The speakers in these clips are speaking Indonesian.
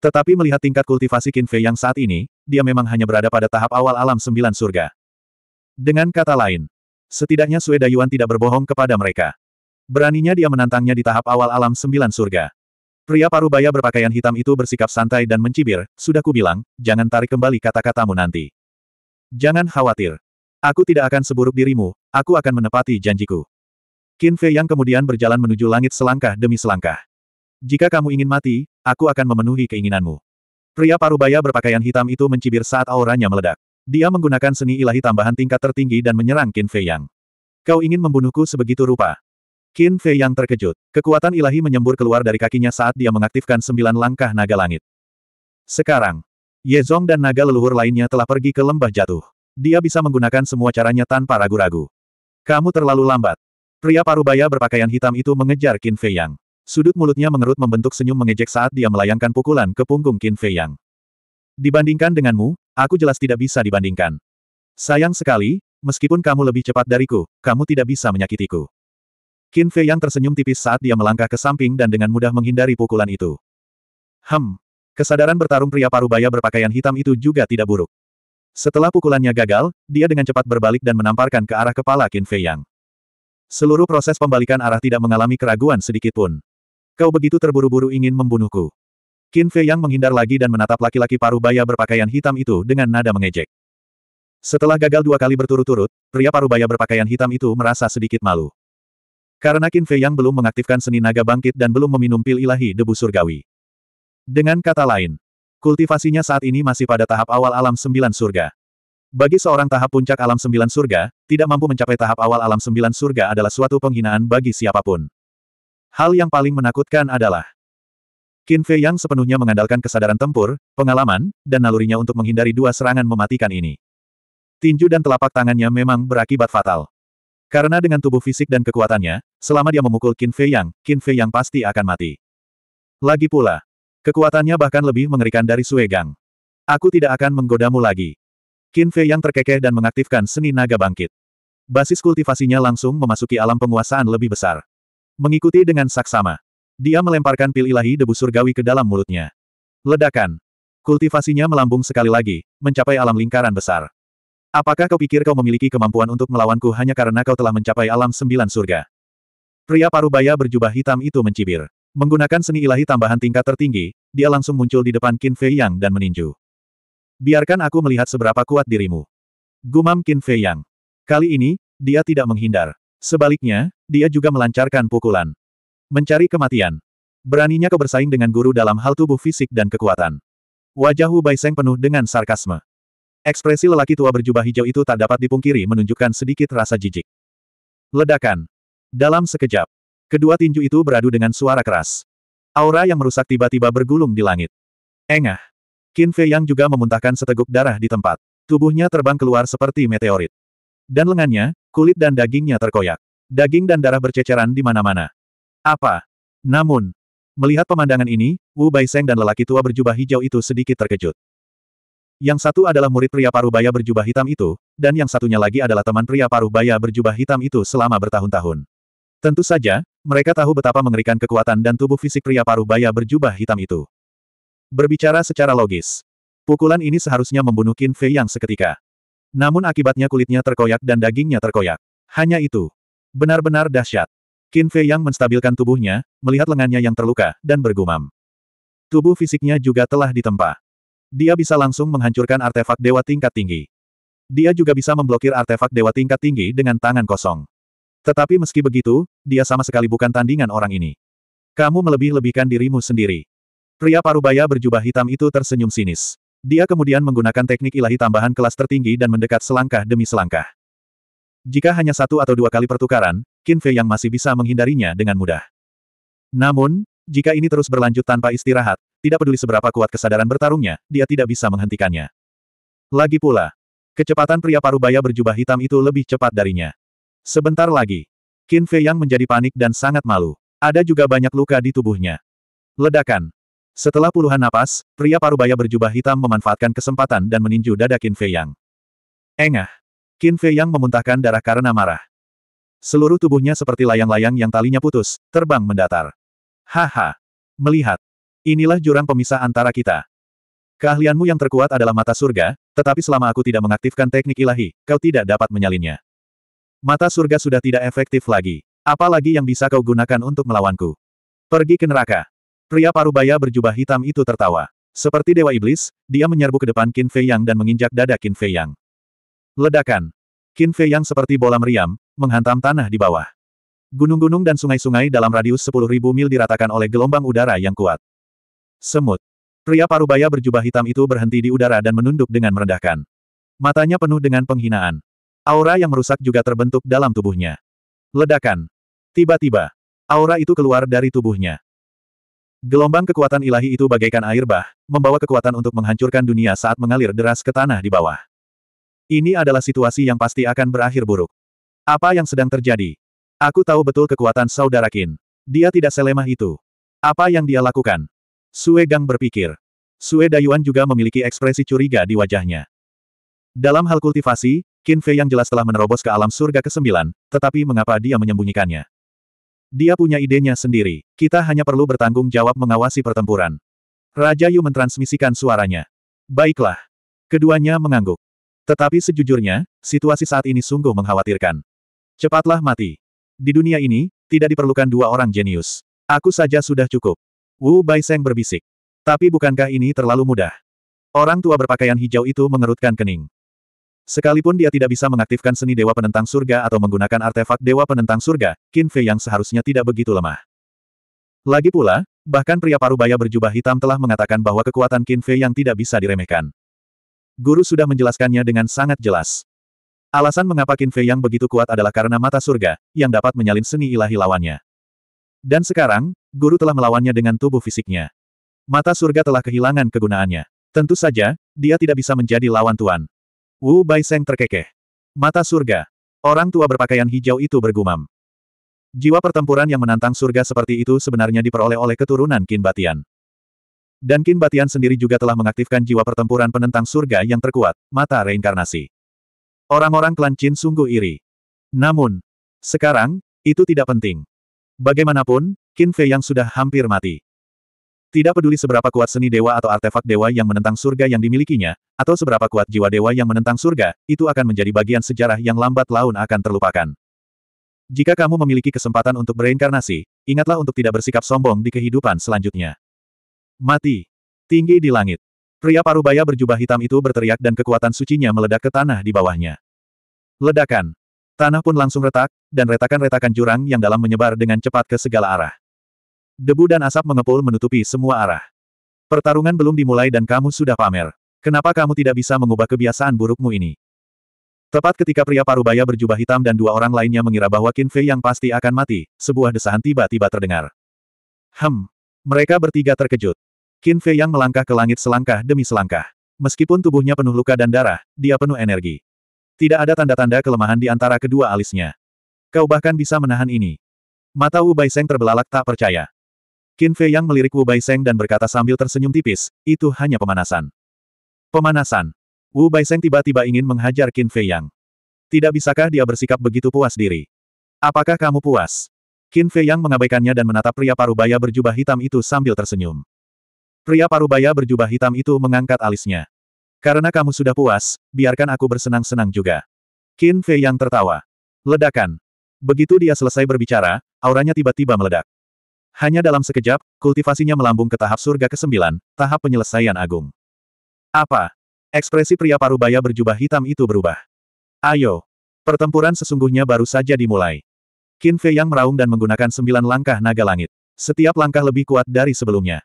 Tetapi melihat tingkat kultivasi Qin Fei yang saat ini, dia memang hanya berada pada tahap awal alam sembilan surga. Dengan kata lain, setidaknya Sue Dayuan tidak berbohong kepada mereka. Beraninya dia menantangnya di tahap awal alam sembilan surga. Pria parubaya berpakaian hitam itu bersikap santai dan mencibir, sudah kubilang, jangan tarik kembali kata-katamu nanti. Jangan khawatir. Aku tidak akan seburuk dirimu, aku akan menepati janjiku. Qin Fei yang kemudian berjalan menuju langit selangkah demi selangkah. Jika kamu ingin mati, aku akan memenuhi keinginanmu. Pria parubaya berpakaian hitam itu mencibir saat auranya meledak. Dia menggunakan seni ilahi tambahan tingkat tertinggi dan menyerang Qin Fei Yang. Kau ingin membunuhku sebegitu rupa. Qin Fei Yang terkejut. Kekuatan ilahi menyembur keluar dari kakinya saat dia mengaktifkan sembilan langkah naga langit. Sekarang, Ye Zong dan naga leluhur lainnya telah pergi ke lembah jatuh. Dia bisa menggunakan semua caranya tanpa ragu-ragu. Kamu terlalu lambat. Pria parubaya berpakaian hitam itu mengejar Qin Fei Yang. Sudut mulutnya mengerut membentuk senyum mengejek saat dia melayangkan pukulan ke punggung Qin Fei Yang. Dibandingkan denganmu, aku jelas tidak bisa dibandingkan. Sayang sekali, meskipun kamu lebih cepat dariku, kamu tidak bisa menyakitiku. Qin Fei Yang tersenyum tipis saat dia melangkah ke samping dan dengan mudah menghindari pukulan itu. Hem, kesadaran bertarung pria parubaya berpakaian hitam itu juga tidak buruk. Setelah pukulannya gagal, dia dengan cepat berbalik dan menamparkan ke arah kepala Qin Fei Yang. Seluruh proses pembalikan arah tidak mengalami keraguan sedikitpun. Kau begitu terburu-buru ingin membunuhku. Qin Fei yang menghindar lagi dan menatap laki-laki paruh baya berpakaian hitam itu dengan nada mengejek. Setelah gagal dua kali berturut-turut, pria paruh baya berpakaian hitam itu merasa sedikit malu. Karena Qin Fei yang belum mengaktifkan seni naga bangkit dan belum meminum pil ilahi debu surgawi. Dengan kata lain, kultivasinya saat ini masih pada tahap awal alam sembilan surga. Bagi seorang tahap puncak alam sembilan surga, tidak mampu mencapai tahap awal alam sembilan surga adalah suatu penghinaan bagi siapapun. Hal yang paling menakutkan adalah Qin Fei yang sepenuhnya mengandalkan kesadaran tempur, pengalaman, dan nalurinya untuk menghindari dua serangan mematikan ini. Tinju dan telapak tangannya memang berakibat fatal. Karena dengan tubuh fisik dan kekuatannya, selama dia memukul Qin Fei Yang, Qin Fei Yang pasti akan mati. Lagi pula, kekuatannya bahkan lebih mengerikan dari Sue Gang. Aku tidak akan menggodamu lagi. Qin Fei Yang terkekeh dan mengaktifkan seni naga bangkit. Basis kultivasinya langsung memasuki alam penguasaan lebih besar. Mengikuti dengan saksama. Dia melemparkan pil ilahi debu surgawi ke dalam mulutnya. Ledakan. Kultivasinya melambung sekali lagi, mencapai alam lingkaran besar. Apakah kau pikir kau memiliki kemampuan untuk melawanku hanya karena kau telah mencapai alam sembilan surga? Pria parubaya berjubah hitam itu mencibir. Menggunakan seni ilahi tambahan tingkat tertinggi, dia langsung muncul di depan Qin Fei Yang dan meninju. Biarkan aku melihat seberapa kuat dirimu. Gumam Qin Fei Yang. Kali ini, dia tidak menghindar. Sebaliknya, dia juga melancarkan pukulan. Mencari kematian. Beraninya kau bersaing dengan guru dalam hal tubuh fisik dan kekuatan. Wajah Wu Baiseng penuh dengan sarkasme. Ekspresi lelaki tua berjubah hijau itu tak dapat dipungkiri menunjukkan sedikit rasa jijik. Ledakan. Dalam sekejap, kedua tinju itu beradu dengan suara keras. Aura yang merusak tiba-tiba bergulung di langit. Engah. Qin Fei Yang juga memuntahkan seteguk darah di tempat. Tubuhnya terbang keluar seperti meteorit. Dan lengannya, Kulit dan dagingnya terkoyak. Daging dan darah berceceran di mana-mana. Apa? Namun, melihat pemandangan ini, Wu Baiseng dan lelaki tua berjubah hijau itu sedikit terkejut. Yang satu adalah murid pria paruh baya berjubah hitam itu, dan yang satunya lagi adalah teman pria paruh baya berjubah hitam itu selama bertahun-tahun. Tentu saja, mereka tahu betapa mengerikan kekuatan dan tubuh fisik pria paruh baya berjubah hitam itu. Berbicara secara logis, pukulan ini seharusnya membunuh Qin Fei yang seketika. Namun akibatnya kulitnya terkoyak dan dagingnya terkoyak. Hanya itu. Benar-benar dahsyat. Qin Fei yang menstabilkan tubuhnya, melihat lengannya yang terluka, dan bergumam. Tubuh fisiknya juga telah ditempa. Dia bisa langsung menghancurkan artefak dewa tingkat tinggi. Dia juga bisa memblokir artefak dewa tingkat tinggi dengan tangan kosong. Tetapi meski begitu, dia sama sekali bukan tandingan orang ini. Kamu melebih-lebihkan dirimu sendiri. Pria parubaya berjubah hitam itu tersenyum sinis. Dia kemudian menggunakan teknik ilahi tambahan kelas tertinggi dan mendekat selangkah demi selangkah. Jika hanya satu atau dua kali pertukaran, Qin Fei yang masih bisa menghindarinya dengan mudah. Namun, jika ini terus berlanjut tanpa istirahat, tidak peduli seberapa kuat kesadaran bertarungnya, dia tidak bisa menghentikannya. Lagi pula, kecepatan pria parubaya berjubah hitam itu lebih cepat darinya. Sebentar lagi, Qin Fei yang menjadi panik dan sangat malu. Ada juga banyak luka di tubuhnya. Ledakan, setelah puluhan napas, pria parubaya berjubah hitam memanfaatkan kesempatan dan meninju dada Qin Fei Yang. Engah! Qin Fei Yang memuntahkan darah karena marah. Seluruh tubuhnya seperti layang-layang yang talinya putus, terbang mendatar. Haha! Melihat! Inilah jurang pemisah antara kita. Keahlianmu yang terkuat adalah mata surga, tetapi selama aku tidak mengaktifkan teknik ilahi, kau tidak dapat menyalinnya. Mata surga sudah tidak efektif lagi. Apalagi yang bisa kau gunakan untuk melawanku? Pergi ke neraka. Pria parubaya berjubah hitam itu tertawa. Seperti dewa iblis, dia menyerbu ke depan Qin Fei Yang dan menginjak dada Qin Fei Yang. Ledakan. Qin Fei Yang seperti bola meriam, menghantam tanah di bawah. Gunung-gunung dan sungai-sungai dalam radius 10.000 mil diratakan oleh gelombang udara yang kuat. Semut. Pria parubaya berjubah hitam itu berhenti di udara dan menunduk dengan merendahkan. Matanya penuh dengan penghinaan. Aura yang merusak juga terbentuk dalam tubuhnya. Ledakan. Tiba-tiba, aura itu keluar dari tubuhnya. Gelombang kekuatan ilahi itu bagaikan air bah, membawa kekuatan untuk menghancurkan dunia saat mengalir deras ke tanah di bawah. Ini adalah situasi yang pasti akan berakhir buruk. Apa yang sedang terjadi? Aku tahu betul kekuatan saudara Qin. Dia tidak selemah itu. Apa yang dia lakukan? Sue Gang berpikir. Sue Dayuan juga memiliki ekspresi curiga di wajahnya. Dalam hal kultivasi, Qin Fei yang jelas telah menerobos ke alam surga ke-9, tetapi mengapa dia menyembunyikannya? Dia punya idenya sendiri. Kita hanya perlu bertanggung jawab mengawasi pertempuran. Raja Yu mentransmisikan suaranya. Baiklah. Keduanya mengangguk. Tetapi sejujurnya, situasi saat ini sungguh mengkhawatirkan. Cepatlah mati. Di dunia ini, tidak diperlukan dua orang jenius. Aku saja sudah cukup. Wu Baiseng berbisik. Tapi bukankah ini terlalu mudah? Orang tua berpakaian hijau itu mengerutkan kening. Sekalipun dia tidak bisa mengaktifkan seni Dewa Penentang Surga atau menggunakan artefak Dewa Penentang Surga, Qin Fei yang seharusnya tidak begitu lemah. Lagi pula, bahkan pria parubaya berjubah hitam telah mengatakan bahwa kekuatan Qin Fei yang tidak bisa diremehkan. Guru sudah menjelaskannya dengan sangat jelas. Alasan mengapa Qin Fei yang begitu kuat adalah karena mata surga, yang dapat menyalin seni ilahi lawannya. Dan sekarang, guru telah melawannya dengan tubuh fisiknya. Mata surga telah kehilangan kegunaannya. Tentu saja, dia tidak bisa menjadi lawan Tuan. Wu Baiseng terkekeh. Mata surga. Orang tua berpakaian hijau itu bergumam. Jiwa pertempuran yang menantang surga seperti itu sebenarnya diperoleh oleh keturunan Qin Batian. Dan Qin Batian sendiri juga telah mengaktifkan jiwa pertempuran penentang surga yang terkuat, mata reinkarnasi. Orang-orang klan Qin sungguh iri. Namun, sekarang, itu tidak penting. Bagaimanapun, Qin Fei yang sudah hampir mati. Tidak peduli seberapa kuat seni dewa atau artefak dewa yang menentang surga yang dimilikinya, atau seberapa kuat jiwa dewa yang menentang surga, itu akan menjadi bagian sejarah yang lambat laun akan terlupakan. Jika kamu memiliki kesempatan untuk bereinkarnasi, ingatlah untuk tidak bersikap sombong di kehidupan selanjutnya. Mati. Tinggi di langit. Pria parubaya berjubah hitam itu berteriak dan kekuatan sucinya meledak ke tanah di bawahnya. Ledakan. Tanah pun langsung retak, dan retakan-retakan jurang yang dalam menyebar dengan cepat ke segala arah. Debu dan asap mengepul menutupi semua arah. Pertarungan belum dimulai dan kamu sudah pamer. Kenapa kamu tidak bisa mengubah kebiasaan burukmu ini? Tepat ketika pria parubaya berjubah hitam dan dua orang lainnya mengira bahwa Qin Fei yang pasti akan mati, sebuah desahan tiba-tiba terdengar. Hem. Mereka bertiga terkejut. Qin Fei yang melangkah ke langit selangkah demi selangkah. Meskipun tubuhnya penuh luka dan darah, dia penuh energi. Tidak ada tanda-tanda kelemahan di antara kedua alisnya. Kau bahkan bisa menahan ini. Mata Wu Baiseng terbelalak tak percaya. Qin Fei Yang melirik Wu Bai Baiseng dan berkata sambil tersenyum tipis, itu hanya pemanasan. Pemanasan. Wu Bai Baiseng tiba-tiba ingin menghajar Qin Fei Yang. Tidak bisakah dia bersikap begitu puas diri? Apakah kamu puas? Qin Fei Yang mengabaikannya dan menatap pria parubaya berjubah hitam itu sambil tersenyum. Pria parubaya berjubah hitam itu mengangkat alisnya. Karena kamu sudah puas, biarkan aku bersenang-senang juga. Qin Fei Yang tertawa. Ledakan. Begitu dia selesai berbicara, auranya tiba-tiba meledak. Hanya dalam sekejap, kultivasinya melambung ke tahap surga ke-9, tahap penyelesaian agung. Apa? Ekspresi pria parubaya berjubah hitam itu berubah. Ayo! Pertempuran sesungguhnya baru saja dimulai. Qin Fei yang meraung dan menggunakan sembilan langkah naga langit. Setiap langkah lebih kuat dari sebelumnya.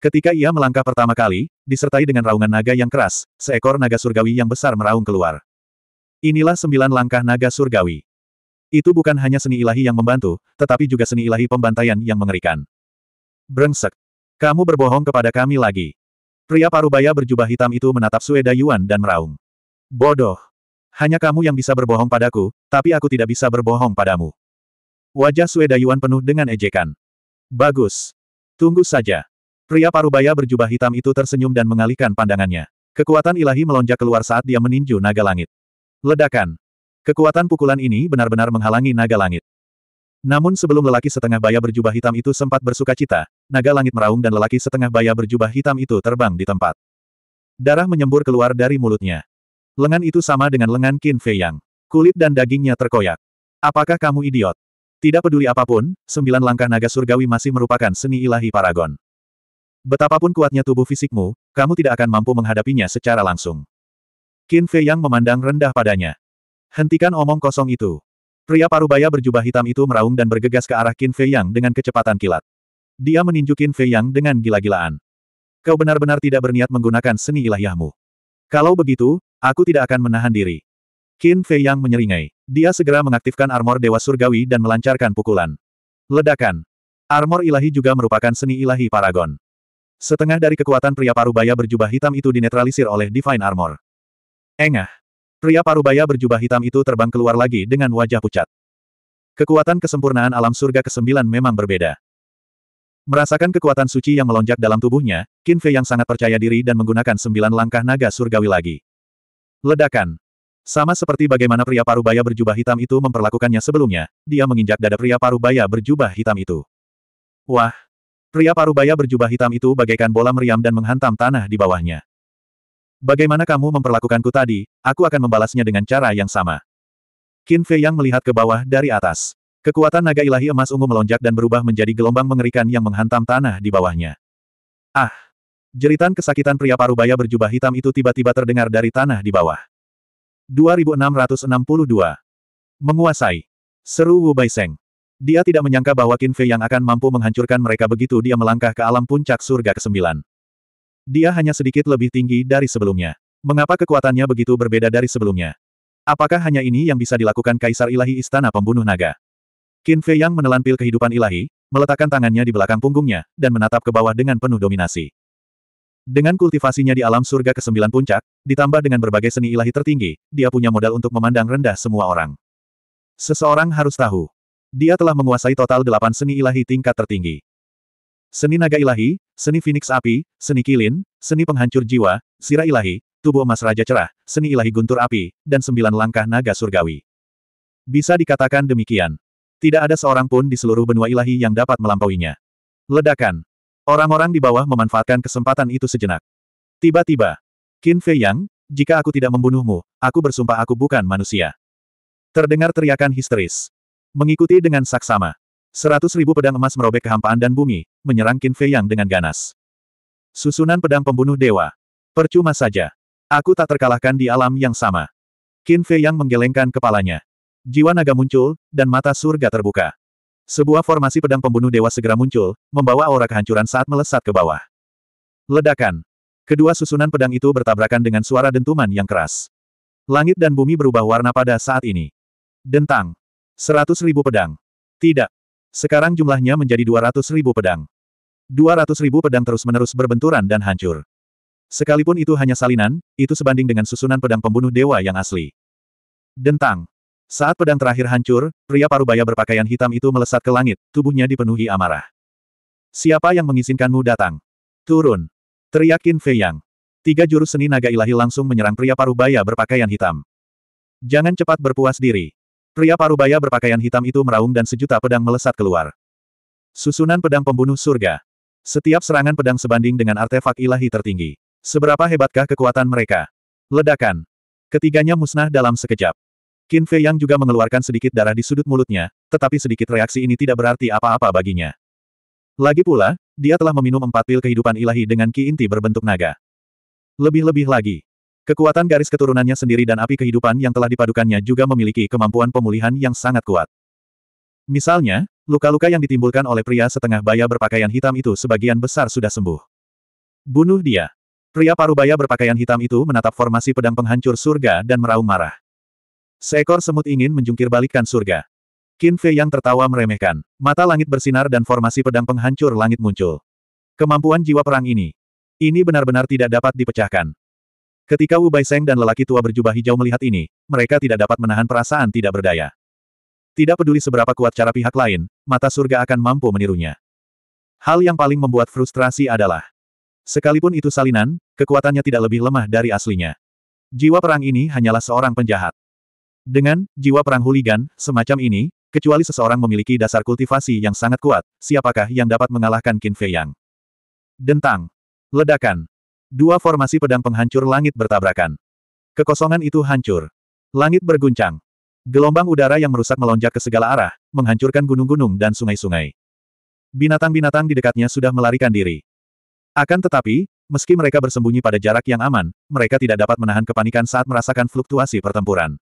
Ketika ia melangkah pertama kali, disertai dengan raungan naga yang keras, seekor naga surgawi yang besar meraung keluar. Inilah sembilan langkah naga surgawi. Itu bukan hanya seni ilahi yang membantu, tetapi juga seni ilahi pembantaian yang mengerikan. Brengsek. Kamu berbohong kepada kami lagi. Pria parubaya berjubah hitam itu menatap Sueda Yuan dan meraung. Bodoh. Hanya kamu yang bisa berbohong padaku, tapi aku tidak bisa berbohong padamu. Wajah Sueda Yuan penuh dengan ejekan. Bagus. Tunggu saja. Pria parubaya berjubah hitam itu tersenyum dan mengalihkan pandangannya. Kekuatan ilahi melonjak keluar saat dia meninju naga langit. Ledakan. Kekuatan pukulan ini benar-benar menghalangi naga langit. Namun sebelum lelaki setengah baya berjubah hitam itu sempat bersuka cita, naga langit meraung dan lelaki setengah baya berjubah hitam itu terbang di tempat. Darah menyembur keluar dari mulutnya. Lengan itu sama dengan lengan Qin Fei Yang. Kulit dan dagingnya terkoyak. Apakah kamu idiot? Tidak peduli apapun, sembilan langkah naga surgawi masih merupakan seni ilahi Paragon. Betapapun kuatnya tubuh fisikmu, kamu tidak akan mampu menghadapinya secara langsung. Qin Fei Yang memandang rendah padanya. Hentikan omong kosong itu. Pria parubaya berjubah hitam itu meraung dan bergegas ke arah Qin Fei Yang dengan kecepatan kilat. Dia meninju Qin Fei Yang dengan gila-gilaan. Kau benar-benar tidak berniat menggunakan seni ilahiyahmu. Kalau begitu, aku tidak akan menahan diri. Qin Fei Yang menyeringai. Dia segera mengaktifkan armor Dewa Surgawi dan melancarkan pukulan. Ledakan. Armor ilahi juga merupakan seni ilahi Paragon. Setengah dari kekuatan pria parubaya berjubah hitam itu dinetralisir oleh Divine Armor. Engah. Pria parubaya berjubah hitam itu terbang keluar lagi dengan wajah pucat. Kekuatan kesempurnaan alam surga ke-9 memang berbeda. Merasakan kekuatan suci yang melonjak dalam tubuhnya, Qin Fei yang sangat percaya diri dan menggunakan sembilan langkah naga surgawi lagi. Ledakan. Sama seperti bagaimana pria parubaya berjubah hitam itu memperlakukannya sebelumnya, dia menginjak dada pria parubaya berjubah hitam itu. Wah! Pria parubaya berjubah hitam itu bagaikan bola meriam dan menghantam tanah di bawahnya. Bagaimana kamu memperlakukanku tadi, aku akan membalasnya dengan cara yang sama. Qin Fei Yang melihat ke bawah dari atas. Kekuatan naga ilahi emas ungu melonjak dan berubah menjadi gelombang mengerikan yang menghantam tanah di bawahnya. Ah! Jeritan kesakitan pria parubaya berjubah hitam itu tiba-tiba terdengar dari tanah di bawah. 2662. Menguasai. Seru Wu Bai Baiseng. Dia tidak menyangka bahwa Qin Fei Yang akan mampu menghancurkan mereka begitu dia melangkah ke alam puncak surga ke-9. Dia hanya sedikit lebih tinggi dari sebelumnya. Mengapa kekuatannya begitu berbeda dari sebelumnya? Apakah hanya ini yang bisa dilakukan Kaisar Ilahi Istana Pembunuh Naga? Qin Fei Yang menelan pil kehidupan ilahi, meletakkan tangannya di belakang punggungnya, dan menatap ke bawah dengan penuh dominasi. Dengan kultivasinya di alam surga ke-9 puncak, ditambah dengan berbagai seni ilahi tertinggi, dia punya modal untuk memandang rendah semua orang. Seseorang harus tahu. Dia telah menguasai total delapan seni ilahi tingkat tertinggi. Seni naga ilahi, seni Phoenix api, seni kilin, seni penghancur jiwa, sira ilahi, tubuh emas raja cerah, seni ilahi guntur api, dan sembilan langkah naga surgawi. Bisa dikatakan demikian. Tidak ada seorang pun di seluruh benua ilahi yang dapat melampauinya. Ledakan. Orang-orang di bawah memanfaatkan kesempatan itu sejenak. Tiba-tiba. Qin Fei Yang, jika aku tidak membunuhmu, aku bersumpah aku bukan manusia. Terdengar teriakan histeris. Mengikuti dengan saksama. Seratus ribu pedang emas merobek kehampaan dan bumi, menyerang Qin Fei Yang dengan ganas. Susunan pedang pembunuh dewa. Percuma saja. Aku tak terkalahkan di alam yang sama. Qin Fei Yang menggelengkan kepalanya. Jiwa naga muncul, dan mata surga terbuka. Sebuah formasi pedang pembunuh dewa segera muncul, membawa aura kehancuran saat melesat ke bawah. Ledakan. Kedua susunan pedang itu bertabrakan dengan suara dentuman yang keras. Langit dan bumi berubah warna pada saat ini. Dentang. Seratus ribu pedang. Tidak, sekarang jumlahnya menjadi 200 ribu pedang. 200 ribu pedang terus-menerus berbenturan dan hancur. Sekalipun itu hanya salinan, itu sebanding dengan susunan pedang pembunuh dewa yang asli. Dentang. Saat pedang terakhir hancur, pria parubaya berpakaian hitam itu melesat ke langit, tubuhnya dipenuhi amarah. Siapa yang mengizinkanmu datang? Turun. Teriakin Fei Yang. Tiga jurus seni naga ilahi langsung menyerang pria parubaya berpakaian hitam. Jangan cepat berpuas diri. Pria parubaya berpakaian hitam itu meraung dan sejuta pedang melesat keluar. Susunan pedang pembunuh surga. Setiap serangan pedang sebanding dengan artefak ilahi tertinggi. Seberapa hebatkah kekuatan mereka? Ledakan. Ketiganya musnah dalam sekejap. Qin Fei yang juga mengeluarkan sedikit darah di sudut mulutnya, tetapi sedikit reaksi ini tidak berarti apa-apa baginya. Lagi pula, dia telah meminum empat pil kehidupan ilahi dengan ki inti berbentuk naga. Lebih-lebih lagi, Kekuatan garis keturunannya sendiri dan api kehidupan yang telah dipadukannya juga memiliki kemampuan pemulihan yang sangat kuat. Misalnya, luka-luka yang ditimbulkan oleh pria setengah baya berpakaian hitam itu sebagian besar sudah sembuh. Bunuh dia. Pria paruh parubaya berpakaian hitam itu menatap formasi pedang penghancur surga dan meraung marah. Seekor semut ingin menjungkir balikkan surga. Qin Fei yang tertawa meremehkan. Mata langit bersinar dan formasi pedang penghancur langit muncul. Kemampuan jiwa perang ini. Ini benar-benar tidak dapat dipecahkan. Ketika Wu Baiseng dan lelaki tua berjubah hijau melihat ini, mereka tidak dapat menahan perasaan tidak berdaya. Tidak peduli seberapa kuat cara pihak lain, mata surga akan mampu menirunya. Hal yang paling membuat frustrasi adalah, sekalipun itu salinan, kekuatannya tidak lebih lemah dari aslinya. Jiwa perang ini hanyalah seorang penjahat. Dengan jiwa perang huligan semacam ini, kecuali seseorang memiliki dasar kultivasi yang sangat kuat, siapakah yang dapat mengalahkan Qin Fei Yang? Dentang. Ledakan. Dua formasi pedang penghancur langit bertabrakan. Kekosongan itu hancur. Langit berguncang. Gelombang udara yang merusak melonjak ke segala arah, menghancurkan gunung-gunung dan sungai-sungai. Binatang-binatang di dekatnya sudah melarikan diri. Akan tetapi, meski mereka bersembunyi pada jarak yang aman, mereka tidak dapat menahan kepanikan saat merasakan fluktuasi pertempuran.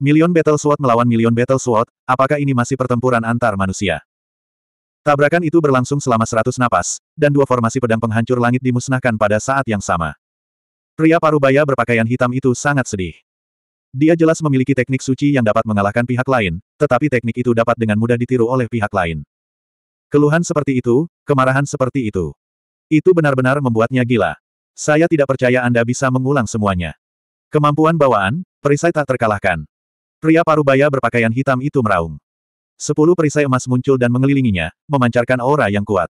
Million Battle Sword melawan Million Battle Sword, apakah ini masih pertempuran antar manusia? Tabrakan itu berlangsung selama seratus napas, dan dua formasi pedang penghancur langit dimusnahkan pada saat yang sama. Pria parubaya berpakaian hitam itu sangat sedih. Dia jelas memiliki teknik suci yang dapat mengalahkan pihak lain, tetapi teknik itu dapat dengan mudah ditiru oleh pihak lain. Keluhan seperti itu, kemarahan seperti itu. Itu benar-benar membuatnya gila. Saya tidak percaya Anda bisa mengulang semuanya. Kemampuan bawaan, perisai tak terkalahkan. Pria parubaya berpakaian hitam itu meraung. Sepuluh perisai emas muncul dan mengelilinginya, memancarkan aura yang kuat.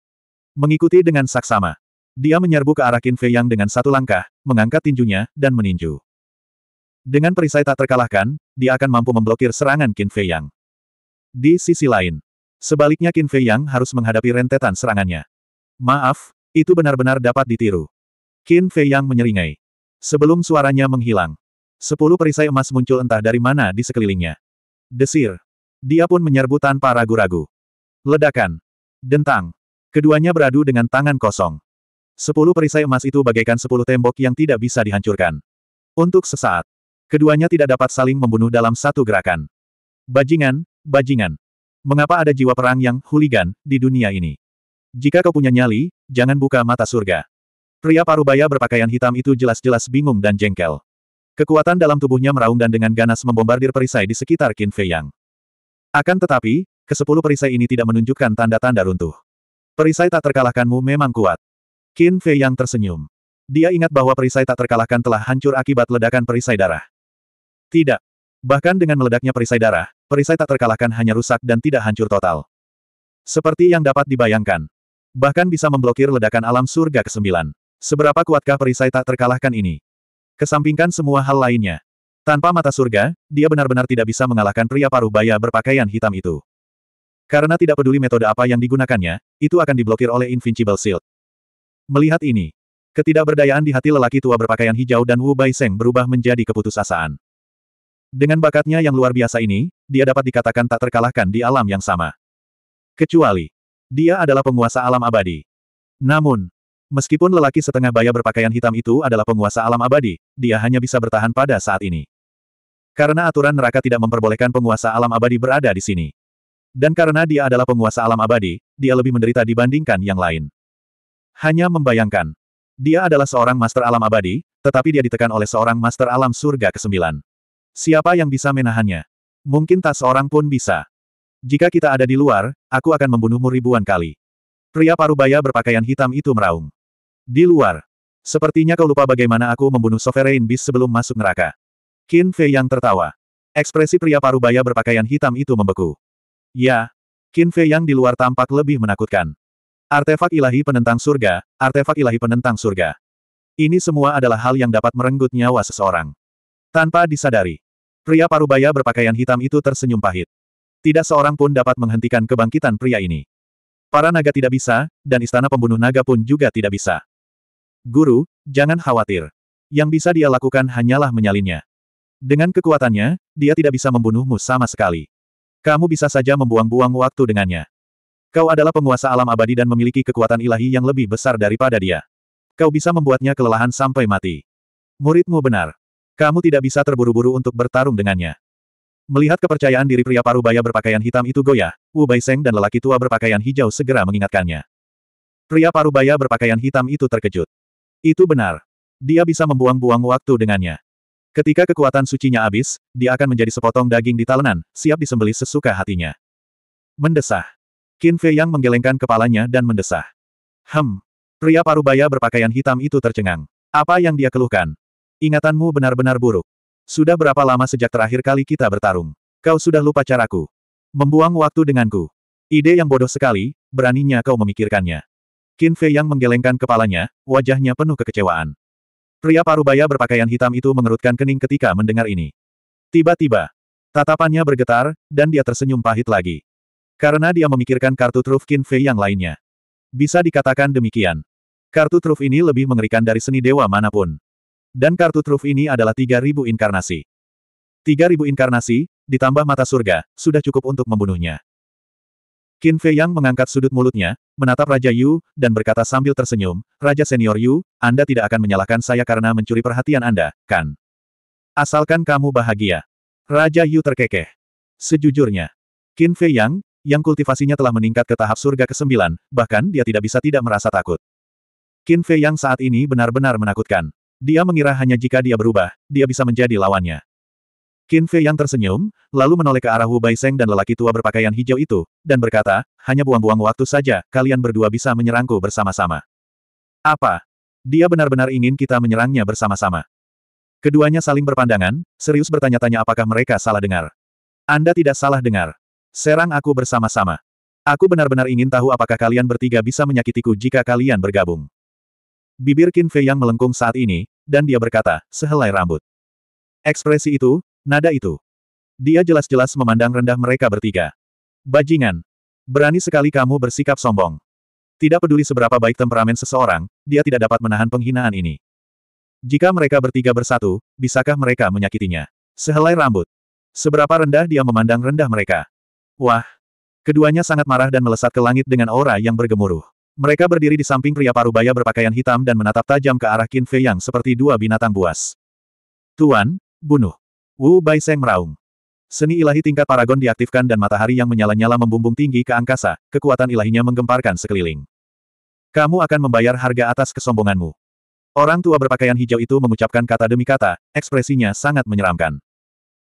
Mengikuti dengan saksama. Dia menyerbu ke arah Qin Fei Yang dengan satu langkah, mengangkat tinjunya, dan meninju. Dengan perisai tak terkalahkan, dia akan mampu memblokir serangan Qin Fei Yang. Di sisi lain, sebaliknya Qin Fei Yang harus menghadapi rentetan serangannya. Maaf, itu benar-benar dapat ditiru. Qin Fei Yang menyeringai. Sebelum suaranya menghilang. Sepuluh perisai emas muncul entah dari mana di sekelilingnya. Desir. Dia pun menyerbu tanpa ragu-ragu. Ledakan. Dentang. Keduanya beradu dengan tangan kosong. Sepuluh perisai emas itu bagaikan sepuluh tembok yang tidak bisa dihancurkan. Untuk sesaat, keduanya tidak dapat saling membunuh dalam satu gerakan. Bajingan, bajingan. Mengapa ada jiwa perang yang huligan di dunia ini? Jika kau punya nyali, jangan buka mata surga. Pria parubaya berpakaian hitam itu jelas-jelas bingung dan jengkel. Kekuatan dalam tubuhnya meraung dan dengan ganas membombardir perisai di sekitar Qin Fei Yang. Akan tetapi, kesepuluh perisai ini tidak menunjukkan tanda-tanda runtuh. Perisai tak terkalahkanmu memang kuat. Qin Fei yang tersenyum. Dia ingat bahwa perisai tak terkalahkan telah hancur akibat ledakan perisai darah. Tidak. Bahkan dengan meledaknya perisai darah, perisai tak terkalahkan hanya rusak dan tidak hancur total. Seperti yang dapat dibayangkan. Bahkan bisa memblokir ledakan alam surga ke-9. Seberapa kuatkah perisai tak terkalahkan ini? Kesampingkan semua hal lainnya. Tanpa mata surga, dia benar-benar tidak bisa mengalahkan pria paruh baya berpakaian hitam itu. Karena tidak peduli metode apa yang digunakannya, itu akan diblokir oleh Invincible Shield. Melihat ini, ketidakberdayaan di hati lelaki tua berpakaian hijau dan Wu Bai Seng berubah menjadi keputusasaan. Dengan bakatnya yang luar biasa ini, dia dapat dikatakan tak terkalahkan di alam yang sama. Kecuali, dia adalah penguasa alam abadi. Namun, meskipun lelaki setengah baya berpakaian hitam itu adalah penguasa alam abadi, dia hanya bisa bertahan pada saat ini. Karena aturan neraka tidak memperbolehkan penguasa alam abadi berada di sini. Dan karena dia adalah penguasa alam abadi, dia lebih menderita dibandingkan yang lain. Hanya membayangkan. Dia adalah seorang master alam abadi, tetapi dia ditekan oleh seorang master alam surga ke-9. Siapa yang bisa menahannya? Mungkin tak seorang pun bisa. Jika kita ada di luar, aku akan membunuhmu ribuan kali. Pria parubaya berpakaian hitam itu meraung. Di luar. Sepertinya kau lupa bagaimana aku membunuh Sovereign Beast sebelum masuk neraka. Qin Fei yang tertawa. Ekspresi pria parubaya berpakaian hitam itu membeku. Ya, Qin Fei yang di luar tampak lebih menakutkan. Artefak ilahi penentang surga, artefak ilahi penentang surga. Ini semua adalah hal yang dapat merenggut nyawa seseorang. Tanpa disadari, pria parubaya berpakaian hitam itu tersenyum pahit. Tidak seorang pun dapat menghentikan kebangkitan pria ini. Para naga tidak bisa, dan istana pembunuh naga pun juga tidak bisa. Guru, jangan khawatir. Yang bisa dia lakukan hanyalah menyalinnya. Dengan kekuatannya, dia tidak bisa membunuhmu sama sekali. Kamu bisa saja membuang-buang waktu dengannya. Kau adalah penguasa alam abadi dan memiliki kekuatan ilahi yang lebih besar daripada dia. Kau bisa membuatnya kelelahan sampai mati. Muridmu benar. Kamu tidak bisa terburu-buru untuk bertarung dengannya. Melihat kepercayaan diri pria parubaya berpakaian hitam itu goyah, Wu Baiseng dan lelaki tua berpakaian hijau segera mengingatkannya. Pria parubaya berpakaian hitam itu terkejut. Itu benar. Dia bisa membuang-buang waktu dengannya. Ketika kekuatan sucinya habis, dia akan menjadi sepotong daging di talenan, siap disembelih sesuka hatinya. Mendesah. Qin Fei yang menggelengkan kepalanya dan mendesah. Hem. Pria parubaya berpakaian hitam itu tercengang. Apa yang dia keluhkan? Ingatanmu benar-benar buruk. Sudah berapa lama sejak terakhir kali kita bertarung? Kau sudah lupa caraku. Membuang waktu denganku. Ide yang bodoh sekali, beraninya kau memikirkannya. Qin Fei yang menggelengkan kepalanya, wajahnya penuh kekecewaan. Pria parubaya berpakaian hitam itu mengerutkan kening ketika mendengar ini. Tiba-tiba, tatapannya bergetar, dan dia tersenyum pahit lagi. Karena dia memikirkan kartu truf Qin Fei yang lainnya. Bisa dikatakan demikian. Kartu truf ini lebih mengerikan dari seni dewa manapun. Dan kartu truf ini adalah 3.000 inkarnasi. 3.000 inkarnasi, ditambah mata surga, sudah cukup untuk membunuhnya. Qin Fei Yang mengangkat sudut mulutnya, menatap Raja Yu, dan berkata sambil tersenyum, Raja Senior Yu, Anda tidak akan menyalahkan saya karena mencuri perhatian Anda, kan? Asalkan kamu bahagia. Raja Yu terkekeh. Sejujurnya, Qin Fei Yang, yang kultivasinya telah meningkat ke tahap surga ke-9, bahkan dia tidak bisa tidak merasa takut. Qin Fei Yang saat ini benar-benar menakutkan. Dia mengira hanya jika dia berubah, dia bisa menjadi lawannya. Qin Fei yang tersenyum, lalu menoleh ke arah Wu Baiseng dan lelaki tua berpakaian hijau itu, dan berkata, hanya buang-buang waktu saja, kalian berdua bisa menyerangku bersama-sama. Apa? Dia benar-benar ingin kita menyerangnya bersama-sama. Keduanya saling berpandangan, serius bertanya-tanya apakah mereka salah dengar. Anda tidak salah dengar. Serang aku bersama-sama. Aku benar-benar ingin tahu apakah kalian bertiga bisa menyakitiku jika kalian bergabung. Bibir Qin Fei yang melengkung saat ini, dan dia berkata, sehelai rambut. Ekspresi itu, Nada itu. Dia jelas-jelas memandang rendah mereka bertiga. Bajingan. Berani sekali kamu bersikap sombong. Tidak peduli seberapa baik temperamen seseorang, dia tidak dapat menahan penghinaan ini. Jika mereka bertiga bersatu, bisakah mereka menyakitinya? Sehelai rambut. Seberapa rendah dia memandang rendah mereka. Wah. Keduanya sangat marah dan melesat ke langit dengan aura yang bergemuruh. Mereka berdiri di samping pria parubaya berpakaian hitam dan menatap tajam ke arah Qin Fei yang seperti dua binatang buas. Tuan, bunuh. Wu Bai Seng meraung. Seni ilahi tingkat paragon diaktifkan dan matahari yang menyala-nyala membumbung tinggi ke angkasa, kekuatan ilahinya menggemparkan sekeliling. Kamu akan membayar harga atas kesombonganmu. Orang tua berpakaian hijau itu mengucapkan kata demi kata, ekspresinya sangat menyeramkan.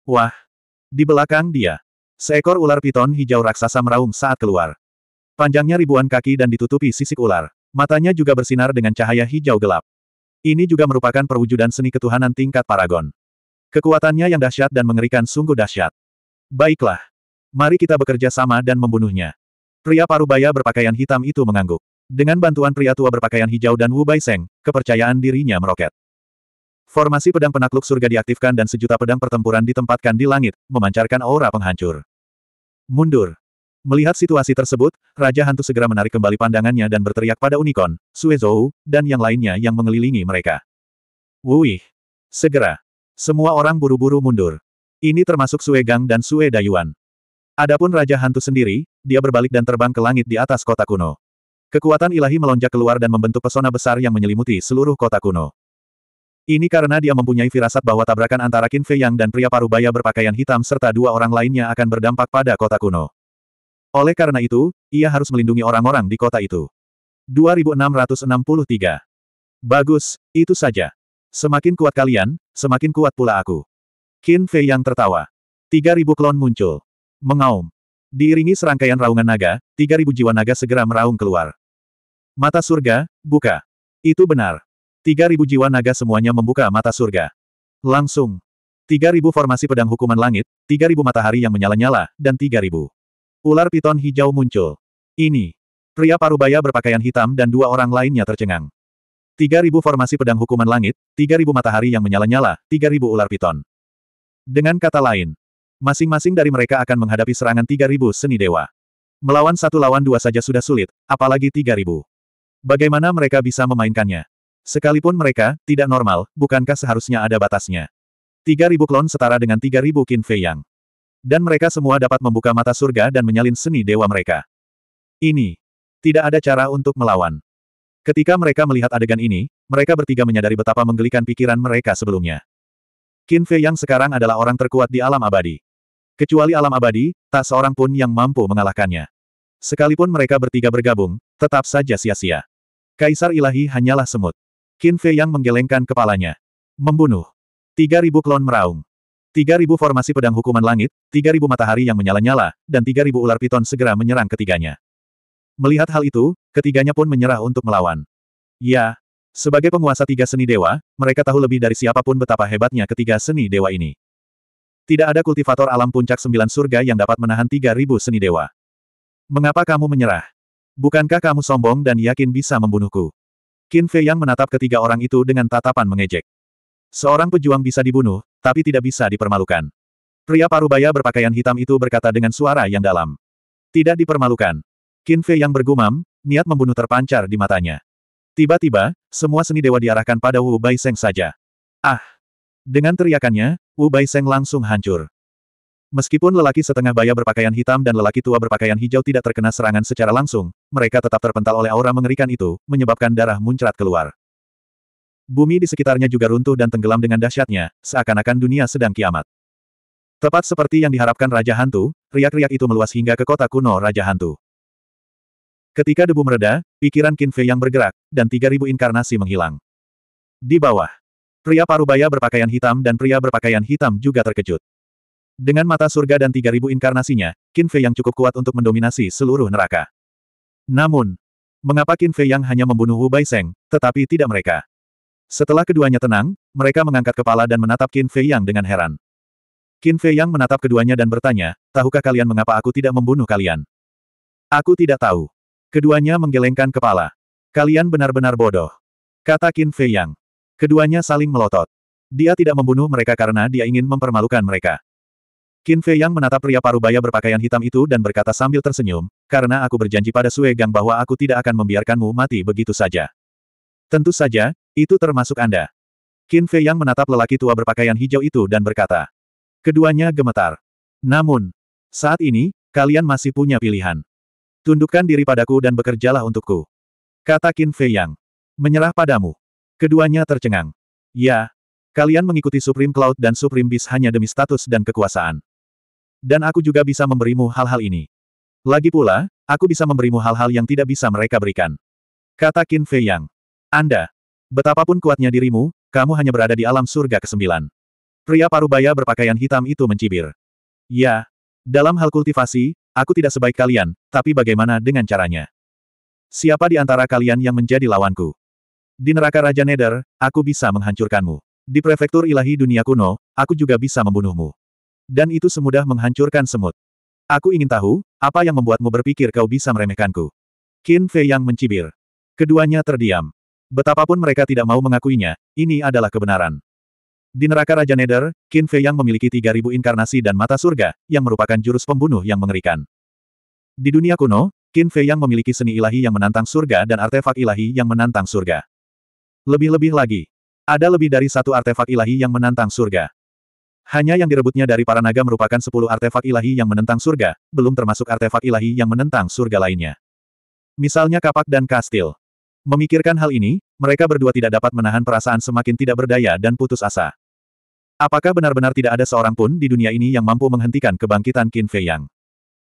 Wah! Di belakang dia, seekor ular piton hijau raksasa meraung saat keluar. Panjangnya ribuan kaki dan ditutupi sisik ular. Matanya juga bersinar dengan cahaya hijau gelap. Ini juga merupakan perwujudan seni ketuhanan tingkat paragon. Kekuatannya yang dahsyat dan mengerikan sungguh dahsyat. Baiklah. Mari kita bekerja sama dan membunuhnya. Pria parubaya berpakaian hitam itu mengangguk. Dengan bantuan pria tua berpakaian hijau dan Wu Baiseng, kepercayaan dirinya meroket. Formasi pedang penakluk surga diaktifkan dan sejuta pedang pertempuran ditempatkan di langit, memancarkan aura penghancur. Mundur. Melihat situasi tersebut, Raja Hantu segera menarik kembali pandangannya dan berteriak pada Unicorn, Suezou, dan yang lainnya yang mengelilingi mereka. Wuih! Segera! Semua orang buru-buru mundur. Ini termasuk Sue Gang dan Sue Dayuan. Adapun Raja Hantu sendiri, dia berbalik dan terbang ke langit di atas kota kuno. Kekuatan ilahi melonjak keluar dan membentuk pesona besar yang menyelimuti seluruh kota kuno. Ini karena dia mempunyai firasat bahwa tabrakan antara Qin Fei Yang dan pria parubaya berpakaian hitam serta dua orang lainnya akan berdampak pada kota kuno. Oleh karena itu, ia harus melindungi orang-orang di kota itu. 2663. Bagus, itu saja. Semakin kuat kalian, semakin kuat pula aku. Qin Fei yang tertawa. 3.000 klon muncul. Mengaum. Diiringi serangkaian raungan naga, 3.000 jiwa naga segera meraung keluar. Mata surga, buka. Itu benar. 3.000 jiwa naga semuanya membuka mata surga. Langsung. 3.000 formasi pedang hukuman langit, 3.000 matahari yang menyala-nyala, dan 3.000. Ular piton hijau muncul. Ini. Pria parubaya berpakaian hitam dan dua orang lainnya tercengang. 3000 formasi pedang hukuman langit, 3000 matahari yang menyala-nyala, 3000 ular piton. Dengan kata lain, masing-masing dari mereka akan menghadapi serangan 3000 seni dewa. Melawan satu lawan dua saja sudah sulit, apalagi 3000. Bagaimana mereka bisa memainkannya? Sekalipun mereka, tidak normal, bukankah seharusnya ada batasnya? 3000 klon setara dengan 3000 Qin Fei Yang. Dan mereka semua dapat membuka mata surga dan menyalin seni dewa mereka. Ini. Tidak ada cara untuk melawan. Ketika mereka melihat adegan ini, mereka bertiga menyadari betapa menggelikan pikiran mereka sebelumnya. Qin Fei yang sekarang adalah orang terkuat di alam abadi. Kecuali alam abadi, tak seorang pun yang mampu mengalahkannya. Sekalipun mereka bertiga bergabung, tetap saja sia-sia. Kaisar ilahi hanyalah semut. Qin Fei yang menggelengkan kepalanya. Membunuh. 3.000 klon meraung. 3.000 formasi pedang hukuman langit, 3.000 matahari yang menyala-nyala, dan 3.000 ular piton segera menyerang ketiganya. Melihat hal itu, ketiganya pun menyerah untuk melawan. Ya, sebagai penguasa tiga seni dewa, mereka tahu lebih dari siapapun betapa hebatnya ketiga seni dewa ini. Tidak ada kultivator alam puncak sembilan surga yang dapat menahan tiga ribu seni dewa. Mengapa kamu menyerah? Bukankah kamu sombong dan yakin bisa membunuhku? Qin Fei Yang menatap ketiga orang itu dengan tatapan mengejek. Seorang pejuang bisa dibunuh, tapi tidak bisa dipermalukan. Pria parubaya berpakaian hitam itu berkata dengan suara yang dalam. Tidak dipermalukan. Qin Fei yang bergumam, niat membunuh terpancar di matanya. Tiba-tiba, semua seni dewa diarahkan pada Wu Bai Seng saja. Ah! Dengan teriakannya, Wu Bai Seng langsung hancur. Meskipun lelaki setengah baya berpakaian hitam dan lelaki tua berpakaian hijau tidak terkena serangan secara langsung, mereka tetap terpental oleh aura mengerikan itu, menyebabkan darah muncrat keluar. Bumi di sekitarnya juga runtuh dan tenggelam dengan dahsyatnya, seakan-akan dunia sedang kiamat. Tepat seperti yang diharapkan Raja Hantu, riak-riak itu meluas hingga ke kota kuno Raja Hantu. Ketika debu mereda, pikiran Qin Fei yang bergerak, dan 3000 inkarnasi menghilang. Di bawah, pria parubaya berpakaian hitam dan pria berpakaian hitam juga terkejut. Dengan mata surga dan 3000 inkarnasinya, Qin Fei yang cukup kuat untuk mendominasi seluruh neraka. Namun, mengapa Qin Fei yang hanya membunuh Wu Baiseng, tetapi tidak mereka? Setelah keduanya tenang, mereka mengangkat kepala dan menatap Qin Fei yang dengan heran. Qin Fei yang menatap keduanya dan bertanya, tahukah kalian mengapa aku tidak membunuh kalian? Aku tidak tahu. Keduanya menggelengkan kepala. Kalian benar-benar bodoh. Kata Qin Fei Yang. Keduanya saling melotot. Dia tidak membunuh mereka karena dia ingin mempermalukan mereka. Qin Fei Yang menatap pria parubaya berpakaian hitam itu dan berkata sambil tersenyum, karena aku berjanji pada Sue Gang bahwa aku tidak akan membiarkanmu mati begitu saja. Tentu saja, itu termasuk Anda. Qin Fei Yang menatap lelaki tua berpakaian hijau itu dan berkata. Keduanya gemetar. Namun, saat ini, kalian masih punya pilihan. Tundukkan diri padaku dan bekerjalah untukku. Kata Qin Fei Yang. Menyerah padamu. Keduanya tercengang. Ya, kalian mengikuti Supreme Cloud dan Supreme Beast hanya demi status dan kekuasaan. Dan aku juga bisa memberimu hal-hal ini. Lagi pula, aku bisa memberimu hal-hal yang tidak bisa mereka berikan. Kata Qin Fei Yang. Anda. Betapapun kuatnya dirimu, kamu hanya berada di alam surga ke-9. Pria parubaya berpakaian hitam itu mencibir. Ya, dalam hal kultivasi, aku tidak sebaik kalian, tapi bagaimana dengan caranya? Siapa di antara kalian yang menjadi lawanku? Di neraka Raja Neder, aku bisa menghancurkanmu. Di prefektur ilahi dunia kuno, aku juga bisa membunuhmu. Dan itu semudah menghancurkan semut. Aku ingin tahu, apa yang membuatmu berpikir kau bisa meremehkanku? Qin Fei yang mencibir. Keduanya terdiam. Betapapun mereka tidak mau mengakuinya, ini adalah kebenaran. Di neraka Raja Nether, Qin Fei yang memiliki 3.000 inkarnasi dan mata surga, yang merupakan jurus pembunuh yang mengerikan. Di dunia kuno, Qin Fei yang memiliki seni ilahi yang menantang surga dan artefak ilahi yang menantang surga. Lebih-lebih lagi, ada lebih dari satu artefak ilahi yang menantang surga. Hanya yang direbutnya dari para naga merupakan 10 artefak ilahi yang menentang surga, belum termasuk artefak ilahi yang menentang surga lainnya. Misalnya kapak dan kastil. Memikirkan hal ini, mereka berdua tidak dapat menahan perasaan semakin tidak berdaya dan putus asa. Apakah benar-benar tidak ada seorang pun di dunia ini yang mampu menghentikan kebangkitan Qin Fei Yang?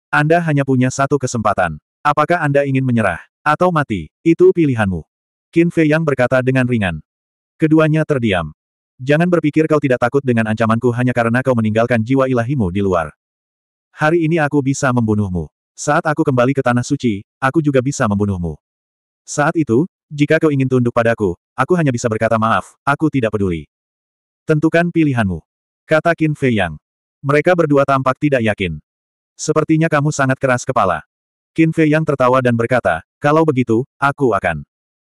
Anda hanya punya satu kesempatan. Apakah Anda ingin menyerah, atau mati? Itu pilihanmu. Qin Fei Yang berkata dengan ringan. Keduanya terdiam. Jangan berpikir kau tidak takut dengan ancamanku hanya karena kau meninggalkan jiwa ilahimu di luar. Hari ini aku bisa membunuhmu. Saat aku kembali ke Tanah Suci, aku juga bisa membunuhmu. Saat itu, jika kau ingin tunduk padaku, aku hanya bisa berkata maaf, aku tidak peduli. Tentukan pilihanmu. Kata Qin Fei Yang. Mereka berdua tampak tidak yakin. Sepertinya kamu sangat keras kepala. Qin Fei Yang tertawa dan berkata, kalau begitu, aku akan.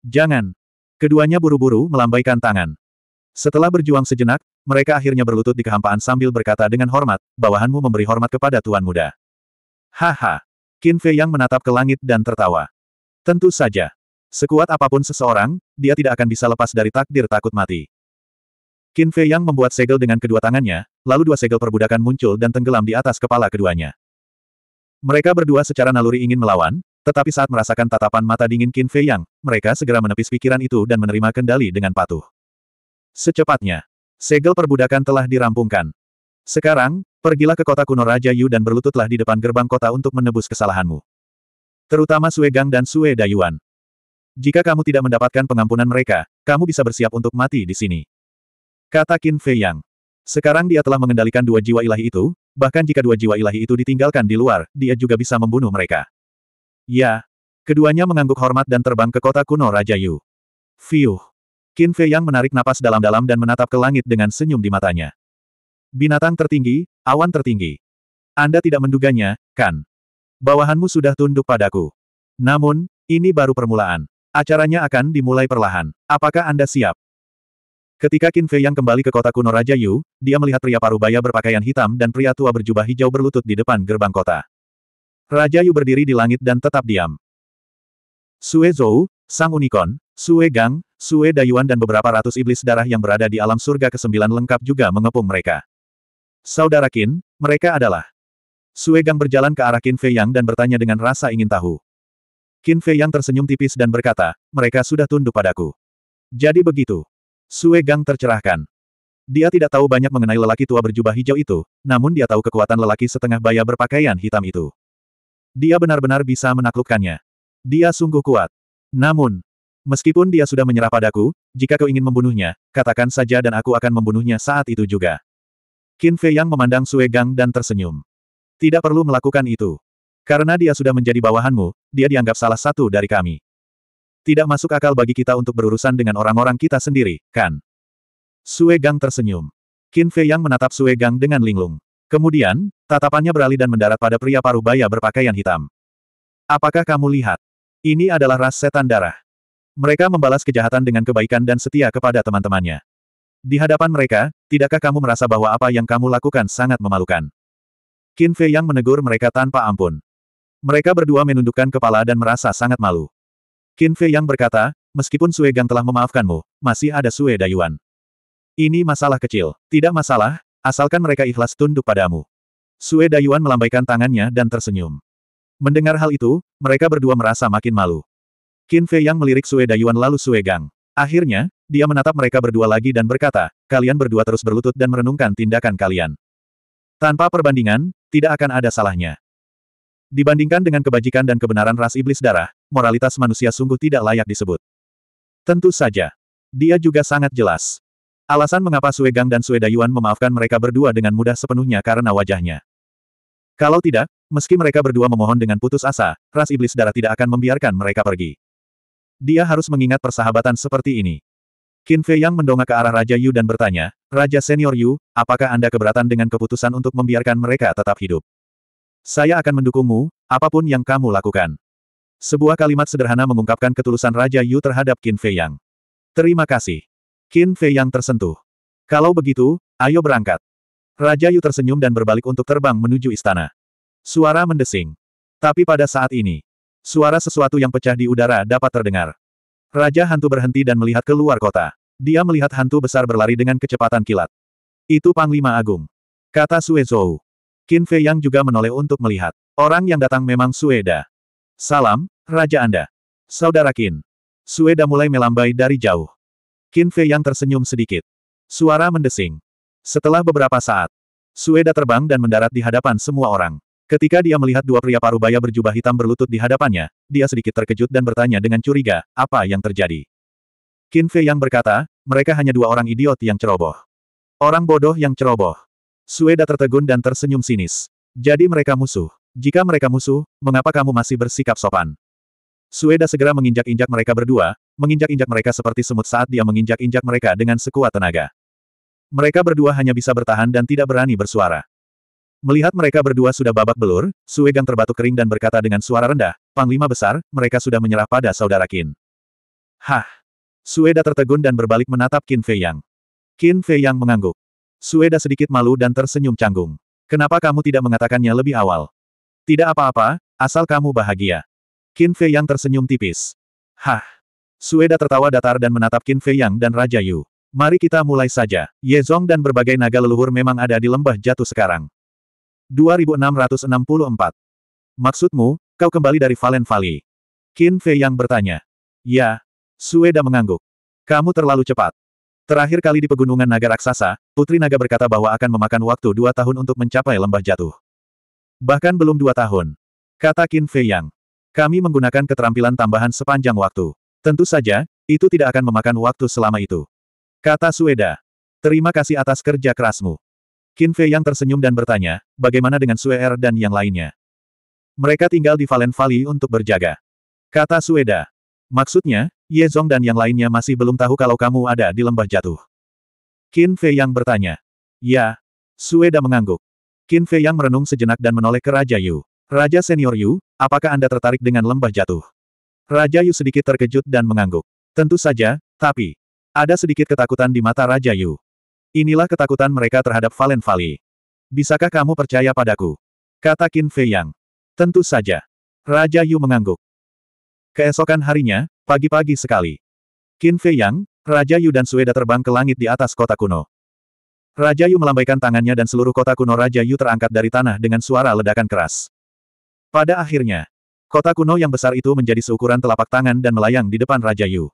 Jangan. Keduanya buru-buru melambaikan tangan. Setelah berjuang sejenak, mereka akhirnya berlutut di kehampaan sambil berkata dengan hormat, bawahanmu memberi hormat kepada Tuan Muda. Haha. Qin Fei Yang menatap ke langit dan tertawa. Tentu saja. Sekuat apapun seseorang, dia tidak akan bisa lepas dari takdir takut mati. Qin Fei Yang membuat segel dengan kedua tangannya, lalu dua segel perbudakan muncul dan tenggelam di atas kepala keduanya. Mereka berdua secara naluri ingin melawan, tetapi saat merasakan tatapan mata dingin Qin Fei Yang, mereka segera menepis pikiran itu dan menerima kendali dengan patuh. Secepatnya, segel perbudakan telah dirampungkan. Sekarang, pergilah ke kota kuno Raja Yu dan berlututlah di depan gerbang kota untuk menebus kesalahanmu. Terutama Sue Gang dan Sue Dayuan. Jika kamu tidak mendapatkan pengampunan mereka, kamu bisa bersiap untuk mati di sini. Kata Qin Fei Yang. Sekarang dia telah mengendalikan dua jiwa ilahi itu, bahkan jika dua jiwa ilahi itu ditinggalkan di luar, dia juga bisa membunuh mereka. Ya. Keduanya mengangguk hormat dan terbang ke kota kuno Raja Yu. Fiuh. Qin Fei Yang menarik napas dalam-dalam dan menatap ke langit dengan senyum di matanya. Binatang tertinggi, awan tertinggi. Anda tidak menduganya, kan? Bawahanmu sudah tunduk padaku. Namun, ini baru permulaan. Acaranya akan dimulai perlahan. Apakah Anda siap? Ketika Qin Fei yang kembali ke kota kuno Raja Yu, dia melihat pria parubaya berpakaian hitam dan pria tua berjubah hijau berlutut di depan gerbang kota. Raja Yu berdiri di langit dan tetap diam. Sue Zhou, Sang Unicorn, Sue Gang, Sue Dayuan dan beberapa ratus iblis darah yang berada di alam surga kesembilan lengkap juga mengepung mereka. Saudara Qin, mereka adalah. Sue Gang berjalan ke arah Qin Fei Yang dan bertanya dengan rasa ingin tahu. Qin Fei Yang tersenyum tipis dan berkata, mereka sudah tunduk padaku. Jadi begitu. Sue Gang tercerahkan. Dia tidak tahu banyak mengenai lelaki tua berjubah hijau itu, namun dia tahu kekuatan lelaki setengah baya berpakaian hitam itu. Dia benar-benar bisa menaklukkannya. Dia sungguh kuat. Namun, meskipun dia sudah menyerah padaku, jika kau ingin membunuhnya, katakan saja dan aku akan membunuhnya saat itu juga. Qin Fei Yang memandang Sue Gang dan tersenyum. Tidak perlu melakukan itu. Karena dia sudah menjadi bawahanmu, dia dianggap salah satu dari kami. Tidak masuk akal bagi kita untuk berurusan dengan orang-orang kita sendiri, kan? Sue Gang tersenyum. Qin Fei Yang menatap Sue Gang dengan linglung. Kemudian, tatapannya beralih dan mendarat pada pria Parubaya berpakaian hitam. Apakah kamu lihat? Ini adalah ras setan darah. Mereka membalas kejahatan dengan kebaikan dan setia kepada teman-temannya. Di hadapan mereka, tidakkah kamu merasa bahwa apa yang kamu lakukan sangat memalukan? Qin Fei Yang menegur mereka tanpa ampun. Mereka berdua menundukkan kepala dan merasa sangat malu. Qin Fei yang berkata, meskipun Sue Gang telah memaafkanmu, masih ada Sue Dayuan. Ini masalah kecil. Tidak masalah, asalkan mereka ikhlas tunduk padamu. Sue Dayuan melambaikan tangannya dan tersenyum. Mendengar hal itu, mereka berdua merasa makin malu. Qin Fei yang melirik Sue Dayuan lalu Sue Gang. Akhirnya, dia menatap mereka berdua lagi dan berkata, kalian berdua terus berlutut dan merenungkan tindakan kalian. Tanpa perbandingan, tidak akan ada salahnya. Dibandingkan dengan kebajikan dan kebenaran ras iblis darah, moralitas manusia sungguh tidak layak disebut. Tentu saja. Dia juga sangat jelas. Alasan mengapa Sue Gang dan Sue Dayuan memaafkan mereka berdua dengan mudah sepenuhnya karena wajahnya. Kalau tidak, meski mereka berdua memohon dengan putus asa, ras iblis darah tidak akan membiarkan mereka pergi. Dia harus mengingat persahabatan seperti ini. Qin Fei Yang mendongak ke arah Raja Yu dan bertanya, Raja Senior Yu, apakah Anda keberatan dengan keputusan untuk membiarkan mereka tetap hidup? Saya akan mendukungmu, apapun yang kamu lakukan. Sebuah kalimat sederhana mengungkapkan ketulusan Raja Yu terhadap Qin Fei Yang. Terima kasih. Qin Fei Yang tersentuh. Kalau begitu, ayo berangkat. Raja Yu tersenyum dan berbalik untuk terbang menuju istana. Suara mendesing. Tapi pada saat ini, suara sesuatu yang pecah di udara dapat terdengar. Raja hantu berhenti dan melihat keluar kota. Dia melihat hantu besar berlari dengan kecepatan kilat. Itu Panglima Agung. Kata Sue Zhou. Qin Fei Yang juga menoleh untuk melihat. Orang yang datang memang Sueda. Salam, Raja Anda. Saudara Qin. Sueda mulai melambai dari jauh. Qin Fei yang tersenyum sedikit. Suara mendesing. Setelah beberapa saat, Sueda terbang dan mendarat di hadapan semua orang. Ketika dia melihat dua pria parubaya berjubah hitam berlutut di hadapannya, dia sedikit terkejut dan bertanya dengan curiga, apa yang terjadi? Qin Fei yang berkata, mereka hanya dua orang idiot yang ceroboh. Orang bodoh yang ceroboh. Sueda tertegun dan tersenyum sinis. Jadi mereka musuh. Jika mereka musuh, mengapa kamu masih bersikap sopan? Sueda segera menginjak-injak mereka berdua, menginjak-injak mereka seperti semut saat dia menginjak-injak mereka dengan sekuat tenaga. Mereka berdua hanya bisa bertahan dan tidak berani bersuara. Melihat mereka berdua sudah babak belur, Suegang terbatuk kering dan berkata dengan suara rendah, Panglima besar, mereka sudah menyerah pada saudara Qin. Hah! Sueda tertegun dan berbalik menatap Qin Fei Yang. Qin Fei Yang mengangguk. Sueda sedikit malu dan tersenyum canggung. Kenapa kamu tidak mengatakannya lebih awal? Tidak apa-apa, asal kamu bahagia. Qin Fei Yang tersenyum tipis. Hah. Sueda tertawa datar dan menatap Qin Fei Yang dan Raja Yu. Mari kita mulai saja. Ye Zong dan berbagai naga leluhur memang ada di lembah jatuh sekarang. 2664. Maksudmu, kau kembali dari Valen Valley? Qin Fei Yang bertanya. Ya. Sueda mengangguk. Kamu terlalu cepat. Terakhir kali di Pegunungan Naga Raksasa, Putri Naga berkata bahwa akan memakan waktu dua tahun untuk mencapai lembah jatuh. Bahkan belum dua tahun. Kata Qin Fei Yang. Kami menggunakan keterampilan tambahan sepanjang waktu. Tentu saja, itu tidak akan memakan waktu selama itu. Kata Sueda. Terima kasih atas kerja kerasmu. Qin Fei Yang tersenyum dan bertanya, bagaimana dengan Sue Er dan yang lainnya? Mereka tinggal di Valen Valley untuk berjaga. Kata Sueda. Maksudnya, Ye Zong dan yang lainnya masih belum tahu kalau kamu ada di lembah jatuh. Qin Fei Yang bertanya. Ya. Sueda mengangguk. Qin Fei yang merenung sejenak dan menoleh ke Raja Yu. Raja Senior Yu, apakah Anda tertarik dengan lembah jatuh? Raja Yu sedikit terkejut dan mengangguk. Tentu saja, tapi, ada sedikit ketakutan di mata Raja Yu. Inilah ketakutan mereka terhadap Valen Valley. Bisakah kamu percaya padaku? Kata Qin Fei Yang. Tentu saja. Raja Yu mengangguk. Keesokan harinya, pagi-pagi sekali. Qin Fei Yang, Raja Yu dan Sueda terbang ke langit di atas kota kuno. Raja Yu melambaikan tangannya dan seluruh kota kuno Raja Yu terangkat dari tanah dengan suara ledakan keras. Pada akhirnya, kota kuno yang besar itu menjadi seukuran telapak tangan dan melayang di depan Raja Yu.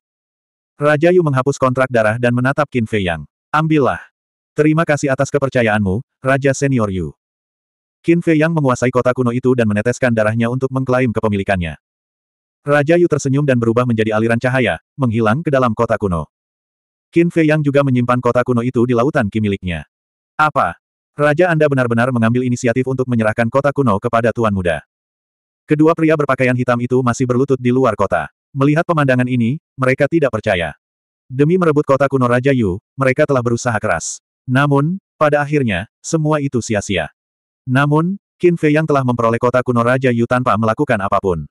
Raja Yu menghapus kontrak darah dan menatap Qin Fei Yang. Ambillah. Terima kasih atas kepercayaanmu, Raja Senior Yu. Qin Fei Yang menguasai kota kuno itu dan meneteskan darahnya untuk mengklaim kepemilikannya. Raja Yu tersenyum dan berubah menjadi aliran cahaya, menghilang ke dalam kota kuno. Qin Fei yang juga menyimpan kota kuno itu di lautan Qi miliknya. Apa? Raja Anda benar-benar mengambil inisiatif untuk menyerahkan kota kuno kepada Tuan Muda. Kedua pria berpakaian hitam itu masih berlutut di luar kota. Melihat pemandangan ini, mereka tidak percaya. Demi merebut kota kuno Raja Yu, mereka telah berusaha keras. Namun, pada akhirnya, semua itu sia-sia. Namun, Qin Fei yang telah memperoleh kota kuno Raja Yu tanpa melakukan apapun.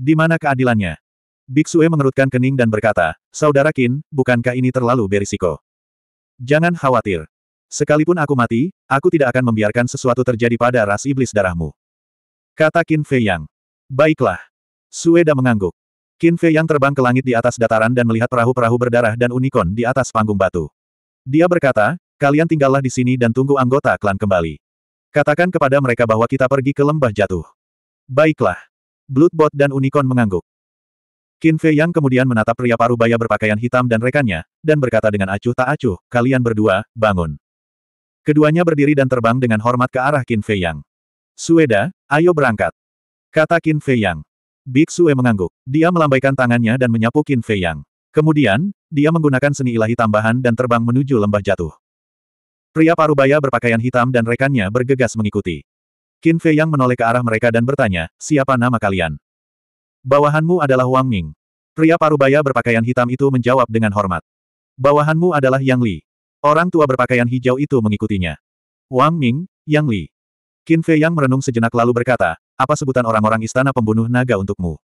Di mana keadilannya? Biksue mengerutkan kening dan berkata, Saudara Qin, bukankah ini terlalu berisiko? Jangan khawatir. Sekalipun aku mati, aku tidak akan membiarkan sesuatu terjadi pada ras iblis darahmu. Kata Qin Fei Yang. Baiklah. Sueda mengangguk. Qin Fei Yang terbang ke langit di atas dataran dan melihat perahu-perahu berdarah dan unicorn di atas panggung batu. Dia berkata, kalian tinggallah di sini dan tunggu anggota klan kembali. Katakan kepada mereka bahwa kita pergi ke lembah jatuh. Baiklah. Bloodbot dan unicorn mengangguk. Qin Fei Yang kemudian menatap pria paruh baya berpakaian hitam dan rekannya, dan berkata dengan acuh tak acuh, kalian berdua, bangun. Keduanya berdiri dan terbang dengan hormat ke arah Qin Fei Yang. Sueda, ayo berangkat. Kata Qin Fei Yang. Big Sue mengangguk. Dia melambaikan tangannya dan menyapu Qin Fei Yang. Kemudian, dia menggunakan seni ilahi tambahan dan terbang menuju lembah jatuh. Pria parubaya berpakaian hitam dan rekannya bergegas mengikuti. Qin Fei Yang menoleh ke arah mereka dan bertanya, siapa nama kalian? Bawahanmu adalah Wang Ming. Pria parubaya berpakaian hitam itu menjawab dengan hormat. Bawahanmu adalah Yang Li. Orang tua berpakaian hijau itu mengikutinya. Wang Ming, Yang Li. Qin Fei Yang merenung sejenak lalu berkata, apa sebutan orang-orang istana pembunuh naga untukmu?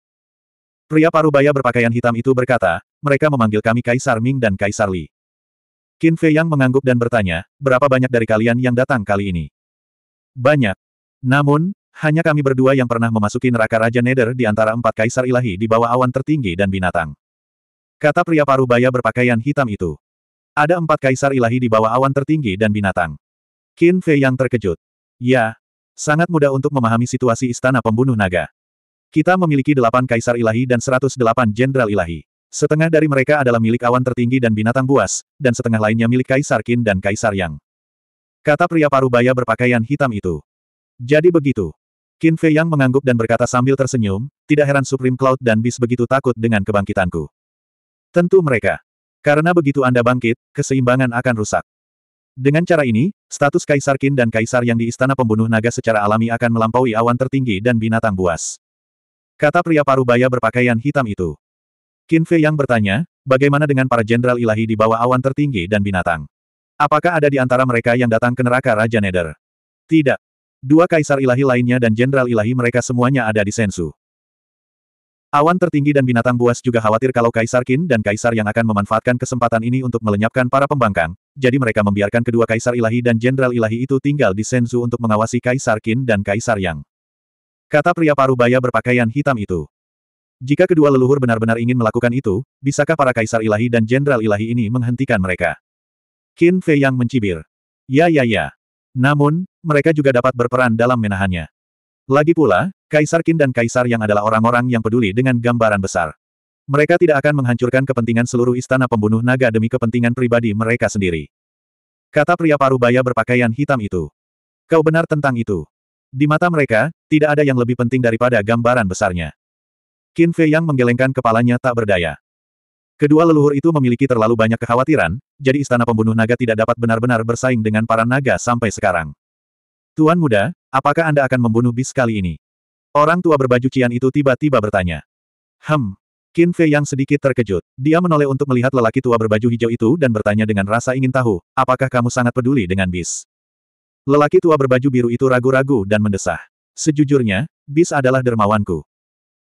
Pria parubaya berpakaian hitam itu berkata, mereka memanggil kami Kaisar Ming dan Kaisar Li. Qin Fei Yang mengangguk dan bertanya, berapa banyak dari kalian yang datang kali ini? Banyak. Namun, hanya kami berdua yang pernah memasuki neraka Raja Neder di antara empat kaisar ilahi di bawah awan tertinggi dan binatang. Kata pria paruh baya berpakaian hitam itu. Ada empat kaisar ilahi di bawah awan tertinggi dan binatang. Qin Fei yang terkejut. Ya, sangat mudah untuk memahami situasi istana pembunuh naga. Kita memiliki delapan kaisar ilahi dan 108 jenderal ilahi. Setengah dari mereka adalah milik awan tertinggi dan binatang buas, dan setengah lainnya milik Kaisar Qin dan Kaisar Yang. Kata pria parubaya berpakaian hitam itu. Jadi begitu. Qin Fei Yang mengangguk dan berkata sambil tersenyum, tidak heran Supreme Cloud dan Beast begitu takut dengan kebangkitanku. Tentu mereka. Karena begitu Anda bangkit, keseimbangan akan rusak. Dengan cara ini, status Kaisar Qin dan Kaisar yang di Istana Pembunuh Naga secara alami akan melampaui awan tertinggi dan binatang buas. Kata pria paruh baya berpakaian hitam itu. Qin Fei Yang bertanya, bagaimana dengan para jenderal ilahi di bawah awan tertinggi dan binatang? Apakah ada di antara mereka yang datang ke neraka Raja Neder? Tidak. Dua kaisar ilahi lainnya dan jenderal ilahi mereka semuanya ada di Sensu. Awan tertinggi dan binatang buas juga khawatir kalau Kaisar Qin dan Kaisar yang akan memanfaatkan kesempatan ini untuk melenyapkan para pembangkang, jadi mereka membiarkan kedua Kaisar Ilahi dan Jenderal Ilahi itu tinggal di Senzu untuk mengawasi Kaisar Qin dan Kaisar Yang. Kata pria paruh baya berpakaian hitam itu. Jika kedua leluhur benar-benar ingin melakukan itu, bisakah para Kaisar Ilahi dan Jenderal Ilahi ini menghentikan mereka? Qin Fei Yang mencibir. Ya ya ya. Namun, mereka juga dapat berperan dalam menahannya. Lagi pula, Kaisar Qin dan Kaisar yang adalah orang-orang yang peduli dengan gambaran besar. Mereka tidak akan menghancurkan kepentingan seluruh istana pembunuh naga demi kepentingan pribadi mereka sendiri. Kata pria paruh baya berpakaian hitam itu. Kau benar tentang itu. Di mata mereka, tidak ada yang lebih penting daripada gambaran besarnya. Qin Fei yang menggelengkan kepalanya tak berdaya. Kedua leluhur itu memiliki terlalu banyak kekhawatiran, jadi istana pembunuh naga tidak dapat benar-benar bersaing dengan para naga sampai sekarang. Tuan muda, apakah Anda akan membunuh bis kali ini? Orang tua berbaju cian itu tiba-tiba bertanya. Hem. Qin Fei yang sedikit terkejut. Dia menoleh untuk melihat lelaki tua berbaju hijau itu dan bertanya dengan rasa ingin tahu, apakah kamu sangat peduli dengan bis? Lelaki tua berbaju biru itu ragu-ragu dan mendesah. Sejujurnya, bis adalah dermawanku.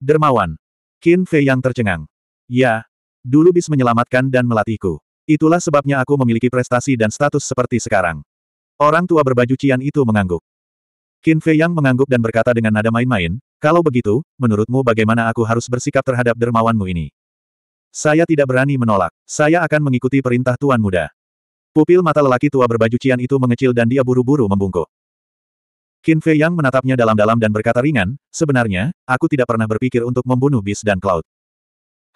Dermawan. Qin Fei yang tercengang. Ya. Dulu bis menyelamatkan dan melatihku. Itulah sebabnya aku memiliki prestasi dan status seperti sekarang. Orang tua berbaju Cian itu mengangguk. Qin Fei Yang mengangguk dan berkata dengan nada main-main, kalau begitu, menurutmu bagaimana aku harus bersikap terhadap dermawanmu ini? Saya tidak berani menolak. Saya akan mengikuti perintah Tuan Muda. Pupil mata lelaki tua berbaju Cian itu mengecil dan dia buru-buru membungkuk. Qin Fei Yang menatapnya dalam-dalam dan berkata ringan, sebenarnya, aku tidak pernah berpikir untuk membunuh bis dan Cloud.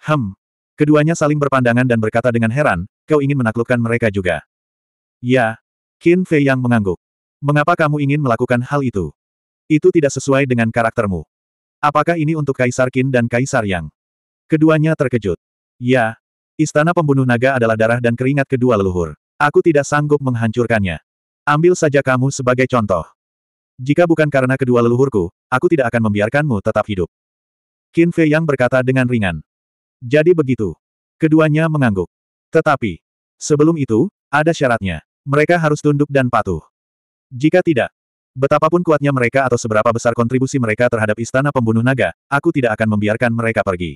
Hem. Keduanya saling berpandangan dan berkata dengan heran, kau ingin menaklukkan mereka juga. Ya, Qin Fei yang mengangguk. Mengapa kamu ingin melakukan hal itu? Itu tidak sesuai dengan karaktermu. Apakah ini untuk Kaisar Qin dan Kaisar Yang? Keduanya terkejut. Ya, istana pembunuh naga adalah darah dan keringat kedua leluhur. Aku tidak sanggup menghancurkannya. Ambil saja kamu sebagai contoh. Jika bukan karena kedua leluhurku, aku tidak akan membiarkanmu tetap hidup. Qin Fei Yang berkata dengan ringan. Jadi begitu. Keduanya mengangguk. Tetapi, sebelum itu, ada syaratnya. Mereka harus tunduk dan patuh. Jika tidak, betapapun kuatnya mereka atau seberapa besar kontribusi mereka terhadap istana pembunuh naga, aku tidak akan membiarkan mereka pergi.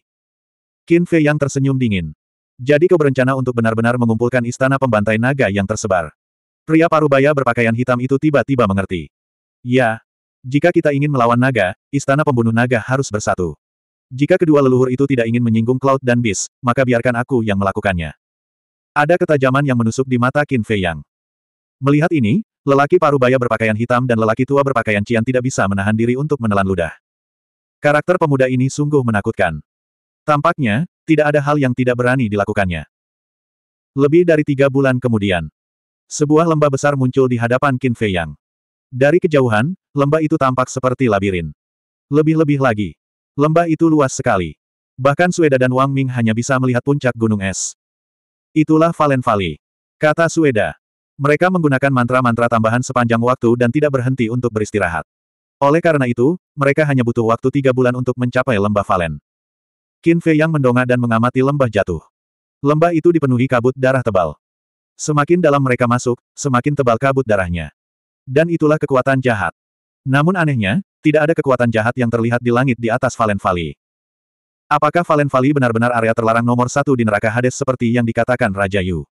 Qin Fei yang tersenyum dingin. Jadi kau berencana untuk benar-benar mengumpulkan istana pembantai naga yang tersebar. Pria parubaya berpakaian hitam itu tiba-tiba mengerti. Ya, jika kita ingin melawan naga, istana pembunuh naga harus bersatu. Jika kedua leluhur itu tidak ingin menyinggung Cloud dan Beast, maka biarkan aku yang melakukannya. Ada ketajaman yang menusuk di mata Qin Fei Yang. Melihat ini, lelaki paruh baya berpakaian hitam dan lelaki tua berpakaian cian tidak bisa menahan diri untuk menelan ludah. Karakter pemuda ini sungguh menakutkan. Tampaknya, tidak ada hal yang tidak berani dilakukannya. Lebih dari tiga bulan kemudian, sebuah lembah besar muncul di hadapan Qin Fei Yang. Dari kejauhan, lembah itu tampak seperti labirin. Lebih-lebih lagi, lembah itu luas sekali. Bahkan Sueda dan Wang Ming hanya bisa melihat puncak gunung es. Itulah Valen Valley. Kata Sueda. Mereka menggunakan mantra-mantra tambahan sepanjang waktu dan tidak berhenti untuk beristirahat. Oleh karena itu, mereka hanya butuh waktu tiga bulan untuk mencapai lembah Valen. Qin Fei Yang mendongak dan mengamati lembah jatuh. Lembah itu dipenuhi kabut darah tebal. Semakin dalam mereka masuk, semakin tebal kabut darahnya. Dan itulah kekuatan jahat. Namun anehnya, tidak ada kekuatan jahat yang terlihat di langit di atas Valen Valley. Apakah Valen Valley benar-benar area terlarang nomor satu di neraka Hades seperti yang dikatakan Raja Yu?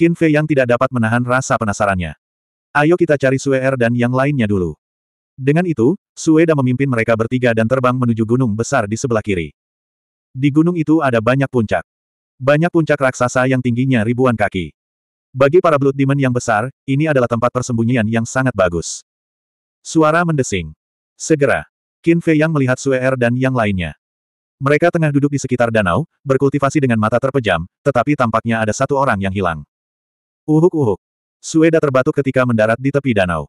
Qin Fei yang tidak dapat menahan rasa penasarannya. Ayo kita cari Sue Er dan yang lainnya dulu. Dengan itu, Sueda memimpin mereka bertiga dan terbang menuju gunung besar di sebelah kiri. Di gunung itu ada banyak puncak. Banyak puncak raksasa yang tingginya ribuan kaki. Bagi para Blood Demon yang besar, ini adalah tempat persembunyian yang sangat bagus. Suara mendesing. Segera, Qin Fei yang melihat Sue Er dan yang lainnya. Mereka tengah duduk di sekitar danau, berkultivasi dengan mata terpejam, tetapi tampaknya ada satu orang yang hilang. Uhuk-uhuk. Sueda terbatuk ketika mendarat di tepi danau.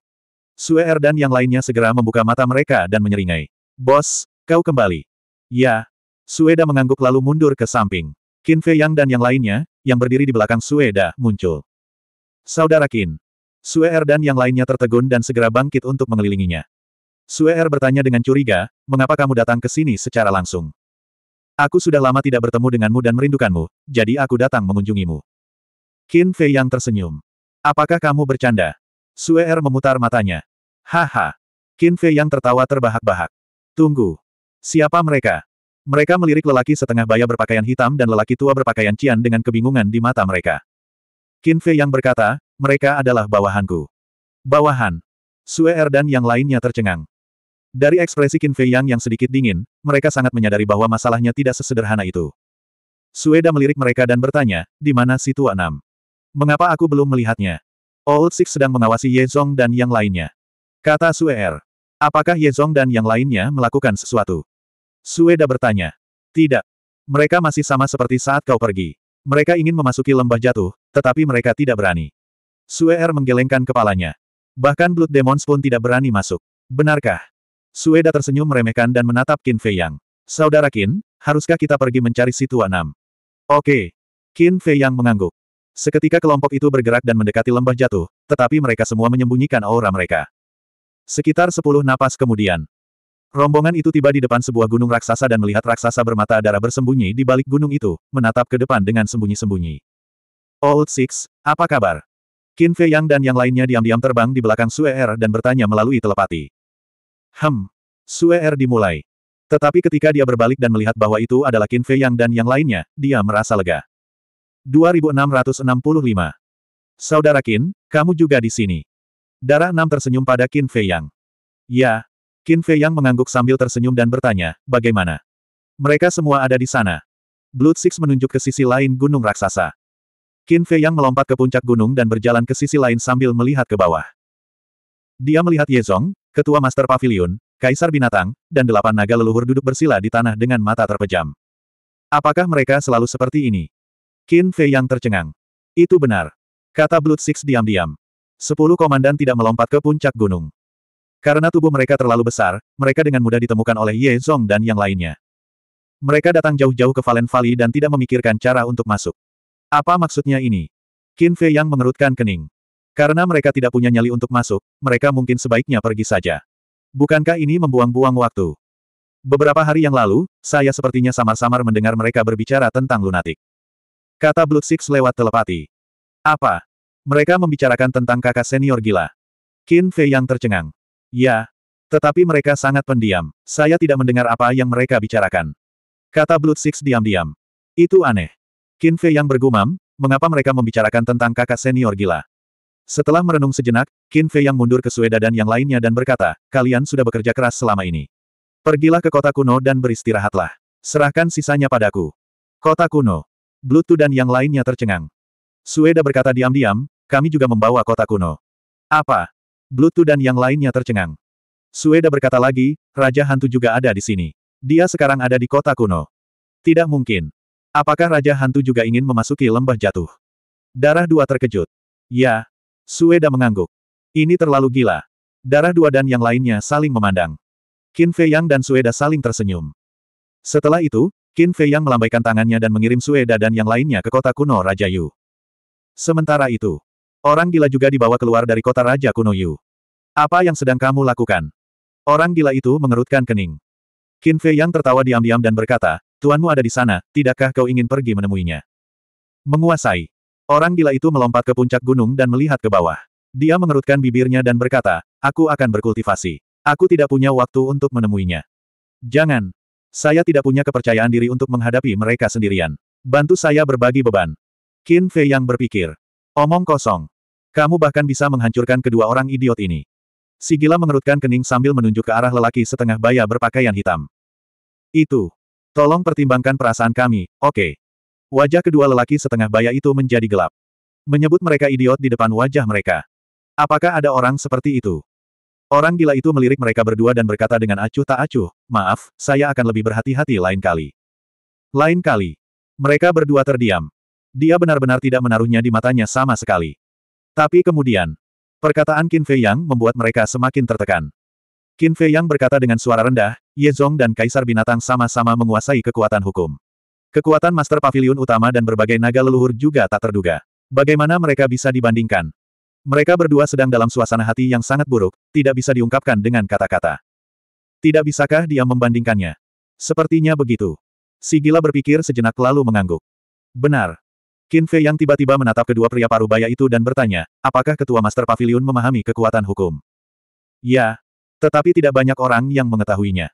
Er dan yang lainnya segera membuka mata mereka dan menyeringai. Bos, kau kembali. Ya. Sueda mengangguk lalu mundur ke samping. Qin Fei Yang dan yang lainnya, yang berdiri di belakang Sueda, muncul. Saudara Qin. Er dan yang lainnya tertegun dan segera bangkit untuk mengelilinginya. Er bertanya dengan curiga, mengapa kamu datang ke sini secara langsung? Aku sudah lama tidak bertemu denganmu dan merindukanmu, jadi aku datang mengunjungimu. Qin Fei yang tersenyum. Apakah kamu bercanda? Sue Er memutar matanya. Haha. Qin Fei yang tertawa terbahak-bahak. Tunggu. Siapa mereka? Mereka melirik lelaki setengah baya berpakaian hitam dan lelaki tua berpakaian cian dengan kebingungan di mata mereka. Qin Fei yang berkata, mereka adalah bawahanku. Bawahan. Sue Er dan yang lainnya tercengang. Dari ekspresi Qin Fei Yang yang sedikit dingin, mereka sangat menyadari bahwa masalahnya tidak sesederhana itu. Sueda melirik mereka dan bertanya, di mana si tua enam? Mengapa aku belum melihatnya? Old oh, Six sedang mengawasi Ye Zong dan yang lainnya. Kata Sue Er. Apakah Zong dan yang lainnya melakukan sesuatu? Sueda bertanya. Tidak. Mereka masih sama seperti saat kau pergi. Mereka ingin memasuki lembah jatuh, tetapi mereka tidak berani. Sue Er menggelengkan kepalanya. Bahkan Blood Demons pun tidak berani masuk. Benarkah? Sueda tersenyum meremehkan dan menatap Qin Fei Yang. Saudara Qin, haruskah kita pergi mencari situ enam? Oke. Qin Fei Yang mengangguk. Seketika kelompok itu bergerak dan mendekati lembah jatuh, tetapi mereka semua menyembunyikan aura mereka. Sekitar sepuluh napas kemudian, rombongan itu tiba di depan sebuah gunung raksasa dan melihat raksasa bermata darah bersembunyi di balik gunung itu, menatap ke depan dengan sembunyi-sembunyi. Old Six, apa kabar? Qin Fei Yang dan yang lainnya diam-diam terbang di belakang Sue Er dan bertanya melalui telepati. Hem, Sue Er dimulai. Tetapi ketika dia berbalik dan melihat bahwa itu adalah Qin Fei Yang dan yang lainnya, dia merasa lega. 2665. Saudara Qin, kamu juga di sini. Darah enam tersenyum pada Qin Fei Yang. Ya. Qin Fei Yang mengangguk sambil tersenyum dan bertanya, bagaimana? Mereka semua ada di sana. Blood Six menunjuk ke sisi lain gunung raksasa. Qin Fei Yang melompat ke puncak gunung dan berjalan ke sisi lain sambil melihat ke bawah. Dia melihat Ye Zong, ketua Master Pavilion, Kaisar Binatang, dan delapan naga leluhur duduk bersila di tanah dengan mata terpejam. Apakah mereka selalu seperti ini? Qin Fei yang tercengang. Itu benar. Kata Blood Six diam-diam. Sepuluh komandan tidak melompat ke puncak gunung. Karena tubuh mereka terlalu besar, mereka dengan mudah ditemukan oleh Ye Zong dan yang lainnya. Mereka datang jauh-jauh ke Valen Valley dan tidak memikirkan cara untuk masuk. Apa maksudnya ini? Qin Fei yang mengerutkan kening. Karena mereka tidak punya nyali untuk masuk, mereka mungkin sebaiknya pergi saja. Bukankah ini membuang-buang waktu? Beberapa hari yang lalu, saya sepertinya samar-samar mendengar mereka berbicara tentang lunatik. Kata Blood Six lewat telepati. Apa? Mereka membicarakan tentang kakak senior gila. Qin Fei yang tercengang. Ya. Tetapi mereka sangat pendiam. Saya tidak mendengar apa yang mereka bicarakan. Kata Blood Six diam-diam. Itu aneh. Qin Fei yang bergumam, mengapa mereka membicarakan tentang kakak senior gila. Setelah merenung sejenak, Qin Fei yang mundur ke Sueda dan yang lainnya dan berkata, kalian sudah bekerja keras selama ini. Pergilah ke kota kuno dan beristirahatlah. Serahkan sisanya padaku. Kota kuno. Bluetooth dan yang lainnya tercengang. Sueda berkata diam-diam, kami juga membawa kota kuno. Apa? Bluetooth dan yang lainnya tercengang. Sueda berkata lagi, Raja Hantu juga ada di sini. Dia sekarang ada di kota kuno. Tidak mungkin. Apakah Raja Hantu juga ingin memasuki lembah jatuh? Darah dua terkejut. Ya. Sueda mengangguk. Ini terlalu gila. Darah dua dan yang lainnya saling memandang. Qin Fei Yang dan Sueda saling tersenyum. Setelah itu, Qin Fei yang melambaikan tangannya dan mengirim Sueda dan yang lainnya ke kota kuno Raja Yu. Sementara itu, orang gila juga dibawa keluar dari kota Raja kuno Yu. Apa yang sedang kamu lakukan? Orang gila itu mengerutkan kening. Qin Fei yang tertawa diam-diam dan berkata, Tuanmu ada di sana, tidakkah kau ingin pergi menemuinya? Menguasai. Orang gila itu melompat ke puncak gunung dan melihat ke bawah. Dia mengerutkan bibirnya dan berkata, aku akan berkultivasi. Aku tidak punya waktu untuk menemuinya. Jangan. Saya tidak punya kepercayaan diri untuk menghadapi mereka sendirian. Bantu saya berbagi beban. Qin Fei yang berpikir. Omong kosong. Kamu bahkan bisa menghancurkan kedua orang idiot ini. Sigila mengerutkan kening sambil menunjuk ke arah lelaki setengah baya berpakaian hitam. Itu. Tolong pertimbangkan perasaan kami, oke. Okay. Wajah kedua lelaki setengah baya itu menjadi gelap. Menyebut mereka idiot di depan wajah mereka. Apakah ada orang seperti itu? Orang gila itu melirik mereka berdua dan berkata dengan acuh tak acuh, maaf, saya akan lebih berhati-hati lain kali. Lain kali. Mereka berdua terdiam. Dia benar-benar tidak menaruhnya di matanya sama sekali. Tapi kemudian, perkataan Qin Fei Yang membuat mereka semakin tertekan. Qin Fei Yang berkata dengan suara rendah, Ye Yezong dan Kaisar Binatang sama-sama menguasai kekuatan hukum. Kekuatan Master Pavilion utama dan berbagai naga leluhur juga tak terduga. Bagaimana mereka bisa dibandingkan? Mereka berdua sedang dalam suasana hati yang sangat buruk, tidak bisa diungkapkan dengan kata-kata. Tidak bisakah dia membandingkannya? Sepertinya begitu. Si gila berpikir sejenak lalu mengangguk. Benar. Qin Fei yang tiba-tiba menatap kedua pria paruh baya itu dan bertanya, apakah ketua Master Pavilion memahami kekuatan hukum? Ya. Tetapi tidak banyak orang yang mengetahuinya.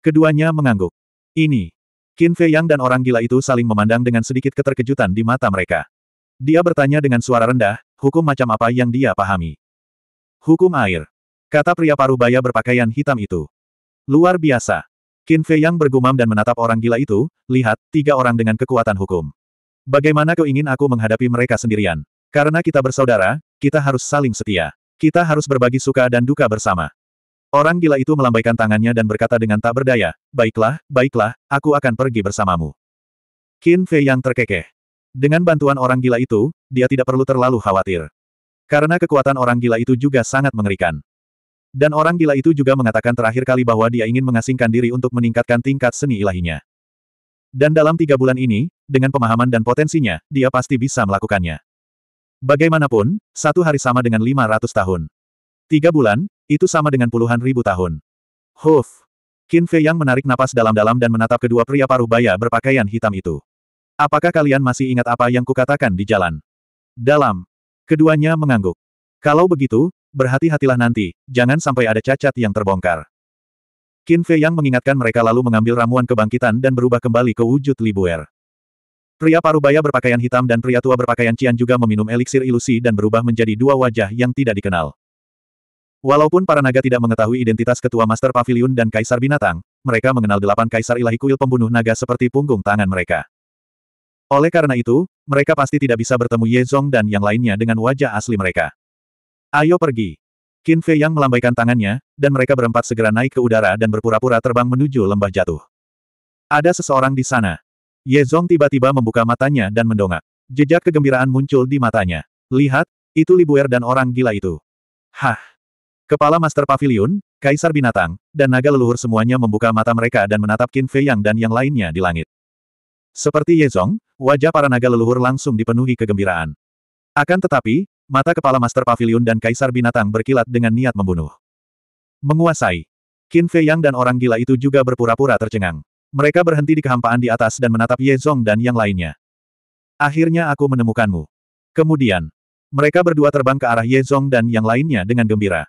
Keduanya mengangguk. Ini. Qin Fei yang dan orang gila itu saling memandang dengan sedikit keterkejutan di mata mereka. Dia bertanya dengan suara rendah, Hukum macam apa yang dia pahami? Hukum air. Kata pria paruh baya berpakaian hitam itu. Luar biasa. Qin Fei yang bergumam dan menatap orang gila itu, lihat, tiga orang dengan kekuatan hukum. Bagaimana kau ingin aku menghadapi mereka sendirian? Karena kita bersaudara, kita harus saling setia. Kita harus berbagi suka dan duka bersama. Orang gila itu melambaikan tangannya dan berkata dengan tak berdaya, Baiklah, baiklah, aku akan pergi bersamamu. Qin Fei yang terkekeh. Dengan bantuan orang gila itu, dia tidak perlu terlalu khawatir. Karena kekuatan orang gila itu juga sangat mengerikan. Dan orang gila itu juga mengatakan terakhir kali bahwa dia ingin mengasingkan diri untuk meningkatkan tingkat seni ilahinya. Dan dalam tiga bulan ini, dengan pemahaman dan potensinya, dia pasti bisa melakukannya. Bagaimanapun, satu hari sama dengan 500 tahun. Tiga bulan, itu sama dengan puluhan ribu tahun. Huf. Qin Fei yang menarik napas dalam-dalam dan menatap kedua pria paruh baya berpakaian hitam itu. Apakah kalian masih ingat apa yang kukatakan di jalan? Dalam. Keduanya mengangguk. Kalau begitu, berhati-hatilah nanti, jangan sampai ada cacat yang terbongkar. Qin Fei Yang mengingatkan mereka lalu mengambil ramuan kebangkitan dan berubah kembali ke wujud Libuer. Pria parubaya berpakaian hitam dan pria tua berpakaian cian juga meminum eliksir ilusi dan berubah menjadi dua wajah yang tidak dikenal. Walaupun para naga tidak mengetahui identitas ketua Master Pavilion dan Kaisar Binatang, mereka mengenal delapan Kaisar Ilahi Kuil Pembunuh Naga seperti punggung tangan mereka. Oleh karena itu, mereka pasti tidak bisa bertemu Ye Zong dan yang lainnya dengan wajah asli mereka. Ayo pergi. Qin Fei yang melambaikan tangannya, dan mereka berempat segera naik ke udara dan berpura-pura terbang menuju lembah jatuh. Ada seseorang di sana. Ye Zong tiba-tiba membuka matanya dan mendongak. Jejak kegembiraan muncul di matanya. Lihat, itu Libuer dan orang gila itu. Hah! Kepala Master Pavilion, Kaisar Binatang, dan Naga Leluhur semuanya membuka mata mereka dan menatap Qin Fei Yang dan yang lainnya di langit. Seperti Ye Zong, wajah para naga leluhur langsung dipenuhi kegembiraan. Akan tetapi, mata kepala Master Pavilion dan Kaisar Binatang berkilat dengan niat membunuh. Menguasai. Qin Fei Yang dan orang gila itu juga berpura-pura tercengang. Mereka berhenti di kehampaan di atas dan menatap Ye Zong dan yang lainnya. Akhirnya aku menemukanmu. Kemudian, mereka berdua terbang ke arah Ye Zong dan yang lainnya dengan gembira.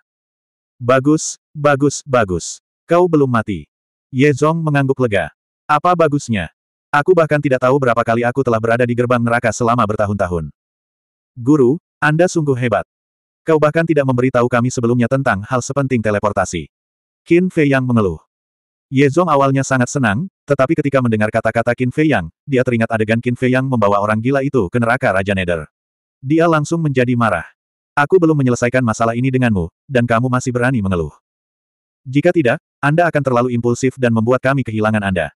Bagus, bagus, bagus. Kau belum mati. Ye Zong mengangguk lega. Apa bagusnya? Aku bahkan tidak tahu berapa kali aku telah berada di gerbang neraka selama bertahun-tahun. Guru, Anda sungguh hebat. Kau bahkan tidak memberitahu kami sebelumnya tentang hal sepenting teleportasi. Qin Fei Yang mengeluh. Ye Zong awalnya sangat senang, tetapi ketika mendengar kata-kata Qin Fei Yang, dia teringat adegan Qin Fei Yang membawa orang gila itu ke neraka Raja Nether. Dia langsung menjadi marah. Aku belum menyelesaikan masalah ini denganmu, dan kamu masih berani mengeluh. Jika tidak, Anda akan terlalu impulsif dan membuat kami kehilangan Anda.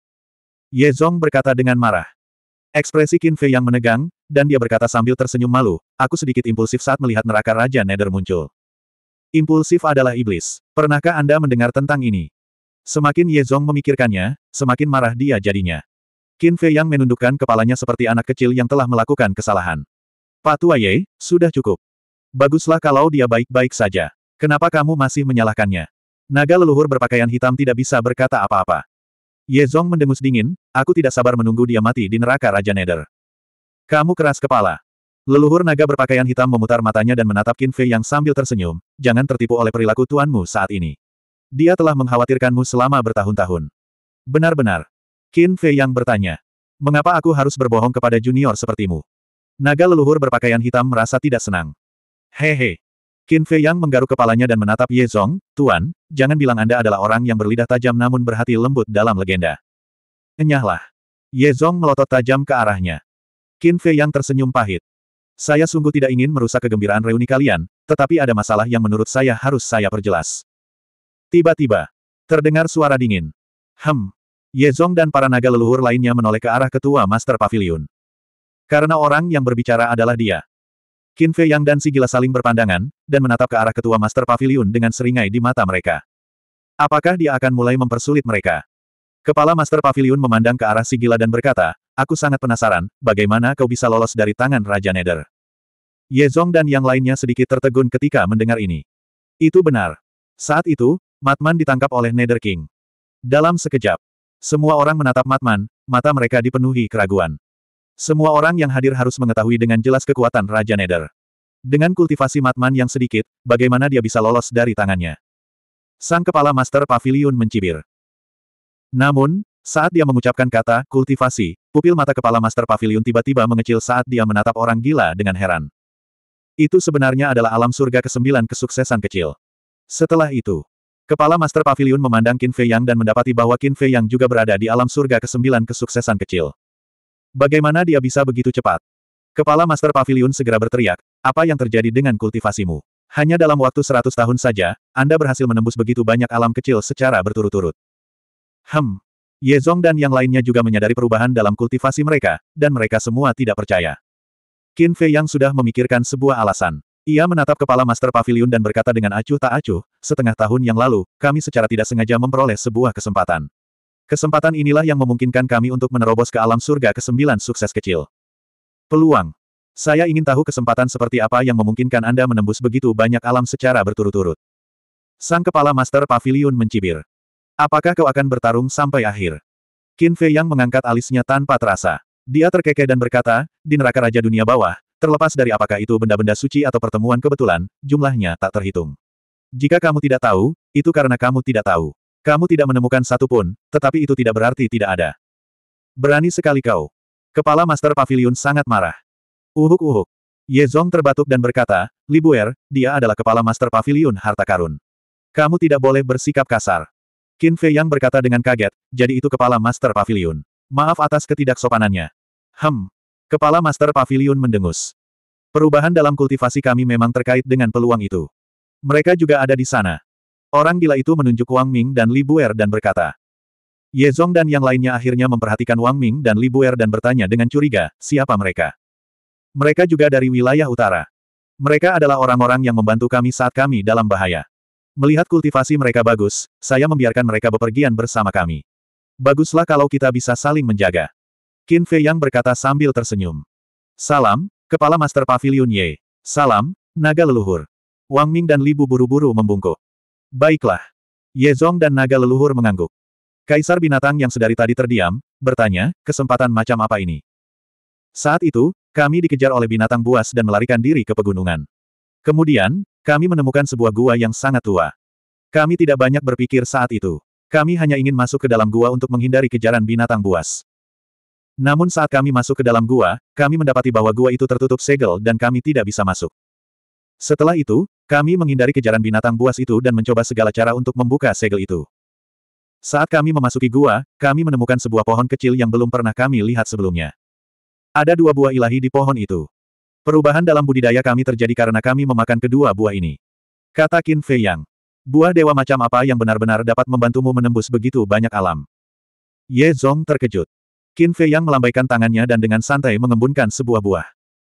Ye Zong berkata dengan marah. Ekspresi Qin Fei yang menegang, dan dia berkata sambil tersenyum malu, aku sedikit impulsif saat melihat neraka Raja Nether muncul. Impulsif adalah iblis. Pernahkah Anda mendengar tentang ini? Semakin Ye Zong memikirkannya, semakin marah dia jadinya. Qin Fei yang menundukkan kepalanya seperti anak kecil yang telah melakukan kesalahan. Pak tua Ye, sudah cukup. Baguslah kalau dia baik-baik saja. Kenapa kamu masih menyalahkannya? Naga leluhur berpakaian hitam tidak bisa berkata apa-apa. Ye Zong mendengus dingin, Aku tidak sabar menunggu dia mati di neraka Raja Nether. Kamu keras kepala. Leluhur naga berpakaian hitam memutar matanya dan menatap Qin Fei yang sambil tersenyum, jangan tertipu oleh perilaku tuanmu saat ini. Dia telah mengkhawatirkanmu selama bertahun-tahun. Benar-benar. Qin Fei yang bertanya. Mengapa aku harus berbohong kepada junior sepertimu? Naga leluhur berpakaian hitam merasa tidak senang. Hehe. Qin Fei yang menggaruk kepalanya dan menatap Ye Zong, Tuan, jangan bilang Anda adalah orang yang berlidah tajam namun berhati lembut dalam legenda. Enyahlah. Ye Zong melotot tajam ke arahnya. Qin Fei yang tersenyum pahit. Saya sungguh tidak ingin merusak kegembiraan reuni kalian, tetapi ada masalah yang menurut saya harus saya perjelas. Tiba-tiba, terdengar suara dingin. Hem. Ye Zong dan para naga leluhur lainnya menoleh ke arah ketua Master Pavilion. Karena orang yang berbicara adalah dia. Qin Fei Yang dan si gila saling berpandangan, dan menatap ke arah ketua Master Pavilion dengan seringai di mata mereka. Apakah dia akan mulai mempersulit mereka? Kepala Master Pavilion memandang ke arah Sigila dan berkata, Aku sangat penasaran, bagaimana kau bisa lolos dari tangan Raja Neder? Zong dan yang lainnya sedikit tertegun ketika mendengar ini. Itu benar. Saat itu, Matman ditangkap oleh Nether King. Dalam sekejap, semua orang menatap Matman, mata mereka dipenuhi keraguan. Semua orang yang hadir harus mengetahui dengan jelas kekuatan Raja Nether. Dengan kultivasi Matman yang sedikit, bagaimana dia bisa lolos dari tangannya? Sang kepala Master Pavilion mencibir. Namun, saat dia mengucapkan kata, kultivasi, pupil mata kepala Master Pavilion tiba-tiba mengecil saat dia menatap orang gila dengan heran. Itu sebenarnya adalah alam surga kesembilan kesuksesan kecil. Setelah itu, kepala Master Pavilion memandang Qin Fei Yang dan mendapati bahwa Qin Fei Yang juga berada di alam surga kesembilan kesuksesan kecil. Bagaimana dia bisa begitu cepat? Kepala Master Pavilion segera berteriak, apa yang terjadi dengan kultivasimu? Hanya dalam waktu 100 tahun saja, Anda berhasil menembus begitu banyak alam kecil secara berturut-turut. Hem. Yezong dan yang lainnya juga menyadari perubahan dalam kultivasi mereka, dan mereka semua tidak percaya. Qin Fei yang sudah memikirkan sebuah alasan. Ia menatap kepala Master Pavilion dan berkata dengan acuh tak acuh, setengah tahun yang lalu, kami secara tidak sengaja memperoleh sebuah kesempatan. Kesempatan inilah yang memungkinkan kami untuk menerobos ke alam surga ke-9 sukses kecil. Peluang. Saya ingin tahu kesempatan seperti apa yang memungkinkan Anda menembus begitu banyak alam secara berturut-turut. Sang kepala Master Pavilion mencibir. Apakah kau akan bertarung sampai akhir? Qin Fei Yang mengangkat alisnya tanpa terasa. Dia terkekeh dan berkata, di neraka Raja Dunia Bawah, terlepas dari apakah itu benda-benda suci atau pertemuan kebetulan, jumlahnya tak terhitung. Jika kamu tidak tahu, itu karena kamu tidak tahu. Kamu tidak menemukan satupun, tetapi itu tidak berarti tidak ada. Berani sekali kau. Kepala Master Pavilion sangat marah. Uhuk-uhuk. Ye Zong terbatuk dan berkata, Libuer, dia adalah kepala Master Pavilion Harta Karun. Kamu tidak boleh bersikap kasar. Qin Fei Yang berkata dengan kaget, jadi itu kepala Master Pavilion. Maaf atas ketidaksopanannya. Hem. Kepala Master Pavilion mendengus. Perubahan dalam kultivasi kami memang terkait dengan peluang itu. Mereka juga ada di sana. Orang gila itu menunjuk Wang Ming dan Li Buer dan berkata. "Ye Zong dan yang lainnya akhirnya memperhatikan Wang Ming dan Li Buer dan bertanya dengan curiga, siapa mereka? Mereka juga dari wilayah utara. Mereka adalah orang-orang yang membantu kami saat kami dalam bahaya. Melihat kultivasi mereka bagus, saya membiarkan mereka bepergian bersama kami. Baguslah kalau kita bisa saling menjaga. Qin Fei Yang berkata sambil tersenyum. Salam, Kepala Master Pavilion Ye. Salam, Naga Leluhur. Wang Ming dan Libu buru-buru membungkuk. Baiklah. Ye Zong dan Naga Leluhur mengangguk. Kaisar binatang yang sedari tadi terdiam, bertanya, kesempatan macam apa ini? Saat itu, kami dikejar oleh binatang buas dan melarikan diri ke pegunungan. Kemudian, kami menemukan sebuah gua yang sangat tua. Kami tidak banyak berpikir saat itu. Kami hanya ingin masuk ke dalam gua untuk menghindari kejaran binatang buas. Namun saat kami masuk ke dalam gua, kami mendapati bahwa gua itu tertutup segel dan kami tidak bisa masuk. Setelah itu, kami menghindari kejaran binatang buas itu dan mencoba segala cara untuk membuka segel itu. Saat kami memasuki gua, kami menemukan sebuah pohon kecil yang belum pernah kami lihat sebelumnya. Ada dua buah ilahi di pohon itu. Perubahan dalam budidaya kami terjadi karena kami memakan kedua buah ini. Kata Qin Fei Yang. Buah dewa macam apa yang benar-benar dapat membantumu menembus begitu banyak alam? Ye Zong terkejut. Qin Fei Yang melambaikan tangannya dan dengan santai mengembunkan sebuah buah.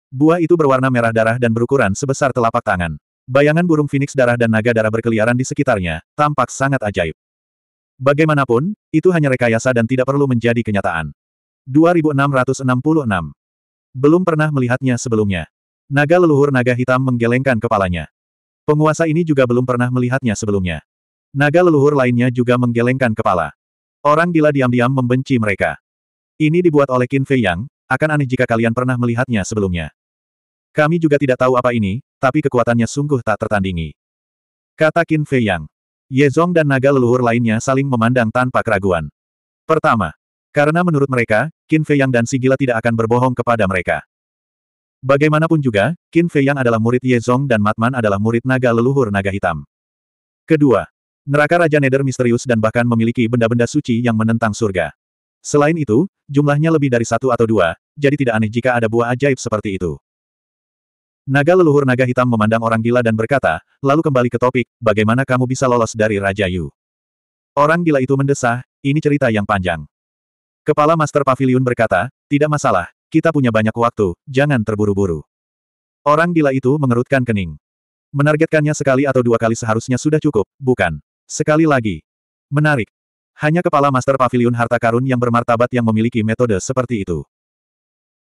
Buah itu berwarna merah darah dan berukuran sebesar telapak tangan. Bayangan burung phoenix darah dan naga darah berkeliaran di sekitarnya, tampak sangat ajaib. Bagaimanapun, itu hanya rekayasa dan tidak perlu menjadi kenyataan. 2666 belum pernah melihatnya sebelumnya. Naga leluhur naga hitam menggelengkan kepalanya. Penguasa ini juga belum pernah melihatnya sebelumnya. Naga leluhur lainnya juga menggelengkan kepala. Orang gila diam-diam membenci mereka. Ini dibuat oleh Qin Fei Yang, akan aneh jika kalian pernah melihatnya sebelumnya. Kami juga tidak tahu apa ini, tapi kekuatannya sungguh tak tertandingi. Kata Qin Fei Yang. Ye Zong dan naga leluhur lainnya saling memandang tanpa keraguan. Pertama, karena menurut mereka, Qin Yang dan si gila tidak akan berbohong kepada mereka. Bagaimanapun juga, Qin Yang adalah murid Ye Zong dan Matman adalah murid naga leluhur naga hitam. Kedua, neraka Raja Neder misterius dan bahkan memiliki benda-benda suci yang menentang surga. Selain itu, jumlahnya lebih dari satu atau dua, jadi tidak aneh jika ada buah ajaib seperti itu. Naga leluhur naga hitam memandang orang gila dan berkata, lalu kembali ke topik, bagaimana kamu bisa lolos dari Raja Yu? Orang gila itu mendesah, ini cerita yang panjang. Kepala Master Pavilion berkata, tidak masalah, kita punya banyak waktu, jangan terburu-buru. Orang gila itu mengerutkan kening. Menargetkannya sekali atau dua kali seharusnya sudah cukup, bukan? Sekali lagi. Menarik. Hanya kepala Master Pavilion harta karun yang bermartabat yang memiliki metode seperti itu.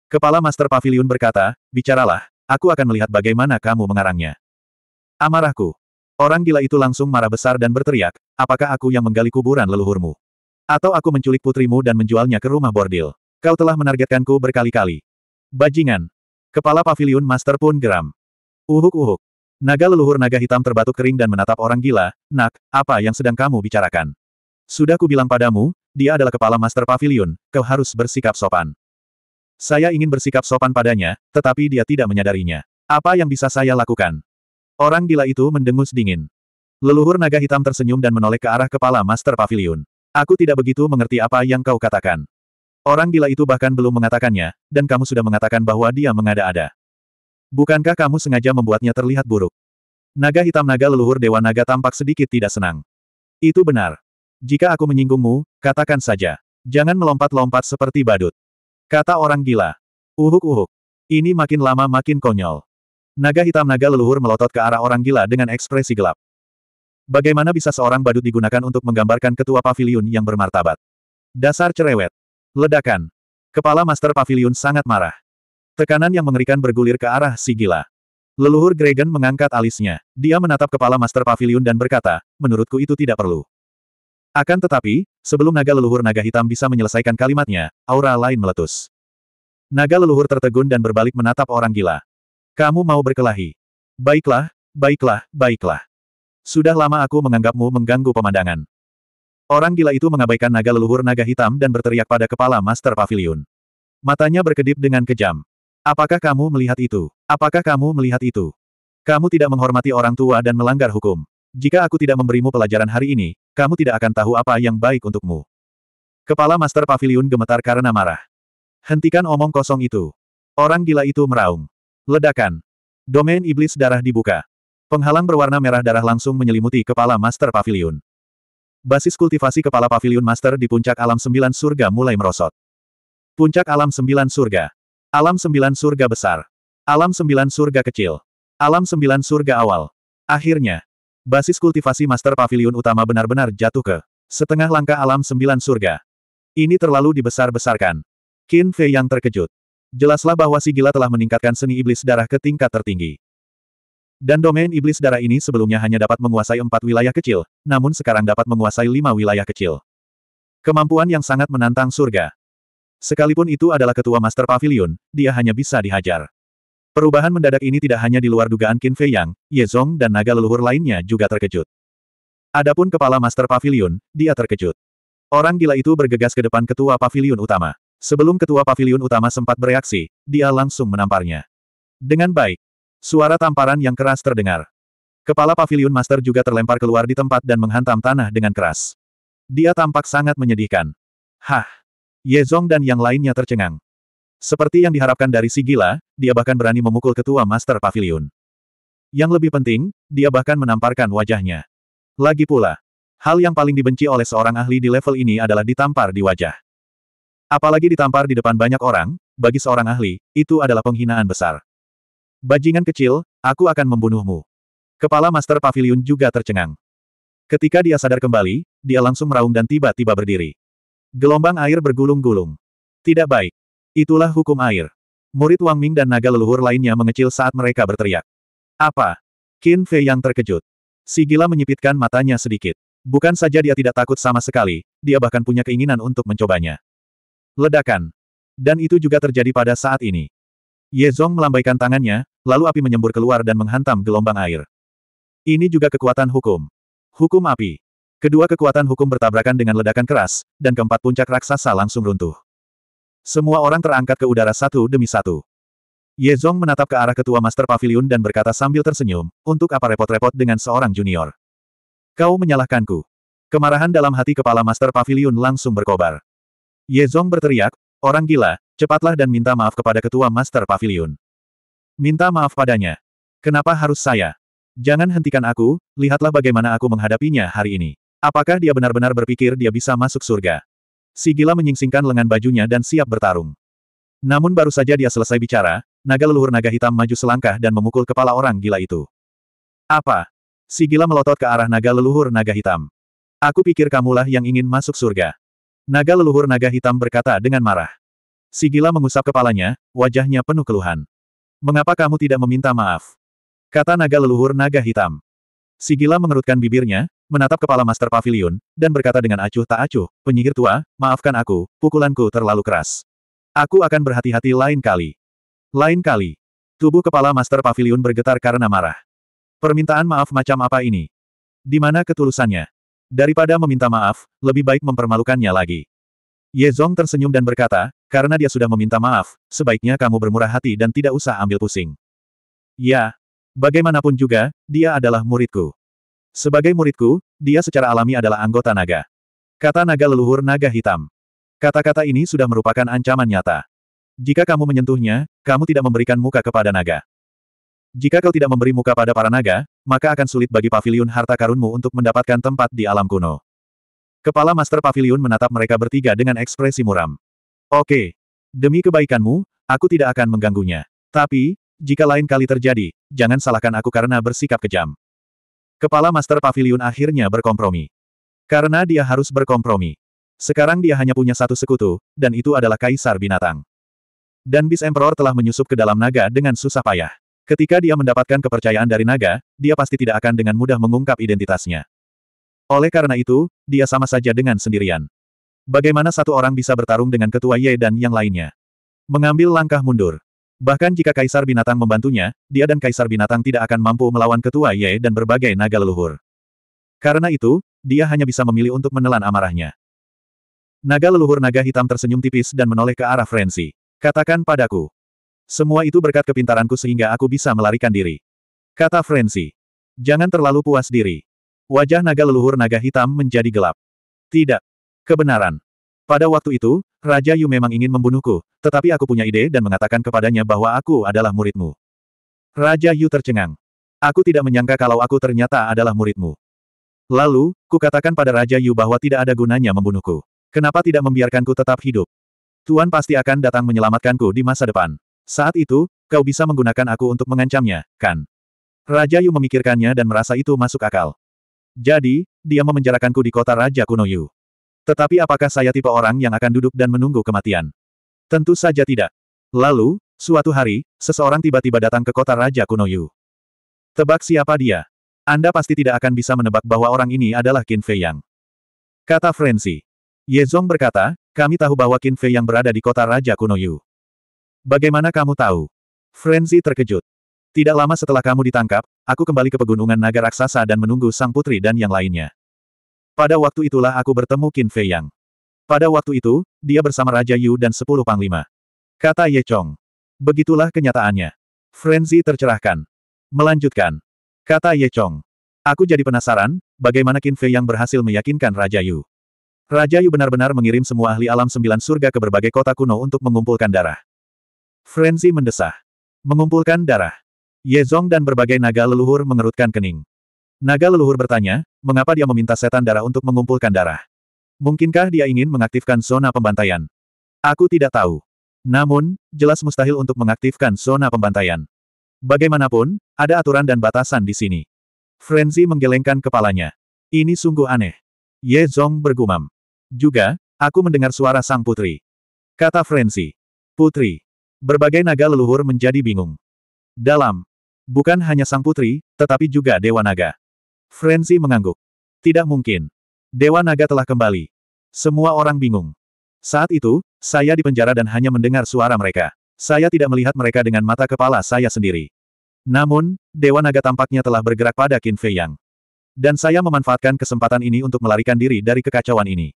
Kepala Master Pavilion berkata, bicaralah, aku akan melihat bagaimana kamu mengarangnya. Amarahku. Orang gila itu langsung marah besar dan berteriak, apakah aku yang menggali kuburan leluhurmu? Atau aku menculik putrimu dan menjualnya ke rumah bordil. Kau telah menargetkanku berkali-kali. Bajingan. Kepala pavilion master pun geram. Uhuk-uhuk. Naga leluhur naga hitam terbatuk kering dan menatap orang gila, nak, apa yang sedang kamu bicarakan? Sudah kubilang padamu, dia adalah kepala master pavilion, kau harus bersikap sopan. Saya ingin bersikap sopan padanya, tetapi dia tidak menyadarinya. Apa yang bisa saya lakukan? Orang gila itu mendengus dingin. Leluhur naga hitam tersenyum dan menoleh ke arah kepala master pavilion. Aku tidak begitu mengerti apa yang kau katakan. Orang gila itu bahkan belum mengatakannya, dan kamu sudah mengatakan bahwa dia mengada-ada. Bukankah kamu sengaja membuatnya terlihat buruk? Naga hitam naga leluhur Dewa Naga tampak sedikit tidak senang. Itu benar. Jika aku menyinggungmu, katakan saja. Jangan melompat-lompat seperti badut. Kata orang gila. Uhuk-uhuk. Ini makin lama makin konyol. Naga hitam naga leluhur melotot ke arah orang gila dengan ekspresi gelap. Bagaimana bisa seorang badut digunakan untuk menggambarkan ketua pavilion yang bermartabat? Dasar cerewet. Ledakan. Kepala Master Pavilion sangat marah. Tekanan yang mengerikan bergulir ke arah si gila. Leluhur Gregan mengangkat alisnya. Dia menatap kepala Master Pavilion dan berkata, menurutku itu tidak perlu. Akan tetapi, sebelum naga leluhur naga hitam bisa menyelesaikan kalimatnya, aura lain meletus. Naga leluhur tertegun dan berbalik menatap orang gila. Kamu mau berkelahi? Baiklah, baiklah, baiklah. Sudah lama aku menganggapmu mengganggu pemandangan. Orang gila itu mengabaikan naga leluhur naga hitam dan berteriak pada kepala Master Pavilion. Matanya berkedip dengan kejam. Apakah kamu melihat itu? Apakah kamu melihat itu? Kamu tidak menghormati orang tua dan melanggar hukum. Jika aku tidak memberimu pelajaran hari ini, kamu tidak akan tahu apa yang baik untukmu. Kepala Master Pavilion gemetar karena marah. Hentikan omong kosong itu. Orang gila itu meraung. Ledakan. Domain iblis darah dibuka. Penghalang berwarna merah darah langsung menyelimuti kepala Master Pavilion. Basis kultivasi kepala Pavilion Master di puncak alam sembilan surga mulai merosot. Puncak alam sembilan surga. Alam sembilan surga besar. Alam sembilan surga kecil. Alam sembilan surga awal. Akhirnya, basis kultivasi Master Pavilion utama benar-benar jatuh ke setengah langkah alam sembilan surga. Ini terlalu dibesar-besarkan. Qin Fei yang terkejut. Jelaslah bahwa si gila telah meningkatkan seni iblis darah ke tingkat tertinggi. Dan domain iblis darah ini sebelumnya hanya dapat menguasai empat wilayah kecil, namun sekarang dapat menguasai lima wilayah kecil. Kemampuan yang sangat menantang surga. Sekalipun itu adalah ketua Master Pavilion, dia hanya bisa dihajar. Perubahan mendadak ini tidak hanya di luar dugaan Qin Fei Yang, Ye Zong dan naga leluhur lainnya juga terkejut. Adapun kepala Master Pavilion, dia terkejut. Orang gila itu bergegas ke depan ketua pavilion utama. Sebelum ketua pavilion utama sempat bereaksi, dia langsung menamparnya. Dengan baik, Suara tamparan yang keras terdengar. Kepala pavilion master juga terlempar keluar di tempat dan menghantam tanah dengan keras. Dia tampak sangat menyedihkan. Hah! Zong dan yang lainnya tercengang. Seperti yang diharapkan dari si gila, dia bahkan berani memukul ketua master pavilion. Yang lebih penting, dia bahkan menamparkan wajahnya. Lagi pula, hal yang paling dibenci oleh seorang ahli di level ini adalah ditampar di wajah. Apalagi ditampar di depan banyak orang, bagi seorang ahli, itu adalah penghinaan besar. Bajingan kecil, aku akan membunuhmu. Kepala Master Pavilion juga tercengang. Ketika dia sadar kembali, dia langsung meraung dan tiba-tiba berdiri. Gelombang air bergulung-gulung. Tidak baik. Itulah hukum air. Murid Wang Ming dan naga leluhur lainnya mengecil saat mereka berteriak. Apa? Qin Fei yang terkejut. Si gila menyipitkan matanya sedikit. Bukan saja dia tidak takut sama sekali, dia bahkan punya keinginan untuk mencobanya. Ledakan. Dan itu juga terjadi pada saat ini. Ye Zong melambaikan tangannya, lalu api menyembur keluar dan menghantam gelombang air. Ini juga kekuatan hukum. Hukum api. Kedua kekuatan hukum bertabrakan dengan ledakan keras, dan keempat puncak raksasa langsung runtuh. Semua orang terangkat ke udara satu demi satu. Ye Zong menatap ke arah ketua Master Pavilion dan berkata sambil tersenyum, untuk apa repot-repot dengan seorang junior. Kau menyalahkanku. Kemarahan dalam hati kepala Master Pavilion langsung berkobar. Ye Zong berteriak, orang gila, Cepatlah dan minta maaf kepada ketua Master Pavilion. Minta maaf padanya. Kenapa harus saya? Jangan hentikan aku, lihatlah bagaimana aku menghadapinya hari ini. Apakah dia benar-benar berpikir dia bisa masuk surga? Si gila menyingsingkan lengan bajunya dan siap bertarung. Namun baru saja dia selesai bicara, naga leluhur naga hitam maju selangkah dan memukul kepala orang gila itu. Apa? Si gila melotot ke arah naga leluhur naga hitam. Aku pikir kamulah yang ingin masuk surga. Naga leluhur naga hitam berkata dengan marah. Sigila mengusap kepalanya, wajahnya penuh keluhan. Mengapa kamu tidak meminta maaf? Kata naga leluhur naga hitam. Sigila mengerutkan bibirnya, menatap kepala Master Pavilion, dan berkata dengan acuh tak acuh, penyihir tua, maafkan aku, pukulanku terlalu keras. Aku akan berhati-hati lain kali. Lain kali. Tubuh kepala Master Pavilion bergetar karena marah. Permintaan maaf macam apa ini? Di mana ketulusannya? Daripada meminta maaf, lebih baik mempermalukannya lagi. Ye Zong tersenyum dan berkata, karena dia sudah meminta maaf, sebaiknya kamu bermurah hati dan tidak usah ambil pusing. Ya. Bagaimanapun juga, dia adalah muridku. Sebagai muridku, dia secara alami adalah anggota naga. Kata naga leluhur naga hitam. Kata-kata ini sudah merupakan ancaman nyata. Jika kamu menyentuhnya, kamu tidak memberikan muka kepada naga. Jika kau tidak memberi muka pada para naga, maka akan sulit bagi Pavilion harta karunmu untuk mendapatkan tempat di alam kuno. Kepala Master Pavilion menatap mereka bertiga dengan ekspresi muram. Oke. Demi kebaikanmu, aku tidak akan mengganggunya. Tapi, jika lain kali terjadi, jangan salahkan aku karena bersikap kejam. Kepala Master Pavilion akhirnya berkompromi. Karena dia harus berkompromi. Sekarang dia hanya punya satu sekutu, dan itu adalah Kaisar Binatang. Dan Bis Emperor telah menyusup ke dalam naga dengan susah payah. Ketika dia mendapatkan kepercayaan dari naga, dia pasti tidak akan dengan mudah mengungkap identitasnya. Oleh karena itu, dia sama saja dengan sendirian. Bagaimana satu orang bisa bertarung dengan ketua Ye dan yang lainnya? Mengambil langkah mundur. Bahkan jika Kaisar Binatang membantunya, dia dan Kaisar Binatang tidak akan mampu melawan ketua Ye dan berbagai naga leluhur. Karena itu, dia hanya bisa memilih untuk menelan amarahnya. Naga leluhur naga hitam tersenyum tipis dan menoleh ke arah Frenzy. Katakan padaku. Semua itu berkat kepintaranku sehingga aku bisa melarikan diri. Kata Frenzy. Jangan terlalu puas diri. Wajah naga leluhur naga hitam menjadi gelap. Tidak. Kebenaran. Pada waktu itu, Raja Yu memang ingin membunuhku, tetapi aku punya ide dan mengatakan kepadanya bahwa aku adalah muridmu. Raja Yu tercengang. Aku tidak menyangka kalau aku ternyata adalah muridmu. Lalu, ku katakan pada Raja Yu bahwa tidak ada gunanya membunuhku. Kenapa tidak membiarkanku tetap hidup? Tuan pasti akan datang menyelamatkanku di masa depan. Saat itu, kau bisa menggunakan aku untuk mengancamnya, kan? Raja Yu memikirkannya dan merasa itu masuk akal. Jadi, dia memenjarakanku di kota Raja Kuno Yu. Tetapi apakah saya tipe orang yang akan duduk dan menunggu kematian? Tentu saja tidak. Lalu, suatu hari, seseorang tiba-tiba datang ke kota Raja Kuno Yu. Tebak siapa dia? Anda pasti tidak akan bisa menebak bahwa orang ini adalah Qin Fei Yang. Kata Frenzy. Yezong berkata, kami tahu bahwa Qin Fei Yang berada di kota Raja Kuno Yu. Bagaimana kamu tahu? Frenzy terkejut. Tidak lama setelah kamu ditangkap, aku kembali ke pegunungan naga raksasa dan menunggu sang putri dan yang lainnya. Pada waktu itulah aku bertemu Qin Fei Yang. Pada waktu itu, dia bersama Raja Yu dan sepuluh panglima. Kata Ye Chong. Begitulah kenyataannya. Frenzy tercerahkan. Melanjutkan. Kata Ye Chong. Aku jadi penasaran, bagaimana Qin Fei Yang berhasil meyakinkan Raja Yu. Raja Yu benar-benar mengirim semua ahli alam sembilan surga ke berbagai kota kuno untuk mengumpulkan darah. Frenzy mendesah. Mengumpulkan darah. Ye Zong dan berbagai naga leluhur mengerutkan kening. Naga leluhur bertanya, Mengapa dia meminta setan darah untuk mengumpulkan darah? Mungkinkah dia ingin mengaktifkan zona pembantaian? Aku tidak tahu. Namun, jelas mustahil untuk mengaktifkan zona pembantaian. Bagaimanapun, ada aturan dan batasan di sini. Frenzy menggelengkan kepalanya. Ini sungguh aneh. Ye Zong bergumam. Juga, aku mendengar suara sang putri. Kata Frenzy. Putri. Berbagai naga leluhur menjadi bingung. Dalam. Bukan hanya sang putri, tetapi juga dewa naga. Frenzy mengangguk. Tidak mungkin. Dewa Naga telah kembali. Semua orang bingung. Saat itu, saya dipenjara dan hanya mendengar suara mereka. Saya tidak melihat mereka dengan mata kepala saya sendiri. Namun, Dewa Naga tampaknya telah bergerak pada Qin Fei Yang. Dan saya memanfaatkan kesempatan ini untuk melarikan diri dari kekacauan ini.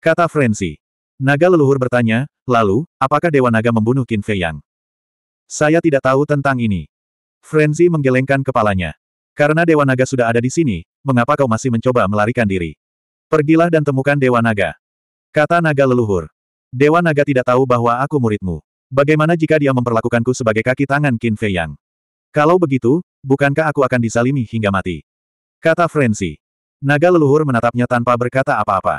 Kata Frenzy. Naga leluhur bertanya, lalu, apakah Dewa Naga membunuh Qin Fei Yang? Saya tidak tahu tentang ini. Frenzy menggelengkan kepalanya. Karena Dewa Naga sudah ada di sini, mengapa kau masih mencoba melarikan diri? Pergilah dan temukan Dewa Naga. Kata Naga leluhur. Dewa Naga tidak tahu bahwa aku muridmu. Bagaimana jika dia memperlakukanku sebagai kaki tangan Qin Fei Yang? Kalau begitu, bukankah aku akan disalimi hingga mati? Kata Frenzy. Naga leluhur menatapnya tanpa berkata apa-apa.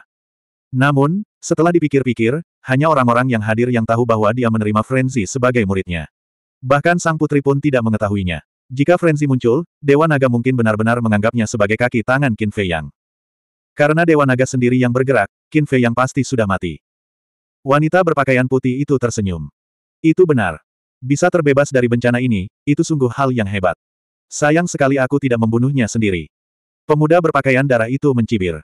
Namun, setelah dipikir-pikir, hanya orang-orang yang hadir yang tahu bahwa dia menerima Frenzy sebagai muridnya. Bahkan sang putri pun tidak mengetahuinya. Jika frenzy muncul, Dewa Naga mungkin benar-benar menganggapnya sebagai kaki tangan Qin Fei Yang. Karena Dewa Naga sendiri yang bergerak, Qin Fei Yang pasti sudah mati. Wanita berpakaian putih itu tersenyum. Itu benar. Bisa terbebas dari bencana ini, itu sungguh hal yang hebat. Sayang sekali aku tidak membunuhnya sendiri. Pemuda berpakaian darah itu mencibir.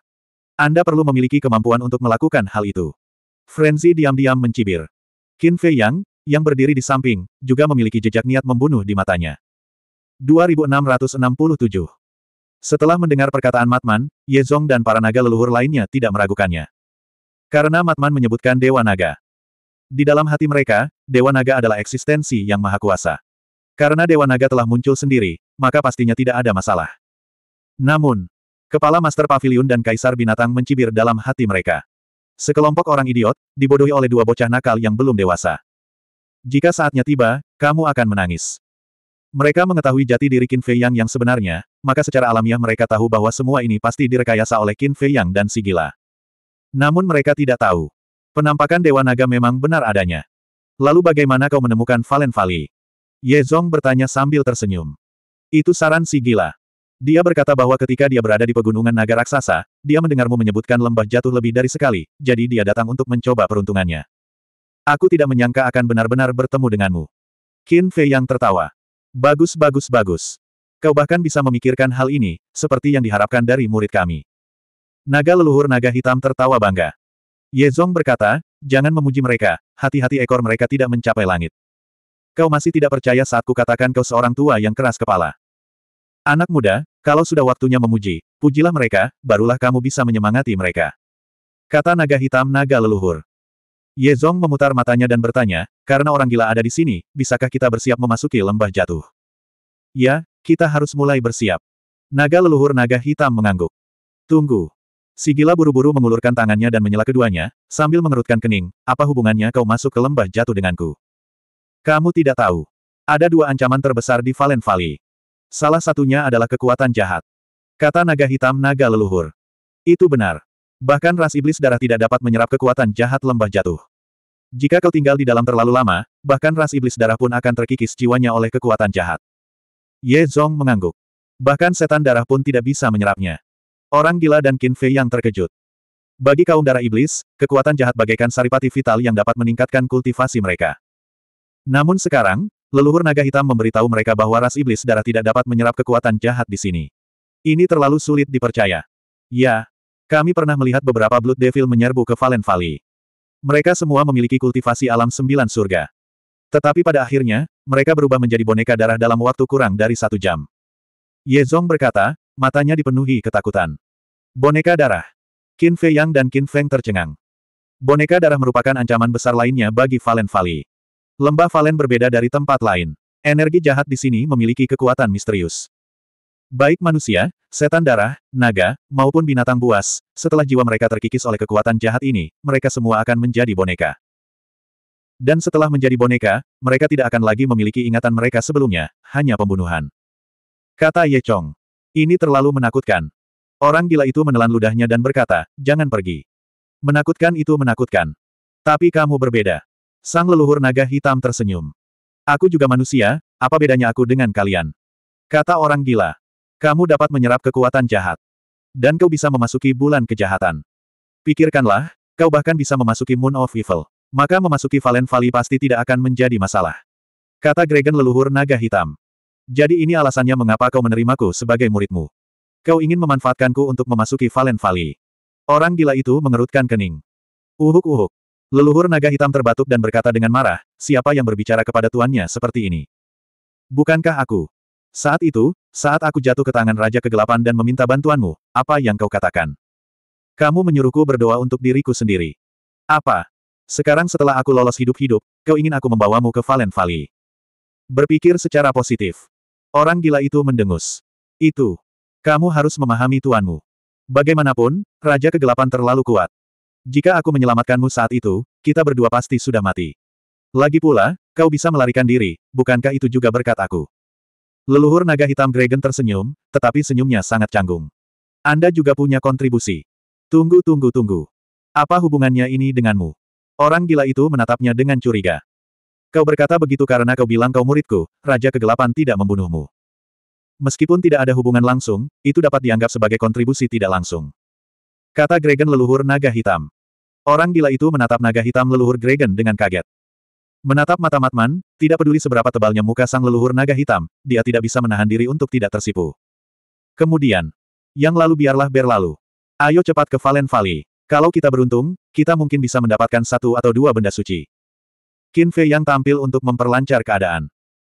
Anda perlu memiliki kemampuan untuk melakukan hal itu. Frenzy diam-diam mencibir. Qin Fei Yang, yang berdiri di samping, juga memiliki jejak niat membunuh di matanya. 2667. Setelah mendengar perkataan Matman, Ye Zong dan para naga leluhur lainnya tidak meragukannya. Karena Matman menyebutkan Dewa Naga. Di dalam hati mereka, Dewa Naga adalah eksistensi yang maha kuasa. Karena Dewa Naga telah muncul sendiri, maka pastinya tidak ada masalah. Namun, kepala Master Pavilion dan Kaisar Binatang mencibir dalam hati mereka. Sekelompok orang idiot, dibodohi oleh dua bocah nakal yang belum dewasa. Jika saatnya tiba, kamu akan menangis. Mereka mengetahui jati diri Qin Fei Yang yang sebenarnya, maka secara alamiah mereka tahu bahwa semua ini pasti direkayasa oleh Qin Fei Yang dan Sigila. Namun mereka tidak tahu. Penampakan Dewa Naga memang benar adanya. Lalu bagaimana kau menemukan Valen Ye Zong bertanya sambil tersenyum. Itu saran Sigila. Dia berkata bahwa ketika dia berada di pegunungan naga raksasa, dia mendengarmu menyebutkan lembah jatuh lebih dari sekali, jadi dia datang untuk mencoba peruntungannya. Aku tidak menyangka akan benar-benar bertemu denganmu. Qin Fei yang tertawa. Bagus bagus bagus. Kau bahkan bisa memikirkan hal ini, seperti yang diharapkan dari murid kami. Naga leluhur naga hitam tertawa bangga. Ye Zong berkata, jangan memuji mereka, hati-hati ekor mereka tidak mencapai langit. Kau masih tidak percaya saat kukatakan kau seorang tua yang keras kepala. Anak muda, kalau sudah waktunya memuji, pujilah mereka, barulah kamu bisa menyemangati mereka. Kata naga hitam naga leluhur. Ye Zong memutar matanya dan bertanya, karena orang gila ada di sini, bisakah kita bersiap memasuki lembah jatuh? Ya, kita harus mulai bersiap. Naga leluhur naga hitam mengangguk. Tunggu. Si gila buru-buru mengulurkan tangannya dan menyela keduanya, sambil mengerutkan kening, apa hubungannya kau masuk ke lembah jatuh denganku? Kamu tidak tahu. Ada dua ancaman terbesar di Valen Valley. Salah satunya adalah kekuatan jahat. Kata naga hitam naga leluhur. Itu benar. Bahkan ras iblis darah tidak dapat menyerap kekuatan jahat lembah jatuh. Jika kau tinggal di dalam terlalu lama, bahkan ras iblis darah pun akan terkikis jiwanya oleh kekuatan jahat. Ye Zong mengangguk. Bahkan setan darah pun tidak bisa menyerapnya. Orang gila dan Qin Fei yang terkejut. Bagi kaum darah iblis, kekuatan jahat bagaikan saripati vital yang dapat meningkatkan kultivasi mereka. Namun sekarang, leluhur naga hitam memberitahu mereka bahwa ras iblis darah tidak dapat menyerap kekuatan jahat di sini. Ini terlalu sulit dipercaya. Ya, kami pernah melihat beberapa Blood Devil menyerbu ke Valen Valley. Mereka semua memiliki kultivasi alam sembilan surga. Tetapi pada akhirnya, mereka berubah menjadi boneka darah dalam waktu kurang dari satu jam. Ye Zong berkata, matanya dipenuhi ketakutan. Boneka darah. Qin Fei Yang dan Qin Feng tercengang. Boneka darah merupakan ancaman besar lainnya bagi Valen Valley. Lembah Valen berbeda dari tempat lain. Energi jahat di sini memiliki kekuatan misterius. Baik manusia, setan darah, naga, maupun binatang buas, setelah jiwa mereka terkikis oleh kekuatan jahat ini, mereka semua akan menjadi boneka. Dan setelah menjadi boneka, mereka tidak akan lagi memiliki ingatan mereka sebelumnya, hanya pembunuhan. Kata Ye Chong. Ini terlalu menakutkan. Orang gila itu menelan ludahnya dan berkata, jangan pergi. Menakutkan itu menakutkan. Tapi kamu berbeda. Sang leluhur naga hitam tersenyum. Aku juga manusia, apa bedanya aku dengan kalian? Kata orang gila. Kamu dapat menyerap kekuatan jahat. Dan kau bisa memasuki bulan kejahatan. Pikirkanlah, kau bahkan bisa memasuki Moon of Evil. Maka memasuki Valen Valley pasti tidak akan menjadi masalah. Kata Gregen leluhur naga hitam. Jadi ini alasannya mengapa kau menerimaku sebagai muridmu. Kau ingin memanfaatkanku untuk memasuki Valen Valley. Orang gila itu mengerutkan kening. Uhuk-uhuk. Leluhur naga hitam terbatuk dan berkata dengan marah, siapa yang berbicara kepada tuannya seperti ini? Bukankah aku? Saat itu, saat aku jatuh ke tangan Raja Kegelapan dan meminta bantuanmu, apa yang kau katakan? Kamu menyuruhku berdoa untuk diriku sendiri. Apa? Sekarang setelah aku lolos hidup-hidup, kau ingin aku membawamu ke Valen Valley. Berpikir secara positif. Orang gila itu mendengus. Itu. Kamu harus memahami tuanmu. Bagaimanapun, Raja Kegelapan terlalu kuat. Jika aku menyelamatkanmu saat itu, kita berdua pasti sudah mati. Lagi pula, kau bisa melarikan diri, bukankah itu juga berkat aku? Leluhur naga hitam Dragon tersenyum, tetapi senyumnya sangat canggung. Anda juga punya kontribusi. Tunggu tunggu tunggu. Apa hubungannya ini denganmu? Orang gila itu menatapnya dengan curiga. Kau berkata begitu karena kau bilang kau muridku, Raja Kegelapan tidak membunuhmu. Meskipun tidak ada hubungan langsung, itu dapat dianggap sebagai kontribusi tidak langsung. Kata Gregen leluhur naga hitam. Orang gila itu menatap naga hitam leluhur Gregen dengan kaget. Menatap mata Matman, tidak peduli seberapa tebalnya muka sang leluhur naga hitam, dia tidak bisa menahan diri untuk tidak tersipu. Kemudian, yang lalu biarlah berlalu. Ayo cepat ke Valen Valley. Kalau kita beruntung, kita mungkin bisa mendapatkan satu atau dua benda suci. Qin Fei yang tampil untuk memperlancar keadaan.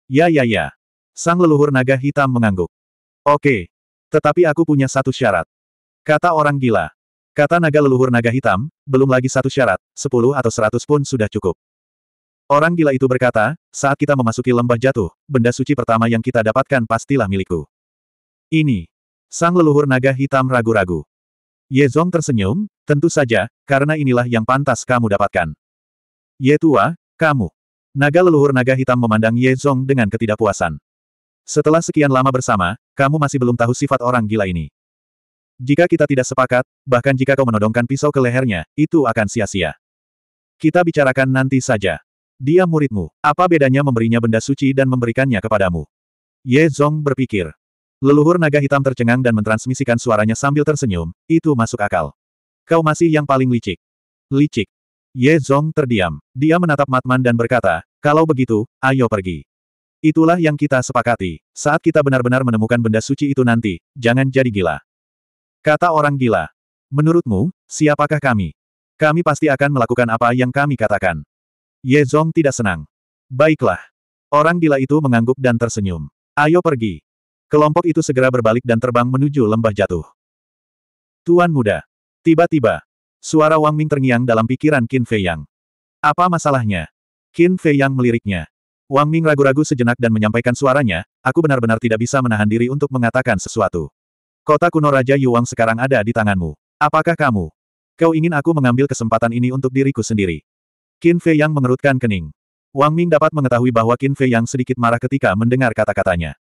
Ya ya ya. Sang leluhur naga hitam mengangguk. Oke. Tetapi aku punya satu syarat. Kata orang gila. Kata naga leluhur naga hitam, belum lagi satu syarat, sepuluh atau seratus pun sudah cukup. Orang gila itu berkata, saat kita memasuki lembah jatuh, benda suci pertama yang kita dapatkan pastilah milikku. Ini. Sang leluhur naga hitam ragu-ragu. Ye Zong tersenyum, tentu saja, karena inilah yang pantas kamu dapatkan. Ye tua, kamu. Naga leluhur naga hitam memandang Ye Zong dengan ketidakpuasan. Setelah sekian lama bersama, kamu masih belum tahu sifat orang gila ini. Jika kita tidak sepakat, bahkan jika kau menodongkan pisau ke lehernya, itu akan sia-sia. Kita bicarakan nanti saja. Dia muridmu. Apa bedanya memberinya benda suci dan memberikannya kepadamu? Ye Zong berpikir. Leluhur naga hitam tercengang dan mentransmisikan suaranya sambil tersenyum, itu masuk akal. Kau masih yang paling licik. Licik. Ye Zong terdiam. Dia menatap Matman dan berkata, kalau begitu, ayo pergi. Itulah yang kita sepakati. Saat kita benar-benar menemukan benda suci itu nanti, jangan jadi gila. Kata orang gila. Menurutmu, siapakah kami? Kami pasti akan melakukan apa yang kami katakan. Ye Zong tidak senang. Baiklah. Orang gila itu mengangguk dan tersenyum. Ayo pergi. Kelompok itu segera berbalik dan terbang menuju lembah jatuh. Tuan muda. Tiba-tiba. Suara Wang Ming terngiang dalam pikiran Qin Fei Yang. Apa masalahnya? Qin Fei Yang meliriknya. Wang Ming ragu-ragu sejenak dan menyampaikan suaranya, aku benar-benar tidak bisa menahan diri untuk mengatakan sesuatu. Kota kuno Raja Yuang sekarang ada di tanganmu. Apakah kamu? Kau ingin aku mengambil kesempatan ini untuk diriku sendiri? Qin Fei Yang mengerutkan kening. Wang Ming dapat mengetahui bahwa Qin Fei Yang sedikit marah ketika mendengar kata-katanya.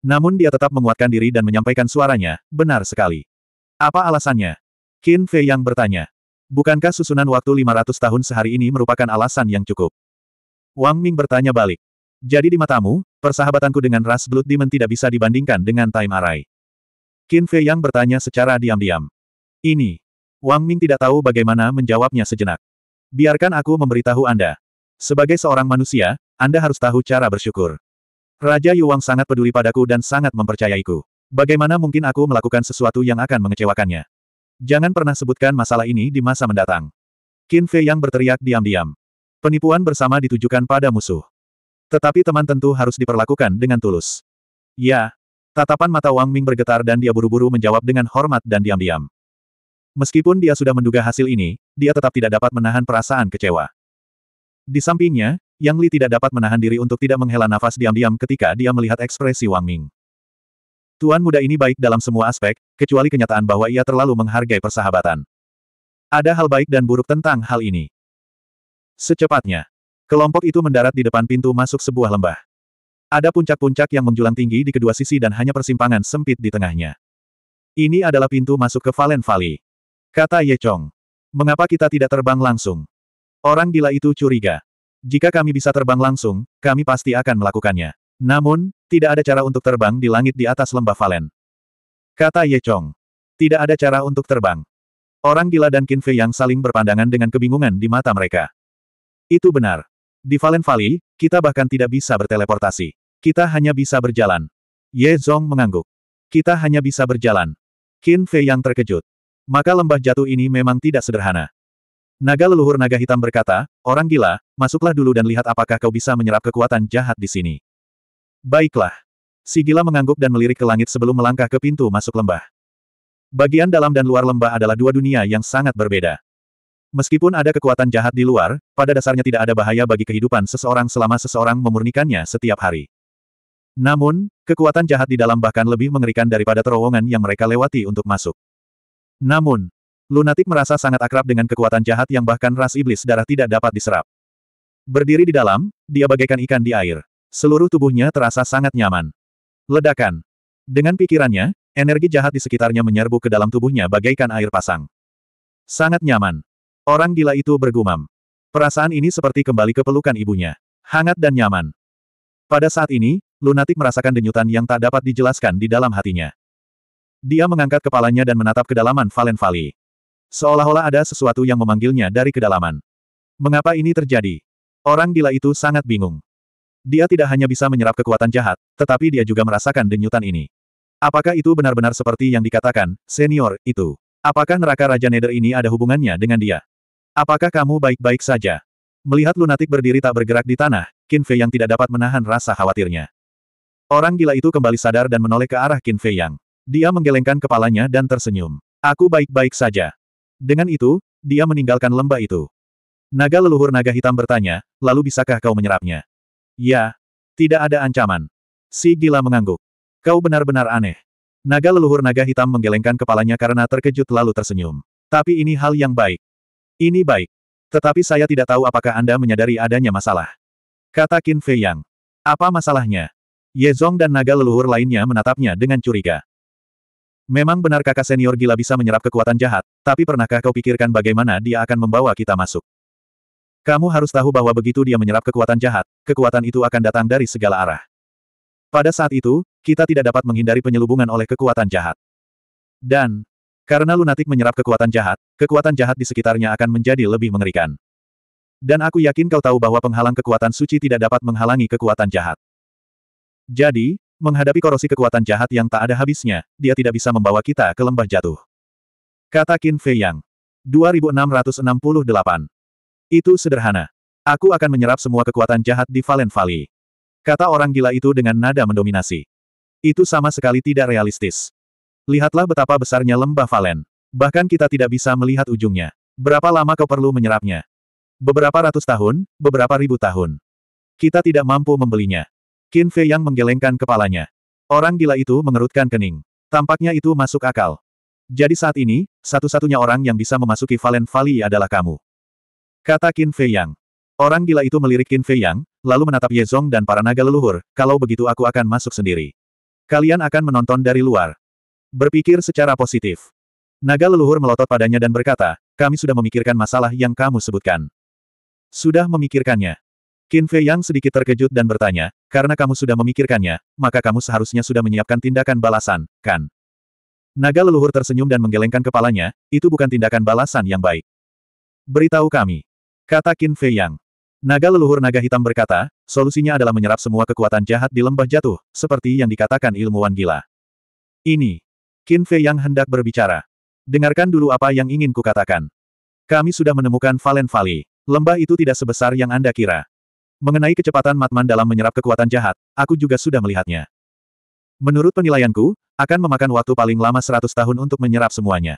Namun dia tetap menguatkan diri dan menyampaikan suaranya, benar sekali. Apa alasannya? Qin Fei Yang bertanya. Bukankah susunan waktu 500 tahun sehari ini merupakan alasan yang cukup? Wang Ming bertanya balik. Jadi di matamu, persahabatanku dengan Ras Blood Demon tidak bisa dibandingkan dengan Time Array. Qin Fei Yang bertanya secara diam-diam. Ini. Wang Ming tidak tahu bagaimana menjawabnya sejenak. Biarkan aku memberitahu Anda. Sebagai seorang manusia, Anda harus tahu cara bersyukur. Raja Yuang sangat peduli padaku dan sangat mempercayaiku. Bagaimana mungkin aku melakukan sesuatu yang akan mengecewakannya? Jangan pernah sebutkan masalah ini di masa mendatang. Qin Fei yang berteriak diam-diam. Penipuan bersama ditujukan pada musuh. Tetapi teman tentu harus diperlakukan dengan tulus. Ya. Tatapan mata Wang Ming bergetar dan dia buru-buru menjawab dengan hormat dan diam-diam. Meskipun dia sudah menduga hasil ini, dia tetap tidak dapat menahan perasaan kecewa. Di sampingnya, Yang Li tidak dapat menahan diri untuk tidak menghela nafas diam-diam ketika dia melihat ekspresi Wang Ming. Tuan muda ini baik dalam semua aspek, kecuali kenyataan bahwa ia terlalu menghargai persahabatan. Ada hal baik dan buruk tentang hal ini. Secepatnya, kelompok itu mendarat di depan pintu masuk sebuah lembah. Ada puncak-puncak yang menjulang tinggi di kedua sisi dan hanya persimpangan sempit di tengahnya. Ini adalah pintu masuk ke Valen Valley. Kata Ye Chong. Mengapa kita tidak terbang langsung? Orang gila itu curiga. Jika kami bisa terbang langsung, kami pasti akan melakukannya. Namun, tidak ada cara untuk terbang di langit di atas lembah Valen. Kata Ye Chong. Tidak ada cara untuk terbang. Orang gila dan Qin Fei yang saling berpandangan dengan kebingungan di mata mereka. Itu benar. Di Valen Valley, kita bahkan tidak bisa berteleportasi. Kita hanya bisa berjalan. Ye Zhong mengangguk. Kita hanya bisa berjalan. Qin Fei yang terkejut. Maka lembah jatuh ini memang tidak sederhana. Naga leluhur naga hitam berkata, orang gila, masuklah dulu dan lihat apakah kau bisa menyerap kekuatan jahat di sini. Baiklah. Si gila mengangguk dan melirik ke langit sebelum melangkah ke pintu masuk lembah. Bagian dalam dan luar lembah adalah dua dunia yang sangat berbeda. Meskipun ada kekuatan jahat di luar, pada dasarnya tidak ada bahaya bagi kehidupan seseorang selama seseorang memurnikannya setiap hari. Namun, kekuatan jahat di dalam bahkan lebih mengerikan daripada terowongan yang mereka lewati untuk masuk. Namun, Lunatik merasa sangat akrab dengan kekuatan jahat yang bahkan ras iblis darah tidak dapat diserap. Berdiri di dalam, dia bagaikan ikan di air. Seluruh tubuhnya terasa sangat nyaman. Ledakan. Dengan pikirannya, energi jahat di sekitarnya menyerbu ke dalam tubuhnya bagaikan air pasang. Sangat nyaman. Orang gila itu bergumam. Perasaan ini seperti kembali ke pelukan ibunya. Hangat dan nyaman. Pada saat ini, lunatik merasakan denyutan yang tak dapat dijelaskan di dalam hatinya. Dia mengangkat kepalanya dan menatap kedalaman Valen Valley. Seolah-olah ada sesuatu yang memanggilnya dari kedalaman. Mengapa ini terjadi? Orang gila itu sangat bingung. Dia tidak hanya bisa menyerap kekuatan jahat, tetapi dia juga merasakan denyutan ini. Apakah itu benar-benar seperti yang dikatakan, senior, itu? Apakah neraka Raja Neder ini ada hubungannya dengan dia? Apakah kamu baik-baik saja? Melihat lunatik berdiri tak bergerak di tanah, Qin Fei yang tidak dapat menahan rasa khawatirnya. Orang gila itu kembali sadar dan menoleh ke arah Qin Fei yang. Dia menggelengkan kepalanya dan tersenyum. Aku baik-baik saja. Dengan itu, dia meninggalkan lembah itu. Naga leluhur naga hitam bertanya, lalu bisakah kau menyerapnya? Ya. Tidak ada ancaman. Si gila mengangguk. Kau benar-benar aneh. Naga leluhur naga hitam menggelengkan kepalanya karena terkejut lalu tersenyum. Tapi ini hal yang baik. Ini baik. Tetapi saya tidak tahu apakah Anda menyadari adanya masalah. Kata Qin Fei Yang. Apa masalahnya? Ye Zong dan naga leluhur lainnya menatapnya dengan curiga. Memang benar kakak senior gila bisa menyerap kekuatan jahat, tapi pernahkah kau pikirkan bagaimana dia akan membawa kita masuk? Kamu harus tahu bahwa begitu dia menyerap kekuatan jahat, kekuatan itu akan datang dari segala arah. Pada saat itu, kita tidak dapat menghindari penyelubungan oleh kekuatan jahat. Dan, karena lunatik menyerap kekuatan jahat, kekuatan jahat di sekitarnya akan menjadi lebih mengerikan. Dan aku yakin kau tahu bahwa penghalang kekuatan suci tidak dapat menghalangi kekuatan jahat. Jadi, Menghadapi korosi kekuatan jahat yang tak ada habisnya, dia tidak bisa membawa kita ke lembah jatuh. Kata Qin Fei Yang. 2668. Itu sederhana. Aku akan menyerap semua kekuatan jahat di Valen Valley. Kata orang gila itu dengan nada mendominasi. Itu sama sekali tidak realistis. Lihatlah betapa besarnya lembah Valen. Bahkan kita tidak bisa melihat ujungnya. Berapa lama kau perlu menyerapnya? Beberapa ratus tahun, beberapa ribu tahun. Kita tidak mampu membelinya. Qin Fei yang menggelengkan kepalanya. Orang gila itu mengerutkan kening. Tampaknya itu masuk akal. Jadi saat ini, satu-satunya orang yang bisa memasuki Valen Valley adalah kamu. Kata Qin Fei Yang. Orang gila itu melirik Qin Fei Yang, lalu menatap Ye Zong dan para naga leluhur, kalau begitu aku akan masuk sendiri. Kalian akan menonton dari luar. Berpikir secara positif. Naga leluhur melotot padanya dan berkata, kami sudah memikirkan masalah yang kamu sebutkan. Sudah memikirkannya. Qin Fei Yang sedikit terkejut dan bertanya, karena kamu sudah memikirkannya, maka kamu seharusnya sudah menyiapkan tindakan balasan, kan? Naga leluhur tersenyum dan menggelengkan kepalanya, itu bukan tindakan balasan yang baik. Beritahu kami. Kata Qin Fei Yang. Naga leluhur naga hitam berkata, solusinya adalah menyerap semua kekuatan jahat di lembah jatuh, seperti yang dikatakan ilmuwan gila. Ini. Qin Fei yang hendak berbicara. Dengarkan dulu apa yang ingin kukatakan. Kami sudah menemukan Valen Valley. Lembah itu tidak sebesar yang Anda kira. Mengenai kecepatan Matman dalam menyerap kekuatan jahat, aku juga sudah melihatnya. Menurut penilaianku, akan memakan waktu paling lama 100 tahun untuk menyerap semuanya.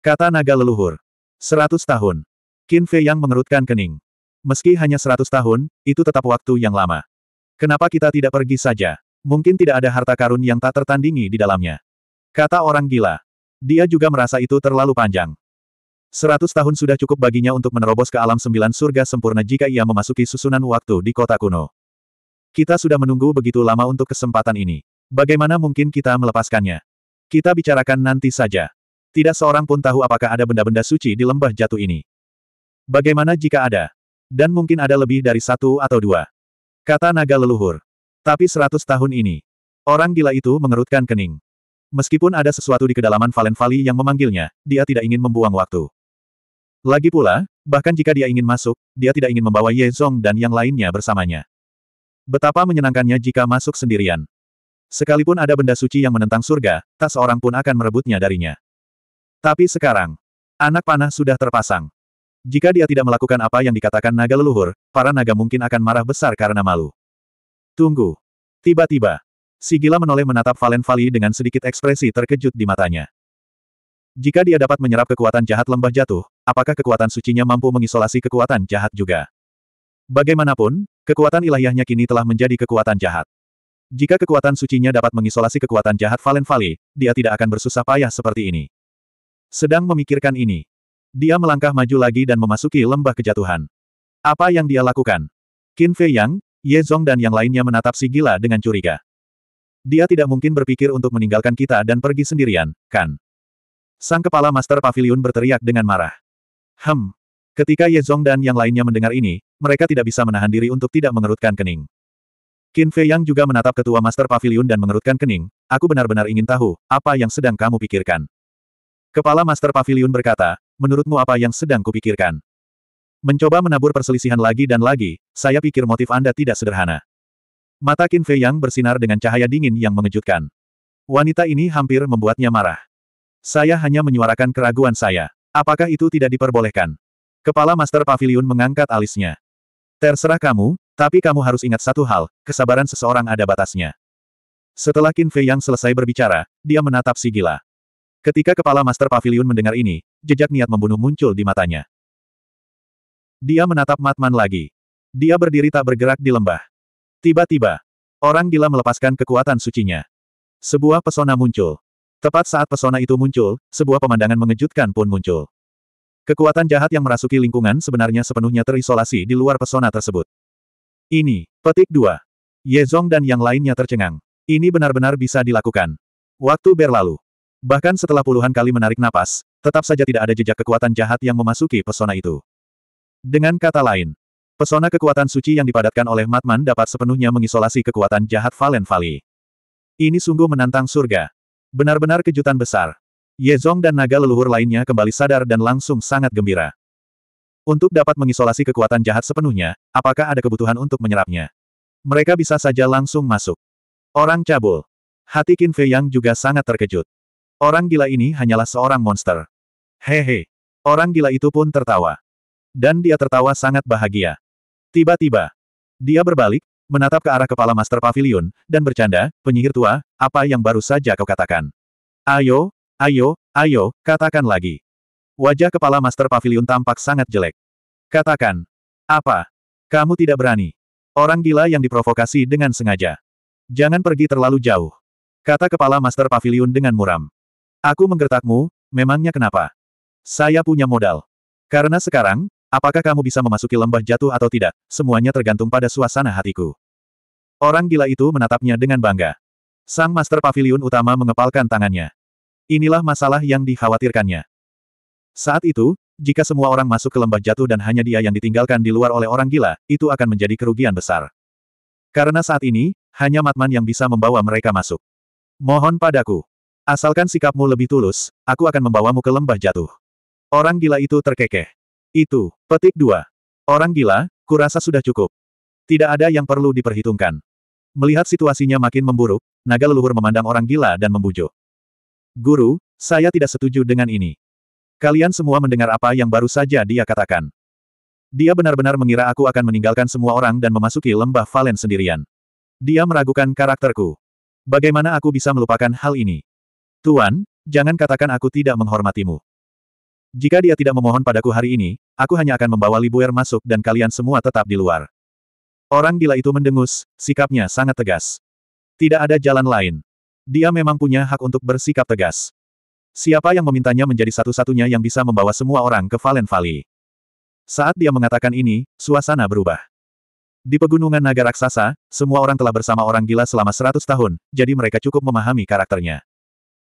Kata naga leluhur. 100 tahun. Qin Fei yang mengerutkan kening. Meski hanya 100 tahun, itu tetap waktu yang lama. Kenapa kita tidak pergi saja? Mungkin tidak ada harta karun yang tak tertandingi di dalamnya. Kata orang gila. Dia juga merasa itu terlalu panjang. Seratus tahun sudah cukup baginya untuk menerobos ke alam sembilan surga sempurna jika ia memasuki susunan waktu di kota kuno. Kita sudah menunggu begitu lama untuk kesempatan ini. Bagaimana mungkin kita melepaskannya? Kita bicarakan nanti saja. Tidak seorang pun tahu apakah ada benda-benda suci di lembah jatuh ini. Bagaimana jika ada? Dan mungkin ada lebih dari satu atau dua. Kata naga leluhur. Tapi seratus tahun ini. Orang gila itu mengerutkan kening. Meskipun ada sesuatu di kedalaman Valen Valley yang memanggilnya, dia tidak ingin membuang waktu. Lagi pula, bahkan jika dia ingin masuk, dia tidak ingin membawa Ye Zong dan yang lainnya bersamanya. Betapa menyenangkannya jika masuk sendirian. Sekalipun ada benda suci yang menentang surga, tak seorang pun akan merebutnya darinya. Tapi sekarang, anak panah sudah terpasang. Jika dia tidak melakukan apa yang dikatakan naga leluhur, para naga mungkin akan marah besar karena malu. Tunggu. Tiba-tiba, si menoleh menatap Valen Vali dengan sedikit ekspresi terkejut di matanya. Jika dia dapat menyerap kekuatan jahat lembah jatuh, apakah kekuatan sucinya mampu mengisolasi kekuatan jahat juga. Bagaimanapun, kekuatan ilahiyahnya kini telah menjadi kekuatan jahat. Jika kekuatan sucinya dapat mengisolasi kekuatan jahat Valen Valley, dia tidak akan bersusah payah seperti ini. Sedang memikirkan ini. Dia melangkah maju lagi dan memasuki lembah kejatuhan. Apa yang dia lakukan? Qin Fei Yang, Ye Zong dan yang lainnya menatap si gila dengan curiga. Dia tidak mungkin berpikir untuk meninggalkan kita dan pergi sendirian, kan? Sang kepala Master Pavilion berteriak dengan marah. Hem. Ketika Ye Zong dan yang lainnya mendengar ini, mereka tidak bisa menahan diri untuk tidak mengerutkan kening. Qin Fei Yang juga menatap ketua Master Pavilion dan mengerutkan kening, aku benar-benar ingin tahu, apa yang sedang kamu pikirkan. Kepala Master Pavilion berkata, menurutmu apa yang sedang kupikirkan? Mencoba menabur perselisihan lagi dan lagi, saya pikir motif Anda tidak sederhana. Mata Qin Fei Yang bersinar dengan cahaya dingin yang mengejutkan. Wanita ini hampir membuatnya marah. Saya hanya menyuarakan keraguan saya. Apakah itu tidak diperbolehkan? Kepala Master Pavilion mengangkat alisnya. Terserah kamu, tapi kamu harus ingat satu hal, kesabaran seseorang ada batasnya. Setelah Qin Fei Yang selesai berbicara, dia menatap si gila. Ketika Kepala Master Pavilion mendengar ini, jejak niat membunuh muncul di matanya. Dia menatap Matman lagi. Dia berdiri tak bergerak di lembah. Tiba-tiba, orang gila melepaskan kekuatan sucinya. Sebuah pesona muncul. Tepat saat pesona itu muncul, sebuah pemandangan mengejutkan pun muncul. Kekuatan jahat yang merasuki lingkungan sebenarnya sepenuhnya terisolasi di luar pesona tersebut. Ini, petik 2. Yezong dan yang lainnya tercengang. Ini benar-benar bisa dilakukan. Waktu berlalu. Bahkan setelah puluhan kali menarik napas, tetap saja tidak ada jejak kekuatan jahat yang memasuki pesona itu. Dengan kata lain, pesona kekuatan suci yang dipadatkan oleh Matman dapat sepenuhnya mengisolasi kekuatan jahat Valen Valley. Ini sungguh menantang surga. Benar-benar kejutan besar. Ye Zong dan naga leluhur lainnya kembali sadar dan langsung sangat gembira. Untuk dapat mengisolasi kekuatan jahat sepenuhnya, apakah ada kebutuhan untuk menyerapnya? Mereka bisa saja langsung masuk. Orang cabul. Hati Qin Fei Yang juga sangat terkejut. Orang gila ini hanyalah seorang monster. Hehe. Orang gila itu pun tertawa. Dan dia tertawa sangat bahagia. Tiba-tiba, dia berbalik, menatap ke arah kepala Master Pavilion, dan bercanda, penyihir tua, apa yang baru saja kau katakan? Ayo, ayo, ayo, katakan lagi. Wajah kepala Master Pavilion tampak sangat jelek. Katakan. Apa? Kamu tidak berani. Orang gila yang diprovokasi dengan sengaja. Jangan pergi terlalu jauh. Kata kepala Master Pavilion dengan muram. Aku menggertakmu, memangnya kenapa? Saya punya modal. Karena sekarang, Apakah kamu bisa memasuki lembah jatuh atau tidak, semuanya tergantung pada suasana hatiku. Orang gila itu menatapnya dengan bangga. Sang Master pavilion utama mengepalkan tangannya. Inilah masalah yang dikhawatirkannya. Saat itu, jika semua orang masuk ke lembah jatuh dan hanya dia yang ditinggalkan di luar oleh orang gila, itu akan menjadi kerugian besar. Karena saat ini, hanya Matman yang bisa membawa mereka masuk. Mohon padaku. Asalkan sikapmu lebih tulus, aku akan membawamu ke lembah jatuh. Orang gila itu terkekeh. Itu, petik dua. Orang gila, kurasa sudah cukup. Tidak ada yang perlu diperhitungkan. Melihat situasinya makin memburuk, naga leluhur memandang orang gila dan membujuk. Guru, saya tidak setuju dengan ini. Kalian semua mendengar apa yang baru saja dia katakan. Dia benar-benar mengira aku akan meninggalkan semua orang dan memasuki lembah Valen sendirian. Dia meragukan karakterku. Bagaimana aku bisa melupakan hal ini? Tuan, jangan katakan aku tidak menghormatimu. Jika dia tidak memohon padaku hari ini, aku hanya akan membawa Libuer masuk dan kalian semua tetap di luar. Orang gila itu mendengus, sikapnya sangat tegas. Tidak ada jalan lain. Dia memang punya hak untuk bersikap tegas. Siapa yang memintanya menjadi satu-satunya yang bisa membawa semua orang ke Valen Valley. Saat dia mengatakan ini, suasana berubah. Di pegunungan naga raksasa, semua orang telah bersama orang gila selama seratus tahun, jadi mereka cukup memahami karakternya.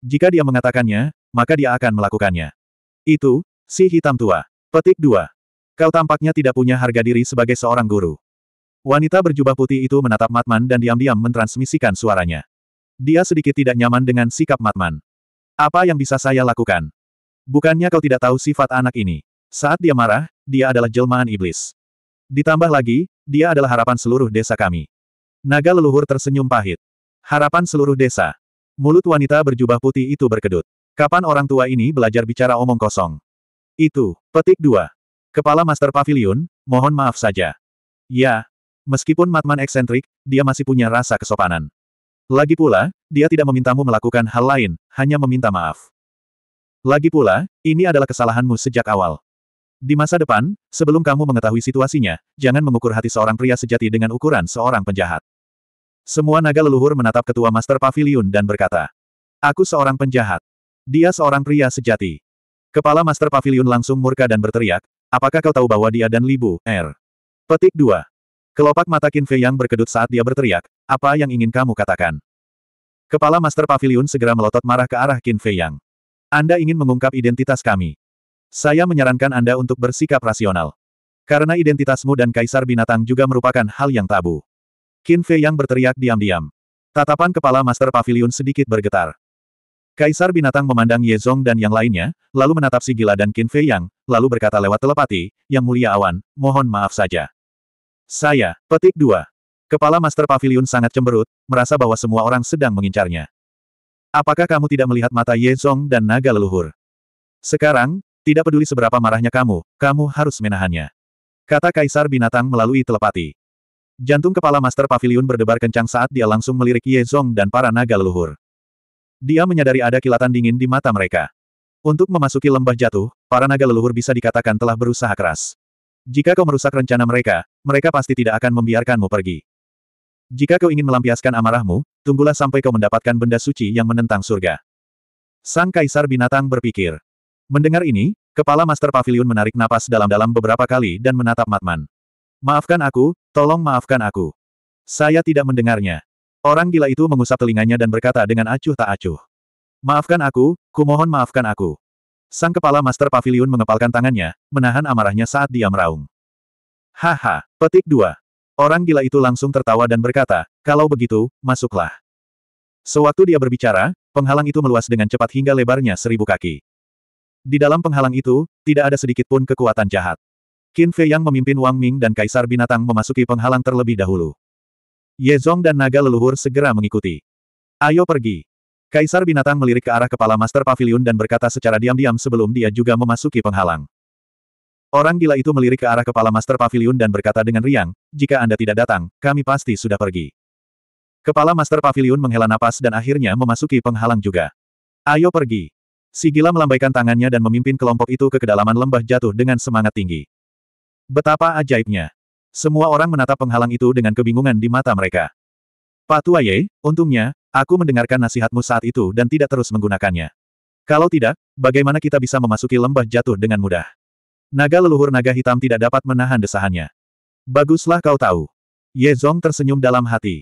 Jika dia mengatakannya, maka dia akan melakukannya. Itu, si hitam tua. Petik 2. Kau tampaknya tidak punya harga diri sebagai seorang guru. Wanita berjubah putih itu menatap Matman dan diam-diam mentransmisikan suaranya. Dia sedikit tidak nyaman dengan sikap Matman. Apa yang bisa saya lakukan? Bukannya kau tidak tahu sifat anak ini. Saat dia marah, dia adalah jelmaan iblis. Ditambah lagi, dia adalah harapan seluruh desa kami. Naga leluhur tersenyum pahit. Harapan seluruh desa. Mulut wanita berjubah putih itu berkedut. Kapan orang tua ini belajar bicara omong kosong? Itu, petik dua. Kepala Master Pavilion, mohon maaf saja. Ya, meskipun Matman eksentrik, dia masih punya rasa kesopanan. Lagi pula, dia tidak memintamu melakukan hal lain, hanya meminta maaf. Lagi pula, ini adalah kesalahanmu sejak awal. Di masa depan, sebelum kamu mengetahui situasinya, jangan mengukur hati seorang pria sejati dengan ukuran seorang penjahat. Semua naga leluhur menatap ketua Master Pavilion dan berkata, Aku seorang penjahat. Dia seorang pria sejati. Kepala Master Pavilion langsung murka dan berteriak, apakah kau tahu bahwa dia dan Libu, R. Er? Petik 2. Kelopak mata Qin Fei yang berkedut saat dia berteriak, apa yang ingin kamu katakan? Kepala Master Pavilion segera melotot marah ke arah Qin Fei Yang. Anda ingin mengungkap identitas kami. Saya menyarankan Anda untuk bersikap rasional. Karena identitasmu dan Kaisar Binatang juga merupakan hal yang tabu. Qin Fei Yang berteriak diam-diam. Tatapan kepala Master Pavilion sedikit bergetar. Kaisar binatang memandang Ye Zong dan yang lainnya, lalu menatap si gila dan Qin Fei Yang, lalu berkata lewat telepati, Yang mulia awan, mohon maaf saja. Saya, petik dua. Kepala Master Pavilion sangat cemberut, merasa bahwa semua orang sedang mengincarnya. Apakah kamu tidak melihat mata Ye Zong dan naga leluhur? Sekarang, tidak peduli seberapa marahnya kamu, kamu harus menahannya. Kata Kaisar Binatang melalui telepati. Jantung kepala Master Pavilion berdebar kencang saat dia langsung melirik Ye Zong dan para naga leluhur. Dia menyadari ada kilatan dingin di mata mereka. Untuk memasuki lembah jatuh, para naga leluhur bisa dikatakan telah berusaha keras. Jika kau merusak rencana mereka, mereka pasti tidak akan membiarkanmu pergi. Jika kau ingin melampiaskan amarahmu, tunggulah sampai kau mendapatkan benda suci yang menentang surga. Sang Kaisar Binatang berpikir. Mendengar ini, kepala Master Pavilion menarik napas dalam-dalam beberapa kali dan menatap Matman. Maafkan aku, tolong maafkan aku. Saya tidak mendengarnya. Orang gila itu mengusap telinganya dan berkata dengan acuh tak acuh. Maafkan aku, kumohon maafkan aku. Sang kepala master pavilion mengepalkan tangannya, menahan amarahnya saat dia meraung. Haha, petik dua. Orang gila itu langsung tertawa dan berkata, kalau begitu, masuklah. Sewaktu dia berbicara, penghalang itu meluas dengan cepat hingga lebarnya seribu kaki. Di dalam penghalang itu, tidak ada sedikit pun kekuatan jahat. Qin Fei yang memimpin Wang Ming dan Kaisar Binatang memasuki penghalang terlebih dahulu. Yezong dan naga leluhur segera mengikuti. Ayo pergi. Kaisar binatang melirik ke arah kepala Master Pavilion dan berkata secara diam-diam sebelum dia juga memasuki penghalang. Orang gila itu melirik ke arah kepala Master Pavilion dan berkata dengan riang, jika Anda tidak datang, kami pasti sudah pergi. Kepala Master Pavilion menghela napas dan akhirnya memasuki penghalang juga. Ayo pergi. Si gila melambaikan tangannya dan memimpin kelompok itu ke kedalaman lembah jatuh dengan semangat tinggi. Betapa ajaibnya. Semua orang menatap penghalang itu dengan kebingungan di mata mereka. Pak Tuaye, untungnya, aku mendengarkan nasihatmu saat itu dan tidak terus menggunakannya. Kalau tidak, bagaimana kita bisa memasuki lembah jatuh dengan mudah? Naga leluhur naga hitam tidak dapat menahan desahannya. Baguslah kau tahu. Ye Zong tersenyum dalam hati.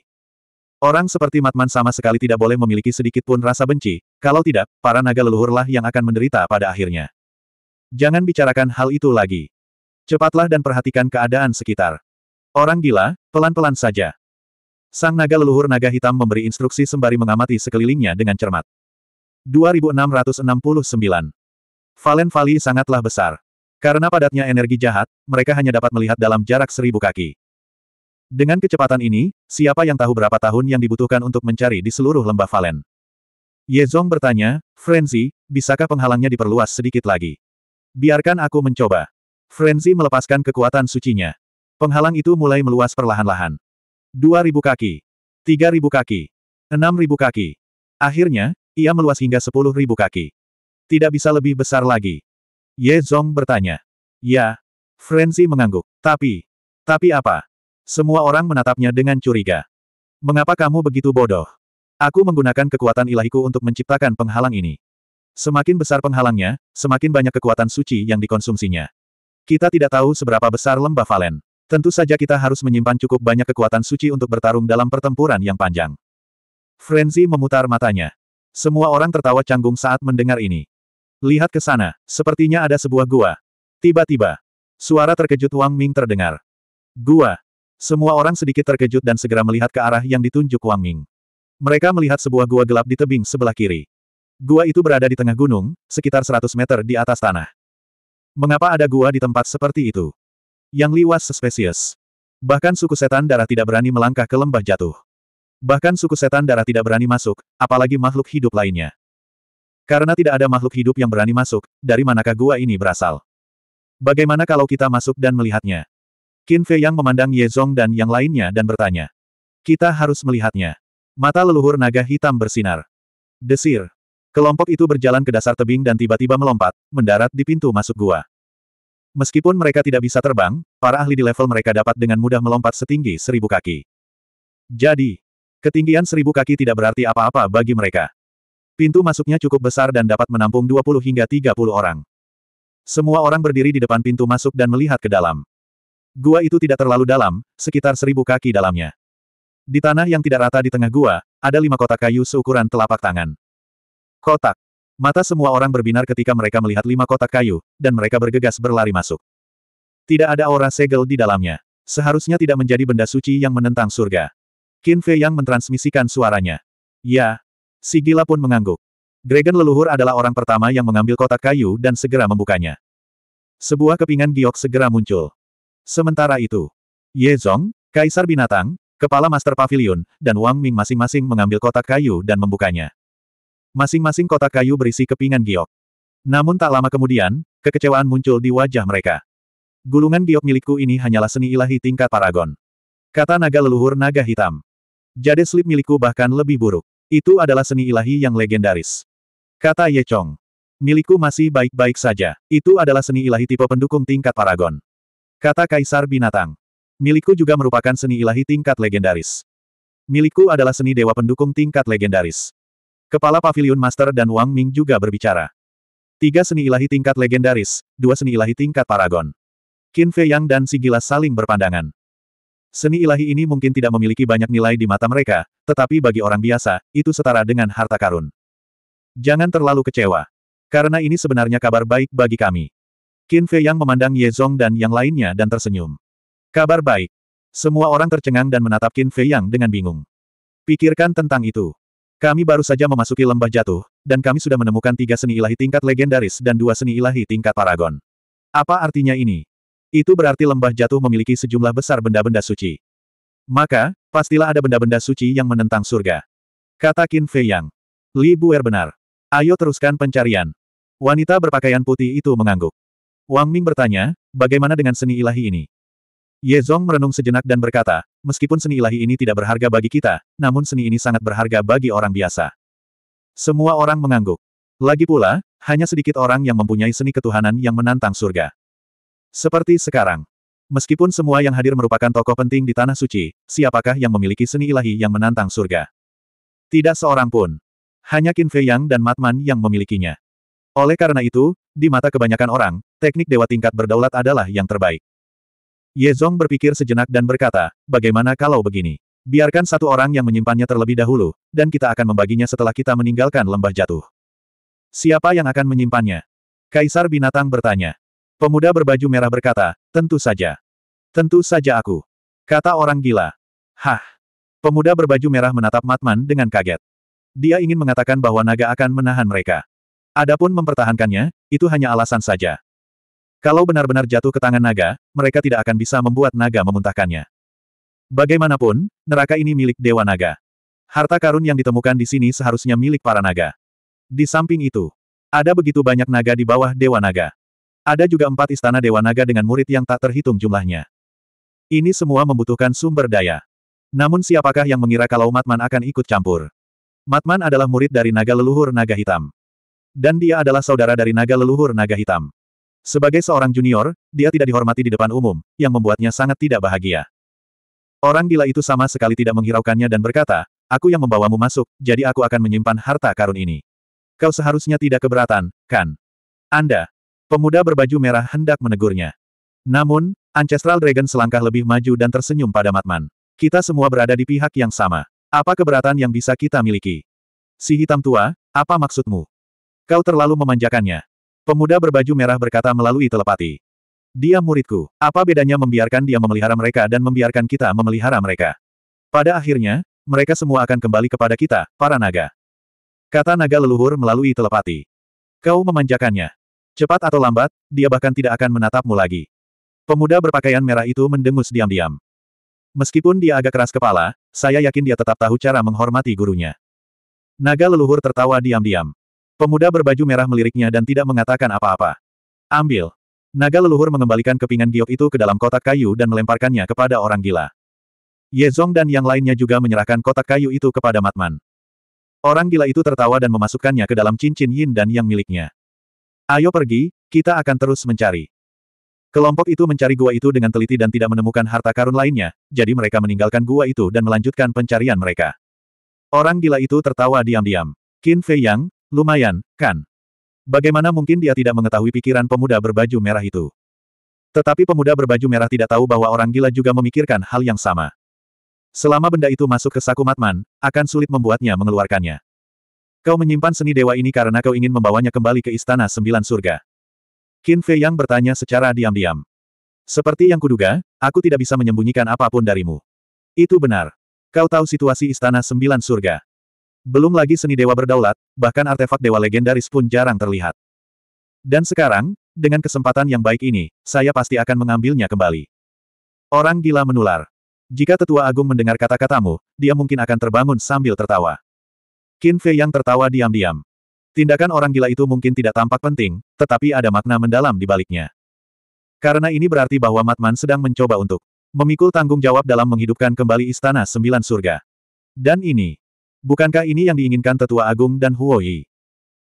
Orang seperti Matman sama sekali tidak boleh memiliki sedikit pun rasa benci, kalau tidak, para naga leluhurlah yang akan menderita pada akhirnya. Jangan bicarakan hal itu lagi. Cepatlah dan perhatikan keadaan sekitar. Orang gila, pelan-pelan saja. Sang naga leluhur naga hitam memberi instruksi sembari mengamati sekelilingnya dengan cermat. 2669. Valen Valley sangatlah besar. Karena padatnya energi jahat, mereka hanya dapat melihat dalam jarak seribu kaki. Dengan kecepatan ini, siapa yang tahu berapa tahun yang dibutuhkan untuk mencari di seluruh lembah Valen? Zong bertanya, Frenzy, bisakah penghalangnya diperluas sedikit lagi? Biarkan aku mencoba. Frenzy melepaskan kekuatan sucinya. Penghalang itu mulai meluas perlahan-lahan. 2.000 kaki. 3.000 kaki. 6.000 kaki. Akhirnya, ia meluas hingga 10.000 kaki. Tidak bisa lebih besar lagi. Ye Zong bertanya. Ya. Frenzy mengangguk. Tapi. Tapi apa? Semua orang menatapnya dengan curiga. Mengapa kamu begitu bodoh? Aku menggunakan kekuatan ilahiku untuk menciptakan penghalang ini. Semakin besar penghalangnya, semakin banyak kekuatan suci yang dikonsumsinya. Kita tidak tahu seberapa besar lembah Valen. Tentu saja kita harus menyimpan cukup banyak kekuatan suci untuk bertarung dalam pertempuran yang panjang. Frenzy memutar matanya. Semua orang tertawa canggung saat mendengar ini. Lihat ke sana, sepertinya ada sebuah gua. Tiba-tiba, suara terkejut Wang Ming terdengar. Gua. Semua orang sedikit terkejut dan segera melihat ke arah yang ditunjuk Wang Ming. Mereka melihat sebuah gua gelap di tebing sebelah kiri. Gua itu berada di tengah gunung, sekitar 100 meter di atas tanah. Mengapa ada gua di tempat seperti itu? Yang liwas spesies. Bahkan suku setan darah tidak berani melangkah ke lembah jatuh. Bahkan suku setan darah tidak berani masuk, apalagi makhluk hidup lainnya. Karena tidak ada makhluk hidup yang berani masuk, dari manakah gua ini berasal? Bagaimana kalau kita masuk dan melihatnya? Qin Fei yang memandang Ye Zong dan yang lainnya dan bertanya. Kita harus melihatnya. Mata leluhur naga hitam bersinar. Desir. Kelompok itu berjalan ke dasar tebing dan tiba-tiba melompat, mendarat di pintu masuk gua. Meskipun mereka tidak bisa terbang, para ahli di level mereka dapat dengan mudah melompat setinggi seribu kaki. Jadi, ketinggian seribu kaki tidak berarti apa-apa bagi mereka. Pintu masuknya cukup besar dan dapat menampung 20 hingga 30 orang. Semua orang berdiri di depan pintu masuk dan melihat ke dalam. Gua itu tidak terlalu dalam, sekitar seribu kaki dalamnya. Di tanah yang tidak rata di tengah gua, ada lima kotak kayu seukuran telapak tangan. Kotak. Mata semua orang berbinar ketika mereka melihat lima kotak kayu, dan mereka bergegas berlari masuk. Tidak ada aura segel di dalamnya. Seharusnya tidak menjadi benda suci yang menentang surga. Qin Fei yang mentransmisikan suaranya. Ya. Si gila pun mengangguk. Dragon leluhur adalah orang pertama yang mengambil kotak kayu dan segera membukanya. Sebuah kepingan giok segera muncul. Sementara itu, Ye Zong, Kaisar Binatang, Kepala Master Pavilion, dan Wang Ming masing-masing mengambil kotak kayu dan membukanya. Masing-masing kotak kayu berisi kepingan giok. Namun tak lama kemudian, kekecewaan muncul di wajah mereka. Gulungan giok milikku ini hanyalah seni ilahi tingkat paragon. Kata naga leluhur naga hitam. Jade slip milikku bahkan lebih buruk. Itu adalah seni ilahi yang legendaris. Kata Ye Chong. Milikku masih baik-baik saja. Itu adalah seni ilahi tipe pendukung tingkat paragon. Kata Kaisar Binatang. Milikku juga merupakan seni ilahi tingkat legendaris. Milikku adalah seni dewa pendukung tingkat legendaris. Kepala Pavilion Master dan Wang Ming juga berbicara. Tiga seni ilahi tingkat legendaris, dua seni ilahi tingkat paragon. Qin Fei Yang dan Si gila saling berpandangan. Seni ilahi ini mungkin tidak memiliki banyak nilai di mata mereka, tetapi bagi orang biasa, itu setara dengan harta karun. Jangan terlalu kecewa. Karena ini sebenarnya kabar baik bagi kami. Qin Fei Yang memandang Ye Zong dan yang lainnya dan tersenyum. Kabar baik. Semua orang tercengang dan menatap Qin Fei Yang dengan bingung. Pikirkan tentang itu. Kami baru saja memasuki lembah jatuh, dan kami sudah menemukan tiga seni ilahi tingkat legendaris dan dua seni ilahi tingkat paragon. Apa artinya ini? Itu berarti lembah jatuh memiliki sejumlah besar benda-benda suci. Maka, pastilah ada benda-benda suci yang menentang surga. Kata Qin Fei Yang. Li Buer benar. Ayo teruskan pencarian. Wanita berpakaian putih itu mengangguk. Wang Ming bertanya, bagaimana dengan seni ilahi ini? Ye Zong merenung sejenak dan berkata, meskipun seni ilahi ini tidak berharga bagi kita, namun seni ini sangat berharga bagi orang biasa. Semua orang mengangguk. Lagi pula, hanya sedikit orang yang mempunyai seni ketuhanan yang menantang surga. Seperti sekarang. Meskipun semua yang hadir merupakan tokoh penting di Tanah Suci, siapakah yang memiliki seni ilahi yang menantang surga? Tidak seorang pun. Hanya Qin Fei Yang dan Matman yang memilikinya. Oleh karena itu, di mata kebanyakan orang, teknik dewa tingkat berdaulat adalah yang terbaik. Ye Yezong berpikir sejenak dan berkata, bagaimana kalau begini? Biarkan satu orang yang menyimpannya terlebih dahulu, dan kita akan membaginya setelah kita meninggalkan lembah jatuh. Siapa yang akan menyimpannya? Kaisar Binatang bertanya. Pemuda berbaju merah berkata, tentu saja. Tentu saja aku. Kata orang gila. Hah. Pemuda berbaju merah menatap Matman dengan kaget. Dia ingin mengatakan bahwa naga akan menahan mereka. Adapun mempertahankannya, itu hanya alasan saja. Kalau benar-benar jatuh ke tangan naga, mereka tidak akan bisa membuat naga memuntahkannya. Bagaimanapun, neraka ini milik Dewa Naga. Harta karun yang ditemukan di sini seharusnya milik para naga. Di samping itu, ada begitu banyak naga di bawah Dewa Naga. Ada juga empat istana Dewa Naga dengan murid yang tak terhitung jumlahnya. Ini semua membutuhkan sumber daya. Namun siapakah yang mengira kalau Matman akan ikut campur? Matman adalah murid dari naga leluhur naga hitam. Dan dia adalah saudara dari naga leluhur naga hitam. Sebagai seorang junior, dia tidak dihormati di depan umum, yang membuatnya sangat tidak bahagia. Orang gila itu sama sekali tidak menghiraukannya dan berkata, Aku yang membawamu masuk, jadi aku akan menyimpan harta karun ini. Kau seharusnya tidak keberatan, kan? Anda. Pemuda berbaju merah hendak menegurnya. Namun, Ancestral Dragon selangkah lebih maju dan tersenyum pada Matman. Kita semua berada di pihak yang sama. Apa keberatan yang bisa kita miliki? Si hitam tua, apa maksudmu? Kau terlalu memanjakannya. Pemuda berbaju merah berkata melalui telepati. Dia muridku, apa bedanya membiarkan dia memelihara mereka dan membiarkan kita memelihara mereka? Pada akhirnya, mereka semua akan kembali kepada kita, para naga. Kata naga leluhur melalui telepati. Kau memanjakannya. Cepat atau lambat, dia bahkan tidak akan menatapmu lagi. Pemuda berpakaian merah itu mendengus diam-diam. Meskipun dia agak keras kepala, saya yakin dia tetap tahu cara menghormati gurunya. Naga leluhur tertawa diam-diam. Pemuda berbaju merah meliriknya dan tidak mengatakan apa-apa. Ambil. Naga leluhur mengembalikan kepingan giok itu ke dalam kotak kayu dan melemparkannya kepada orang gila. Ye Yezong dan yang lainnya juga menyerahkan kotak kayu itu kepada Matman. Orang gila itu tertawa dan memasukkannya ke dalam cincin yin dan yang miliknya. Ayo pergi, kita akan terus mencari. Kelompok itu mencari gua itu dengan teliti dan tidak menemukan harta karun lainnya, jadi mereka meninggalkan gua itu dan melanjutkan pencarian mereka. Orang gila itu tertawa diam-diam. Qin Fei Yang, Lumayan, kan? Bagaimana mungkin dia tidak mengetahui pikiran pemuda berbaju merah itu? Tetapi pemuda berbaju merah tidak tahu bahwa orang gila juga memikirkan hal yang sama. Selama benda itu masuk ke saku Matman, akan sulit membuatnya mengeluarkannya. Kau menyimpan seni dewa ini karena kau ingin membawanya kembali ke Istana Sembilan Surga. Qin Fei Yang bertanya secara diam-diam. Seperti yang kuduga, aku tidak bisa menyembunyikan apapun darimu. Itu benar. Kau tahu situasi Istana Sembilan Surga. Belum lagi seni dewa berdaulat, bahkan artefak dewa legendaris pun jarang terlihat. Dan sekarang, dengan kesempatan yang baik ini, saya pasti akan mengambilnya kembali. Orang gila menular. Jika tetua agung mendengar kata-katamu, dia mungkin akan terbangun sambil tertawa. Qin Fei yang tertawa diam-diam. Tindakan orang gila itu mungkin tidak tampak penting, tetapi ada makna mendalam di baliknya. Karena ini berarti bahwa Matman sedang mencoba untuk memikul tanggung jawab dalam menghidupkan kembali Istana Sembilan Surga. Dan ini Bukankah ini yang diinginkan Tetua Agung dan Huoyi?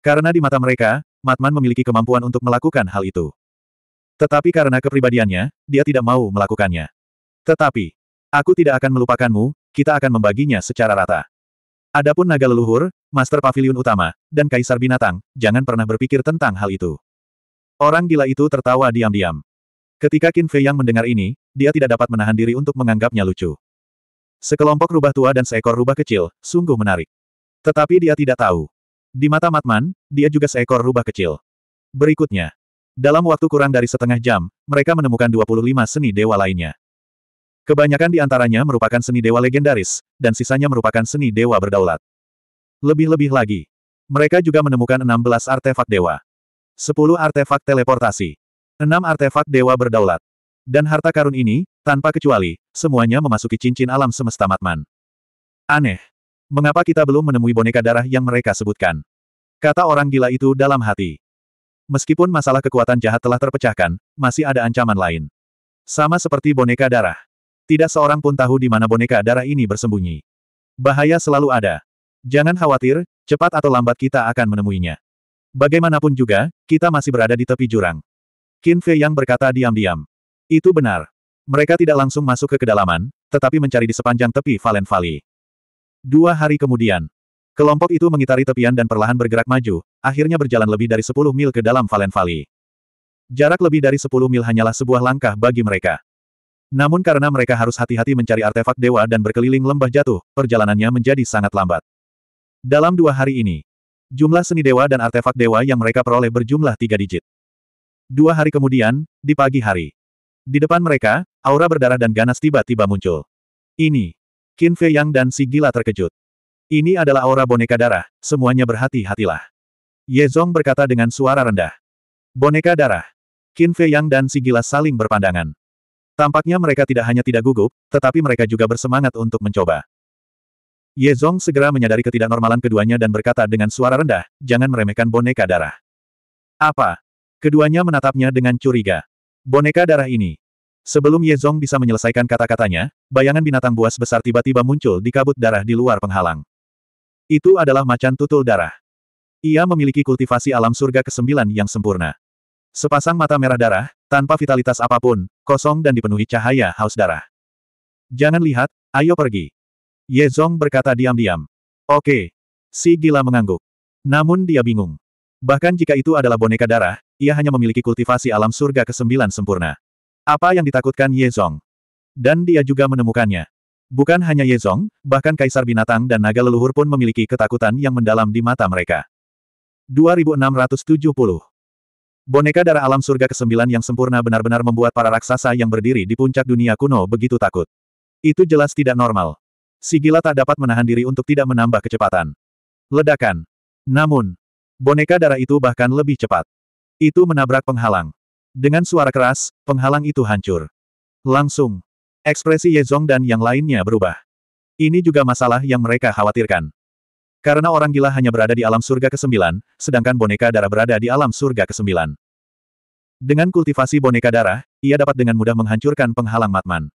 Karena di mata mereka, Matman memiliki kemampuan untuk melakukan hal itu. Tetapi karena kepribadiannya, dia tidak mau melakukannya. Tetapi, aku tidak akan melupakanmu, kita akan membaginya secara rata. Adapun naga leluhur, master pavilion utama, dan kaisar binatang, jangan pernah berpikir tentang hal itu. Orang gila itu tertawa diam-diam. Ketika Qin Fei yang mendengar ini, dia tidak dapat menahan diri untuk menganggapnya lucu. Sekelompok rubah tua dan seekor rubah kecil, sungguh menarik. Tetapi dia tidak tahu. Di mata Matman, dia juga seekor rubah kecil. Berikutnya. Dalam waktu kurang dari setengah jam, mereka menemukan 25 seni dewa lainnya. Kebanyakan di antaranya merupakan seni dewa legendaris, dan sisanya merupakan seni dewa berdaulat. Lebih-lebih lagi, mereka juga menemukan 16 artefak dewa. 10 artefak teleportasi. 6 artefak dewa berdaulat. Dan harta karun ini, tanpa kecuali, semuanya memasuki cincin alam semesta Matman. Aneh. Mengapa kita belum menemui boneka darah yang mereka sebutkan? Kata orang gila itu dalam hati. Meskipun masalah kekuatan jahat telah terpecahkan, masih ada ancaman lain. Sama seperti boneka darah. Tidak seorang pun tahu di mana boneka darah ini bersembunyi. Bahaya selalu ada. Jangan khawatir, cepat atau lambat kita akan menemuinya. Bagaimanapun juga, kita masih berada di tepi jurang. Qin Fei yang berkata diam-diam. Itu benar. Mereka tidak langsung masuk ke kedalaman, tetapi mencari di sepanjang tepi Valen Valley. Dua hari kemudian, kelompok itu mengitari tepian dan perlahan bergerak maju, akhirnya berjalan lebih dari 10 mil ke dalam Valen Valley. Jarak lebih dari 10 mil hanyalah sebuah langkah bagi mereka. Namun karena mereka harus hati-hati mencari artefak dewa dan berkeliling lembah jatuh, perjalanannya menjadi sangat lambat. Dalam dua hari ini, jumlah seni dewa dan artefak dewa yang mereka peroleh berjumlah tiga digit. Dua hari kemudian, di pagi hari, di depan mereka, aura berdarah dan ganas tiba-tiba muncul. Ini. Qin Fei Yang dan si gila terkejut. Ini adalah aura boneka darah, semuanya berhati-hatilah. Ye Zong berkata dengan suara rendah. Boneka darah. Qin Fei Yang dan si gila saling berpandangan. Tampaknya mereka tidak hanya tidak gugup, tetapi mereka juga bersemangat untuk mencoba. Ye Zong segera menyadari ketidaknormalan keduanya dan berkata dengan suara rendah, jangan meremehkan boneka darah. Apa? Keduanya menatapnya dengan curiga. Boneka darah ini. Sebelum Ye Zong bisa menyelesaikan kata-katanya, bayangan binatang buas besar tiba-tiba muncul di kabut darah di luar penghalang. Itu adalah macan tutul darah. Ia memiliki kultivasi alam surga kesembilan yang sempurna. Sepasang mata merah darah, tanpa vitalitas apapun, kosong dan dipenuhi cahaya haus darah. Jangan lihat, ayo pergi. Ye Zong berkata diam-diam. Oke. Si gila mengangguk. Namun dia bingung. Bahkan jika itu adalah boneka darah, ia hanya memiliki kultivasi alam surga kesembilan sempurna. Apa yang ditakutkan Ye Zong? Dan dia juga menemukannya. Bukan hanya Ye Zong, bahkan kaisar binatang dan naga leluhur pun memiliki ketakutan yang mendalam di mata mereka. 2670 Boneka darah alam surga kesembilan yang sempurna benar-benar membuat para raksasa yang berdiri di puncak dunia kuno begitu takut. Itu jelas tidak normal. Sigila tak dapat menahan diri untuk tidak menambah kecepatan. Ledakan. Namun, Boneka darah itu bahkan lebih cepat. Itu menabrak penghalang. Dengan suara keras, penghalang itu hancur. Langsung. Ekspresi Ye Zong dan yang lainnya berubah. Ini juga masalah yang mereka khawatirkan. Karena orang gila hanya berada di alam surga ke-9, sedangkan boneka darah berada di alam surga ke-9. Dengan kultivasi boneka darah, ia dapat dengan mudah menghancurkan penghalang Matman.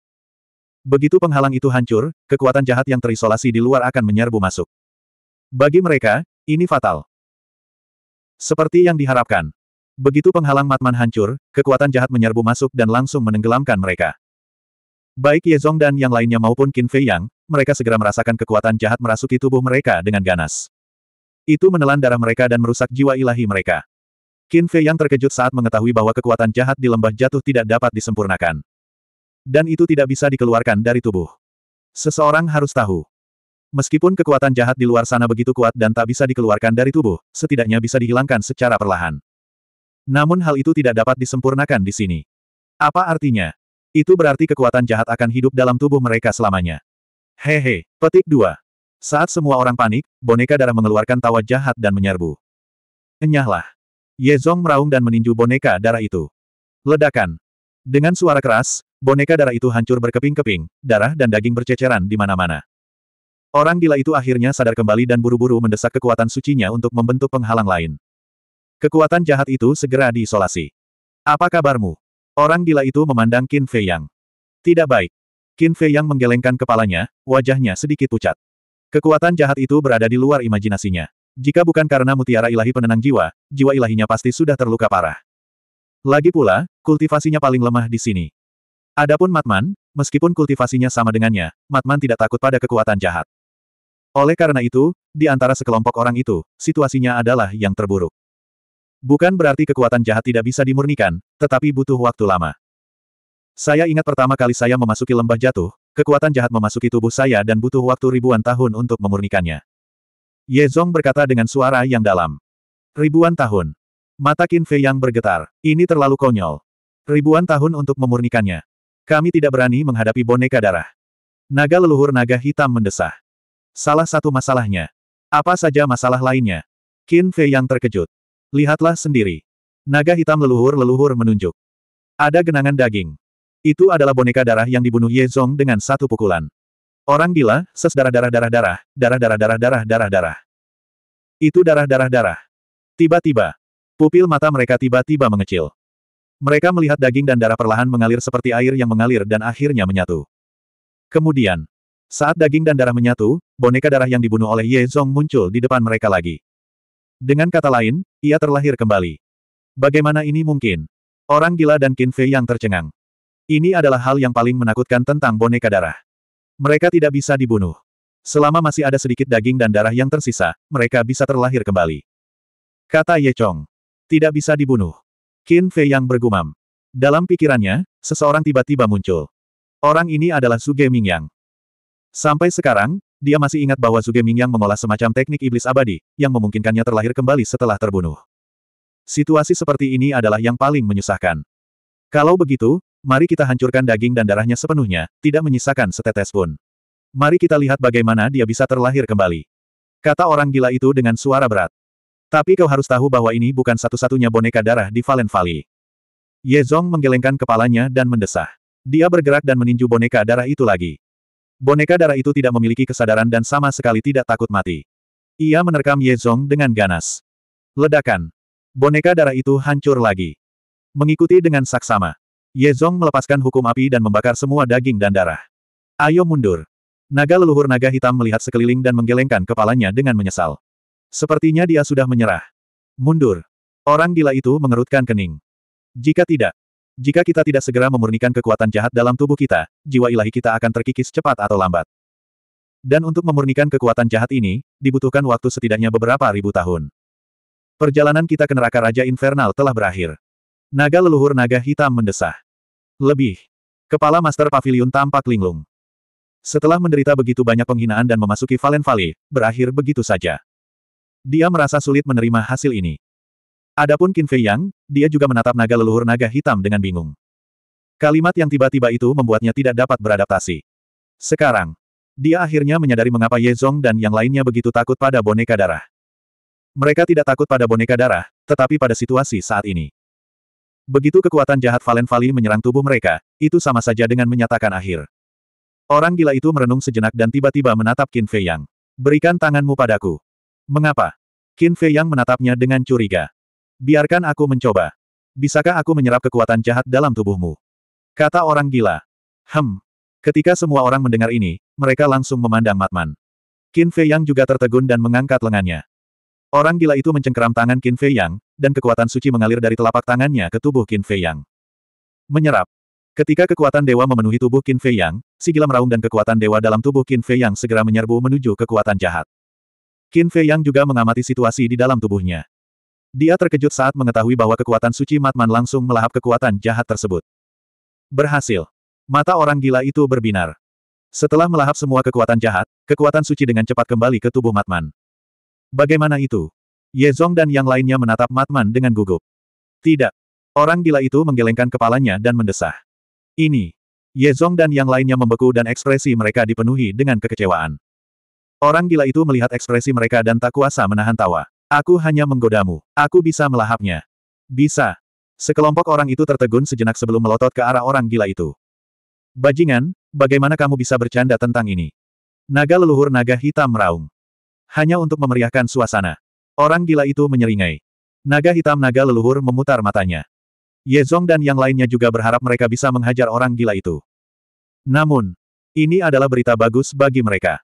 Begitu penghalang itu hancur, kekuatan jahat yang terisolasi di luar akan menyerbu masuk. Bagi mereka, ini fatal. Seperti yang diharapkan. Begitu penghalang Matman hancur, kekuatan jahat menyerbu masuk dan langsung menenggelamkan mereka. Baik Yezong dan yang lainnya maupun Qin Fei Yang, mereka segera merasakan kekuatan jahat merasuki tubuh mereka dengan ganas. Itu menelan darah mereka dan merusak jiwa ilahi mereka. Qin Fei Yang terkejut saat mengetahui bahwa kekuatan jahat di lembah jatuh tidak dapat disempurnakan. Dan itu tidak bisa dikeluarkan dari tubuh. Seseorang harus tahu. Meskipun kekuatan jahat di luar sana begitu kuat dan tak bisa dikeluarkan dari tubuh, setidaknya bisa dihilangkan secara perlahan. Namun hal itu tidak dapat disempurnakan di sini. Apa artinya? Itu berarti kekuatan jahat akan hidup dalam tubuh mereka selamanya. Hehe, petik dua. Saat semua orang panik, boneka darah mengeluarkan tawa jahat dan menyerbu. Enyahlah. Ye Zong meraung dan meninju boneka darah itu. Ledakan. Dengan suara keras, boneka darah itu hancur berkeping-keping, darah dan daging berceceran di mana-mana. Orang gila itu akhirnya sadar kembali dan buru-buru mendesak kekuatan sucinya untuk membentuk penghalang lain. Kekuatan jahat itu segera diisolasi. Apa kabarmu? Orang gila itu memandang Qin Fei Yang. Tidak baik. Qin Fei Yang menggelengkan kepalanya, wajahnya sedikit pucat. Kekuatan jahat itu berada di luar imajinasinya. Jika bukan karena mutiara ilahi penenang jiwa, jiwa ilahinya pasti sudah terluka parah. Lagi pula, kultivasinya paling lemah di sini. Adapun Matman, meskipun kultivasinya sama dengannya, Matman tidak takut pada kekuatan jahat. Oleh karena itu, di antara sekelompok orang itu, situasinya adalah yang terburuk. Bukan berarti kekuatan jahat tidak bisa dimurnikan, tetapi butuh waktu lama. Saya ingat pertama kali saya memasuki lembah jatuh, kekuatan jahat memasuki tubuh saya dan butuh waktu ribuan tahun untuk memurnikannya. ye zong berkata dengan suara yang dalam. Ribuan tahun. Mata Qin Fei yang bergetar. Ini terlalu konyol. Ribuan tahun untuk memurnikannya. Kami tidak berani menghadapi boneka darah. Naga leluhur naga hitam mendesah. Salah satu masalahnya. Apa saja masalah lainnya? Qin Fei yang terkejut. Lihatlah sendiri. Naga hitam leluhur-leluhur menunjuk. Ada genangan daging. Itu adalah boneka darah yang dibunuh Ye Zong dengan satu pukulan. Orang gila, ses darah-darah-darah-darah, darah-darah-darah-darah-darah-darah. Itu darah-darah-darah. Tiba-tiba, pupil mata mereka tiba-tiba mengecil. Mereka melihat daging dan darah perlahan mengalir seperti air yang mengalir dan akhirnya menyatu. Kemudian, saat daging dan darah menyatu, boneka darah yang dibunuh oleh Ye Zong muncul di depan mereka lagi. Dengan kata lain, ia terlahir kembali. Bagaimana ini mungkin? Orang gila dan Qin Fei yang tercengang. Ini adalah hal yang paling menakutkan tentang boneka darah. Mereka tidak bisa dibunuh. Selama masih ada sedikit daging dan darah yang tersisa, mereka bisa terlahir kembali. Kata Ye Chong. Tidak bisa dibunuh. Qin Fei yang bergumam. Dalam pikirannya, seseorang tiba-tiba muncul. Orang ini adalah Suge yang. Sampai sekarang, dia masih ingat bahwa Zuge Mingyang mengolah semacam teknik iblis abadi, yang memungkinkannya terlahir kembali setelah terbunuh. Situasi seperti ini adalah yang paling menyusahkan. Kalau begitu, mari kita hancurkan daging dan darahnya sepenuhnya, tidak menyisakan setetes pun. Mari kita lihat bagaimana dia bisa terlahir kembali. Kata orang gila itu dengan suara berat. Tapi kau harus tahu bahwa ini bukan satu-satunya boneka darah di Valen Valley. Ye Zong menggelengkan kepalanya dan mendesah. Dia bergerak dan meninju boneka darah itu lagi. Boneka darah itu tidak memiliki kesadaran dan sama sekali tidak takut mati. Ia menerkam Yezong dengan ganas. Ledakan. Boneka darah itu hancur lagi. Mengikuti dengan saksama. Yezong melepaskan hukum api dan membakar semua daging dan darah. Ayo mundur. Naga leluhur naga hitam melihat sekeliling dan menggelengkan kepalanya dengan menyesal. Sepertinya dia sudah menyerah. Mundur. Orang gila itu mengerutkan kening. Jika tidak, jika kita tidak segera memurnikan kekuatan jahat dalam tubuh kita, jiwa ilahi kita akan terkikis cepat atau lambat. Dan untuk memurnikan kekuatan jahat ini, dibutuhkan waktu setidaknya beberapa ribu tahun. Perjalanan kita ke neraka Raja Infernal telah berakhir. Naga leluhur naga hitam mendesah. Lebih. Kepala Master Pavilion tampak linglung. Setelah menderita begitu banyak penghinaan dan memasuki Valen Valley, berakhir begitu saja. Dia merasa sulit menerima hasil ini. Adapun Qin Fei Yang, dia juga menatap naga leluhur naga hitam dengan bingung. Kalimat yang tiba-tiba itu membuatnya tidak dapat beradaptasi. Sekarang, dia akhirnya menyadari mengapa Ye Zong dan yang lainnya begitu takut pada boneka darah. Mereka tidak takut pada boneka darah, tetapi pada situasi saat ini. Begitu kekuatan jahat Valen Valley menyerang tubuh mereka, itu sama saja dengan menyatakan akhir. Orang gila itu merenung sejenak dan tiba-tiba menatap Qin Fei Yang. Berikan tanganmu padaku. Mengapa? Qin Fei Yang menatapnya dengan curiga. Biarkan aku mencoba. Bisakah aku menyerap kekuatan jahat dalam tubuhmu? Kata orang gila. Hem. Ketika semua orang mendengar ini, mereka langsung memandang Matman. Qin Fei Yang juga tertegun dan mengangkat lengannya. Orang gila itu mencengkeram tangan Qin Fei Yang, dan kekuatan suci mengalir dari telapak tangannya ke tubuh Qin Fei Yang. Menyerap. Ketika kekuatan dewa memenuhi tubuh Qin Fei Yang, si gila meraung dan kekuatan dewa dalam tubuh Qin Fei Yang segera menyerbu menuju kekuatan jahat. Qin Fei Yang juga mengamati situasi di dalam tubuhnya. Dia terkejut saat mengetahui bahwa kekuatan suci Matman langsung melahap kekuatan jahat tersebut. Berhasil. Mata orang gila itu berbinar. Setelah melahap semua kekuatan jahat, kekuatan suci dengan cepat kembali ke tubuh Matman. Bagaimana itu? Ye Zong dan yang lainnya menatap Matman dengan gugup. Tidak. Orang gila itu menggelengkan kepalanya dan mendesah. Ini. Ye Zong dan yang lainnya membeku dan ekspresi mereka dipenuhi dengan kekecewaan. Orang gila itu melihat ekspresi mereka dan tak kuasa menahan tawa. Aku hanya menggodamu. Aku bisa melahapnya. Bisa. Sekelompok orang itu tertegun sejenak sebelum melotot ke arah orang gila itu. Bajingan, bagaimana kamu bisa bercanda tentang ini? Naga leluhur naga hitam meraung. Hanya untuk memeriahkan suasana. Orang gila itu menyeringai. Naga hitam naga leluhur memutar matanya. Yezong dan yang lainnya juga berharap mereka bisa menghajar orang gila itu. Namun, ini adalah berita bagus bagi mereka.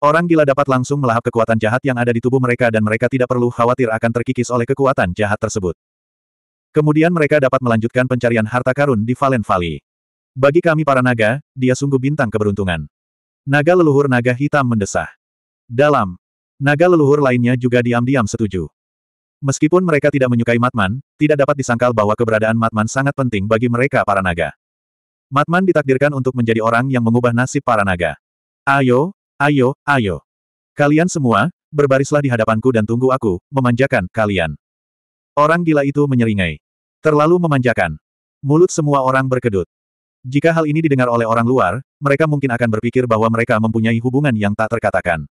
Orang gila dapat langsung melahap kekuatan jahat yang ada di tubuh mereka dan mereka tidak perlu khawatir akan terkikis oleh kekuatan jahat tersebut. Kemudian mereka dapat melanjutkan pencarian harta karun di Valen Valley. Bagi kami para naga, dia sungguh bintang keberuntungan. Naga leluhur naga hitam mendesah. Dalam. Naga leluhur lainnya juga diam-diam setuju. Meskipun mereka tidak menyukai Matman, tidak dapat disangkal bahwa keberadaan Matman sangat penting bagi mereka para naga. Matman ditakdirkan untuk menjadi orang yang mengubah nasib para naga. Ayo, Ayo, ayo. Kalian semua, berbarislah di hadapanku dan tunggu aku, memanjakan kalian. Orang gila itu menyeringai. Terlalu memanjakan. Mulut semua orang berkedut. Jika hal ini didengar oleh orang luar, mereka mungkin akan berpikir bahwa mereka mempunyai hubungan yang tak terkatakan.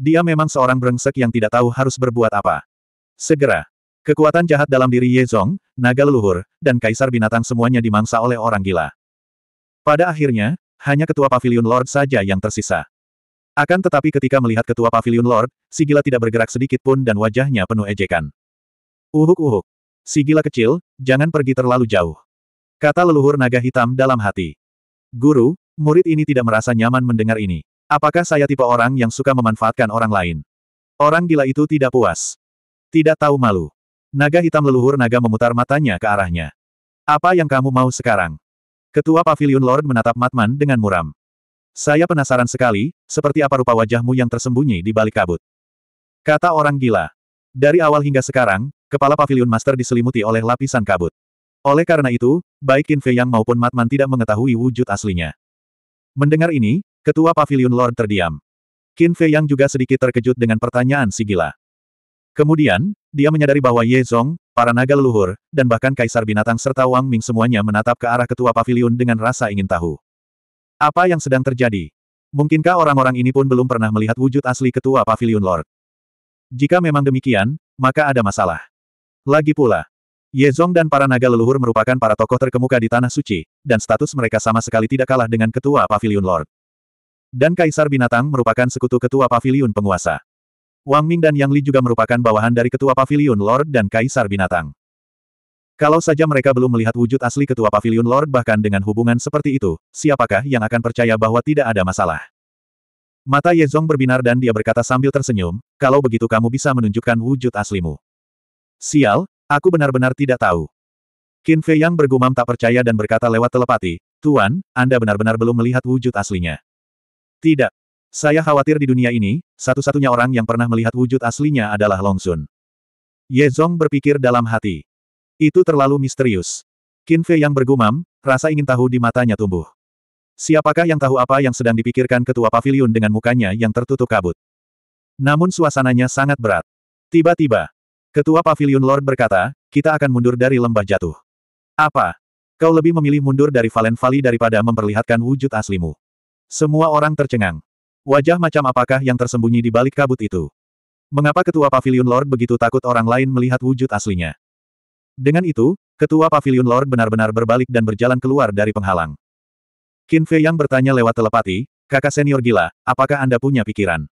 Dia memang seorang brengsek yang tidak tahu harus berbuat apa. Segera, kekuatan jahat dalam diri Ye Zong, naga leluhur, dan kaisar binatang semuanya dimangsa oleh orang gila. Pada akhirnya, hanya ketua pavilion Lord saja yang tersisa. Akan tetapi ketika melihat ketua pavilion Lord, Sigila tidak bergerak sedikit pun dan wajahnya penuh ejekan. Uhuk-uhuk. Sigila kecil, jangan pergi terlalu jauh. Kata leluhur naga hitam dalam hati. Guru, murid ini tidak merasa nyaman mendengar ini. Apakah saya tipe orang yang suka memanfaatkan orang lain? Orang gila itu tidak puas. Tidak tahu malu. Naga hitam leluhur naga memutar matanya ke arahnya. Apa yang kamu mau sekarang? Ketua Pavilion Lord menatap Matman dengan muram. Saya penasaran sekali, seperti apa rupa wajahmu yang tersembunyi di balik kabut. Kata orang gila. Dari awal hingga sekarang, kepala pavilion master diselimuti oleh lapisan kabut. Oleh karena itu, baik Qin Fei Yang maupun Matman tidak mengetahui wujud aslinya. Mendengar ini, ketua pavilion Lord terdiam. Qin Fei Yang juga sedikit terkejut dengan pertanyaan si gila. Kemudian, dia menyadari bahwa Ye Zong, para naga leluhur, dan bahkan kaisar binatang serta Wang Ming semuanya menatap ke arah ketua pavilion dengan rasa ingin tahu. Apa yang sedang terjadi? Mungkinkah orang-orang ini pun belum pernah melihat wujud asli ketua Pavilion Lord? Jika memang demikian, maka ada masalah. Lagi pula, Ye Zong dan para naga leluhur merupakan para tokoh terkemuka di Tanah Suci, dan status mereka sama sekali tidak kalah dengan ketua Pavilion Lord. Dan Kaisar Binatang merupakan sekutu ketua Pavilion Penguasa. Wang Ming dan Yang Li juga merupakan bawahan dari ketua Pavilion Lord dan Kaisar Binatang. Kalau saja mereka belum melihat wujud asli ketua pavilion Lord bahkan dengan hubungan seperti itu, siapakah yang akan percaya bahwa tidak ada masalah? Mata Yezong berbinar dan dia berkata sambil tersenyum, kalau begitu kamu bisa menunjukkan wujud aslimu. Sial, aku benar-benar tidak tahu. Qin Fei Yang bergumam tak percaya dan berkata lewat telepati, Tuan, Anda benar-benar belum melihat wujud aslinya. Tidak. Saya khawatir di dunia ini, satu-satunya orang yang pernah melihat wujud aslinya adalah Long Sun. Ye Zong berpikir dalam hati. Itu terlalu misterius. Qin Fei yang bergumam, rasa ingin tahu di matanya tumbuh. Siapakah yang tahu apa yang sedang dipikirkan ketua pavilion dengan mukanya yang tertutup kabut? Namun suasananya sangat berat. Tiba-tiba, ketua pavilion Lord berkata, kita akan mundur dari lembah jatuh. Apa? Kau lebih memilih mundur dari Valen Valley daripada memperlihatkan wujud aslimu. Semua orang tercengang. Wajah macam apakah yang tersembunyi di balik kabut itu? Mengapa ketua pavilion Lord begitu takut orang lain melihat wujud aslinya? Dengan itu, ketua pavilion Lord benar-benar berbalik dan berjalan keluar dari penghalang. Qin Fei yang bertanya lewat telepati, kakak senior gila, apakah Anda punya pikiran?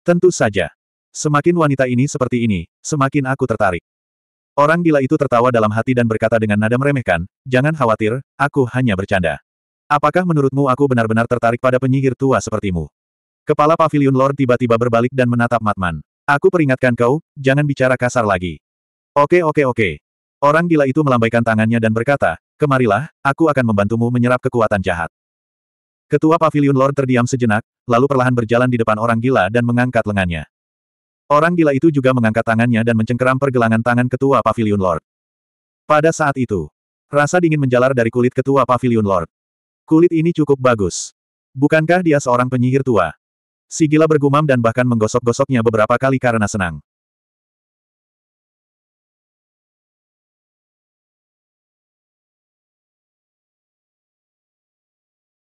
Tentu saja. Semakin wanita ini seperti ini, semakin aku tertarik. Orang gila itu tertawa dalam hati dan berkata dengan nada meremehkan, jangan khawatir, aku hanya bercanda. Apakah menurutmu aku benar-benar tertarik pada penyihir tua sepertimu? Kepala pavilion Lord tiba-tiba berbalik dan menatap Matman. Aku peringatkan kau, jangan bicara kasar lagi. Oke oke oke, Orang gila itu melambaikan tangannya dan berkata, kemarilah, aku akan membantumu menyerap kekuatan jahat. Ketua Pavilion Lord terdiam sejenak, lalu perlahan berjalan di depan orang gila dan mengangkat lengannya. Orang gila itu juga mengangkat tangannya dan mencengkeram pergelangan tangan Ketua Pavilion Lord. Pada saat itu, rasa dingin menjalar dari kulit Ketua Pavilion Lord. Kulit ini cukup bagus. Bukankah dia seorang penyihir tua? Si gila bergumam dan bahkan menggosok-gosoknya beberapa kali karena senang.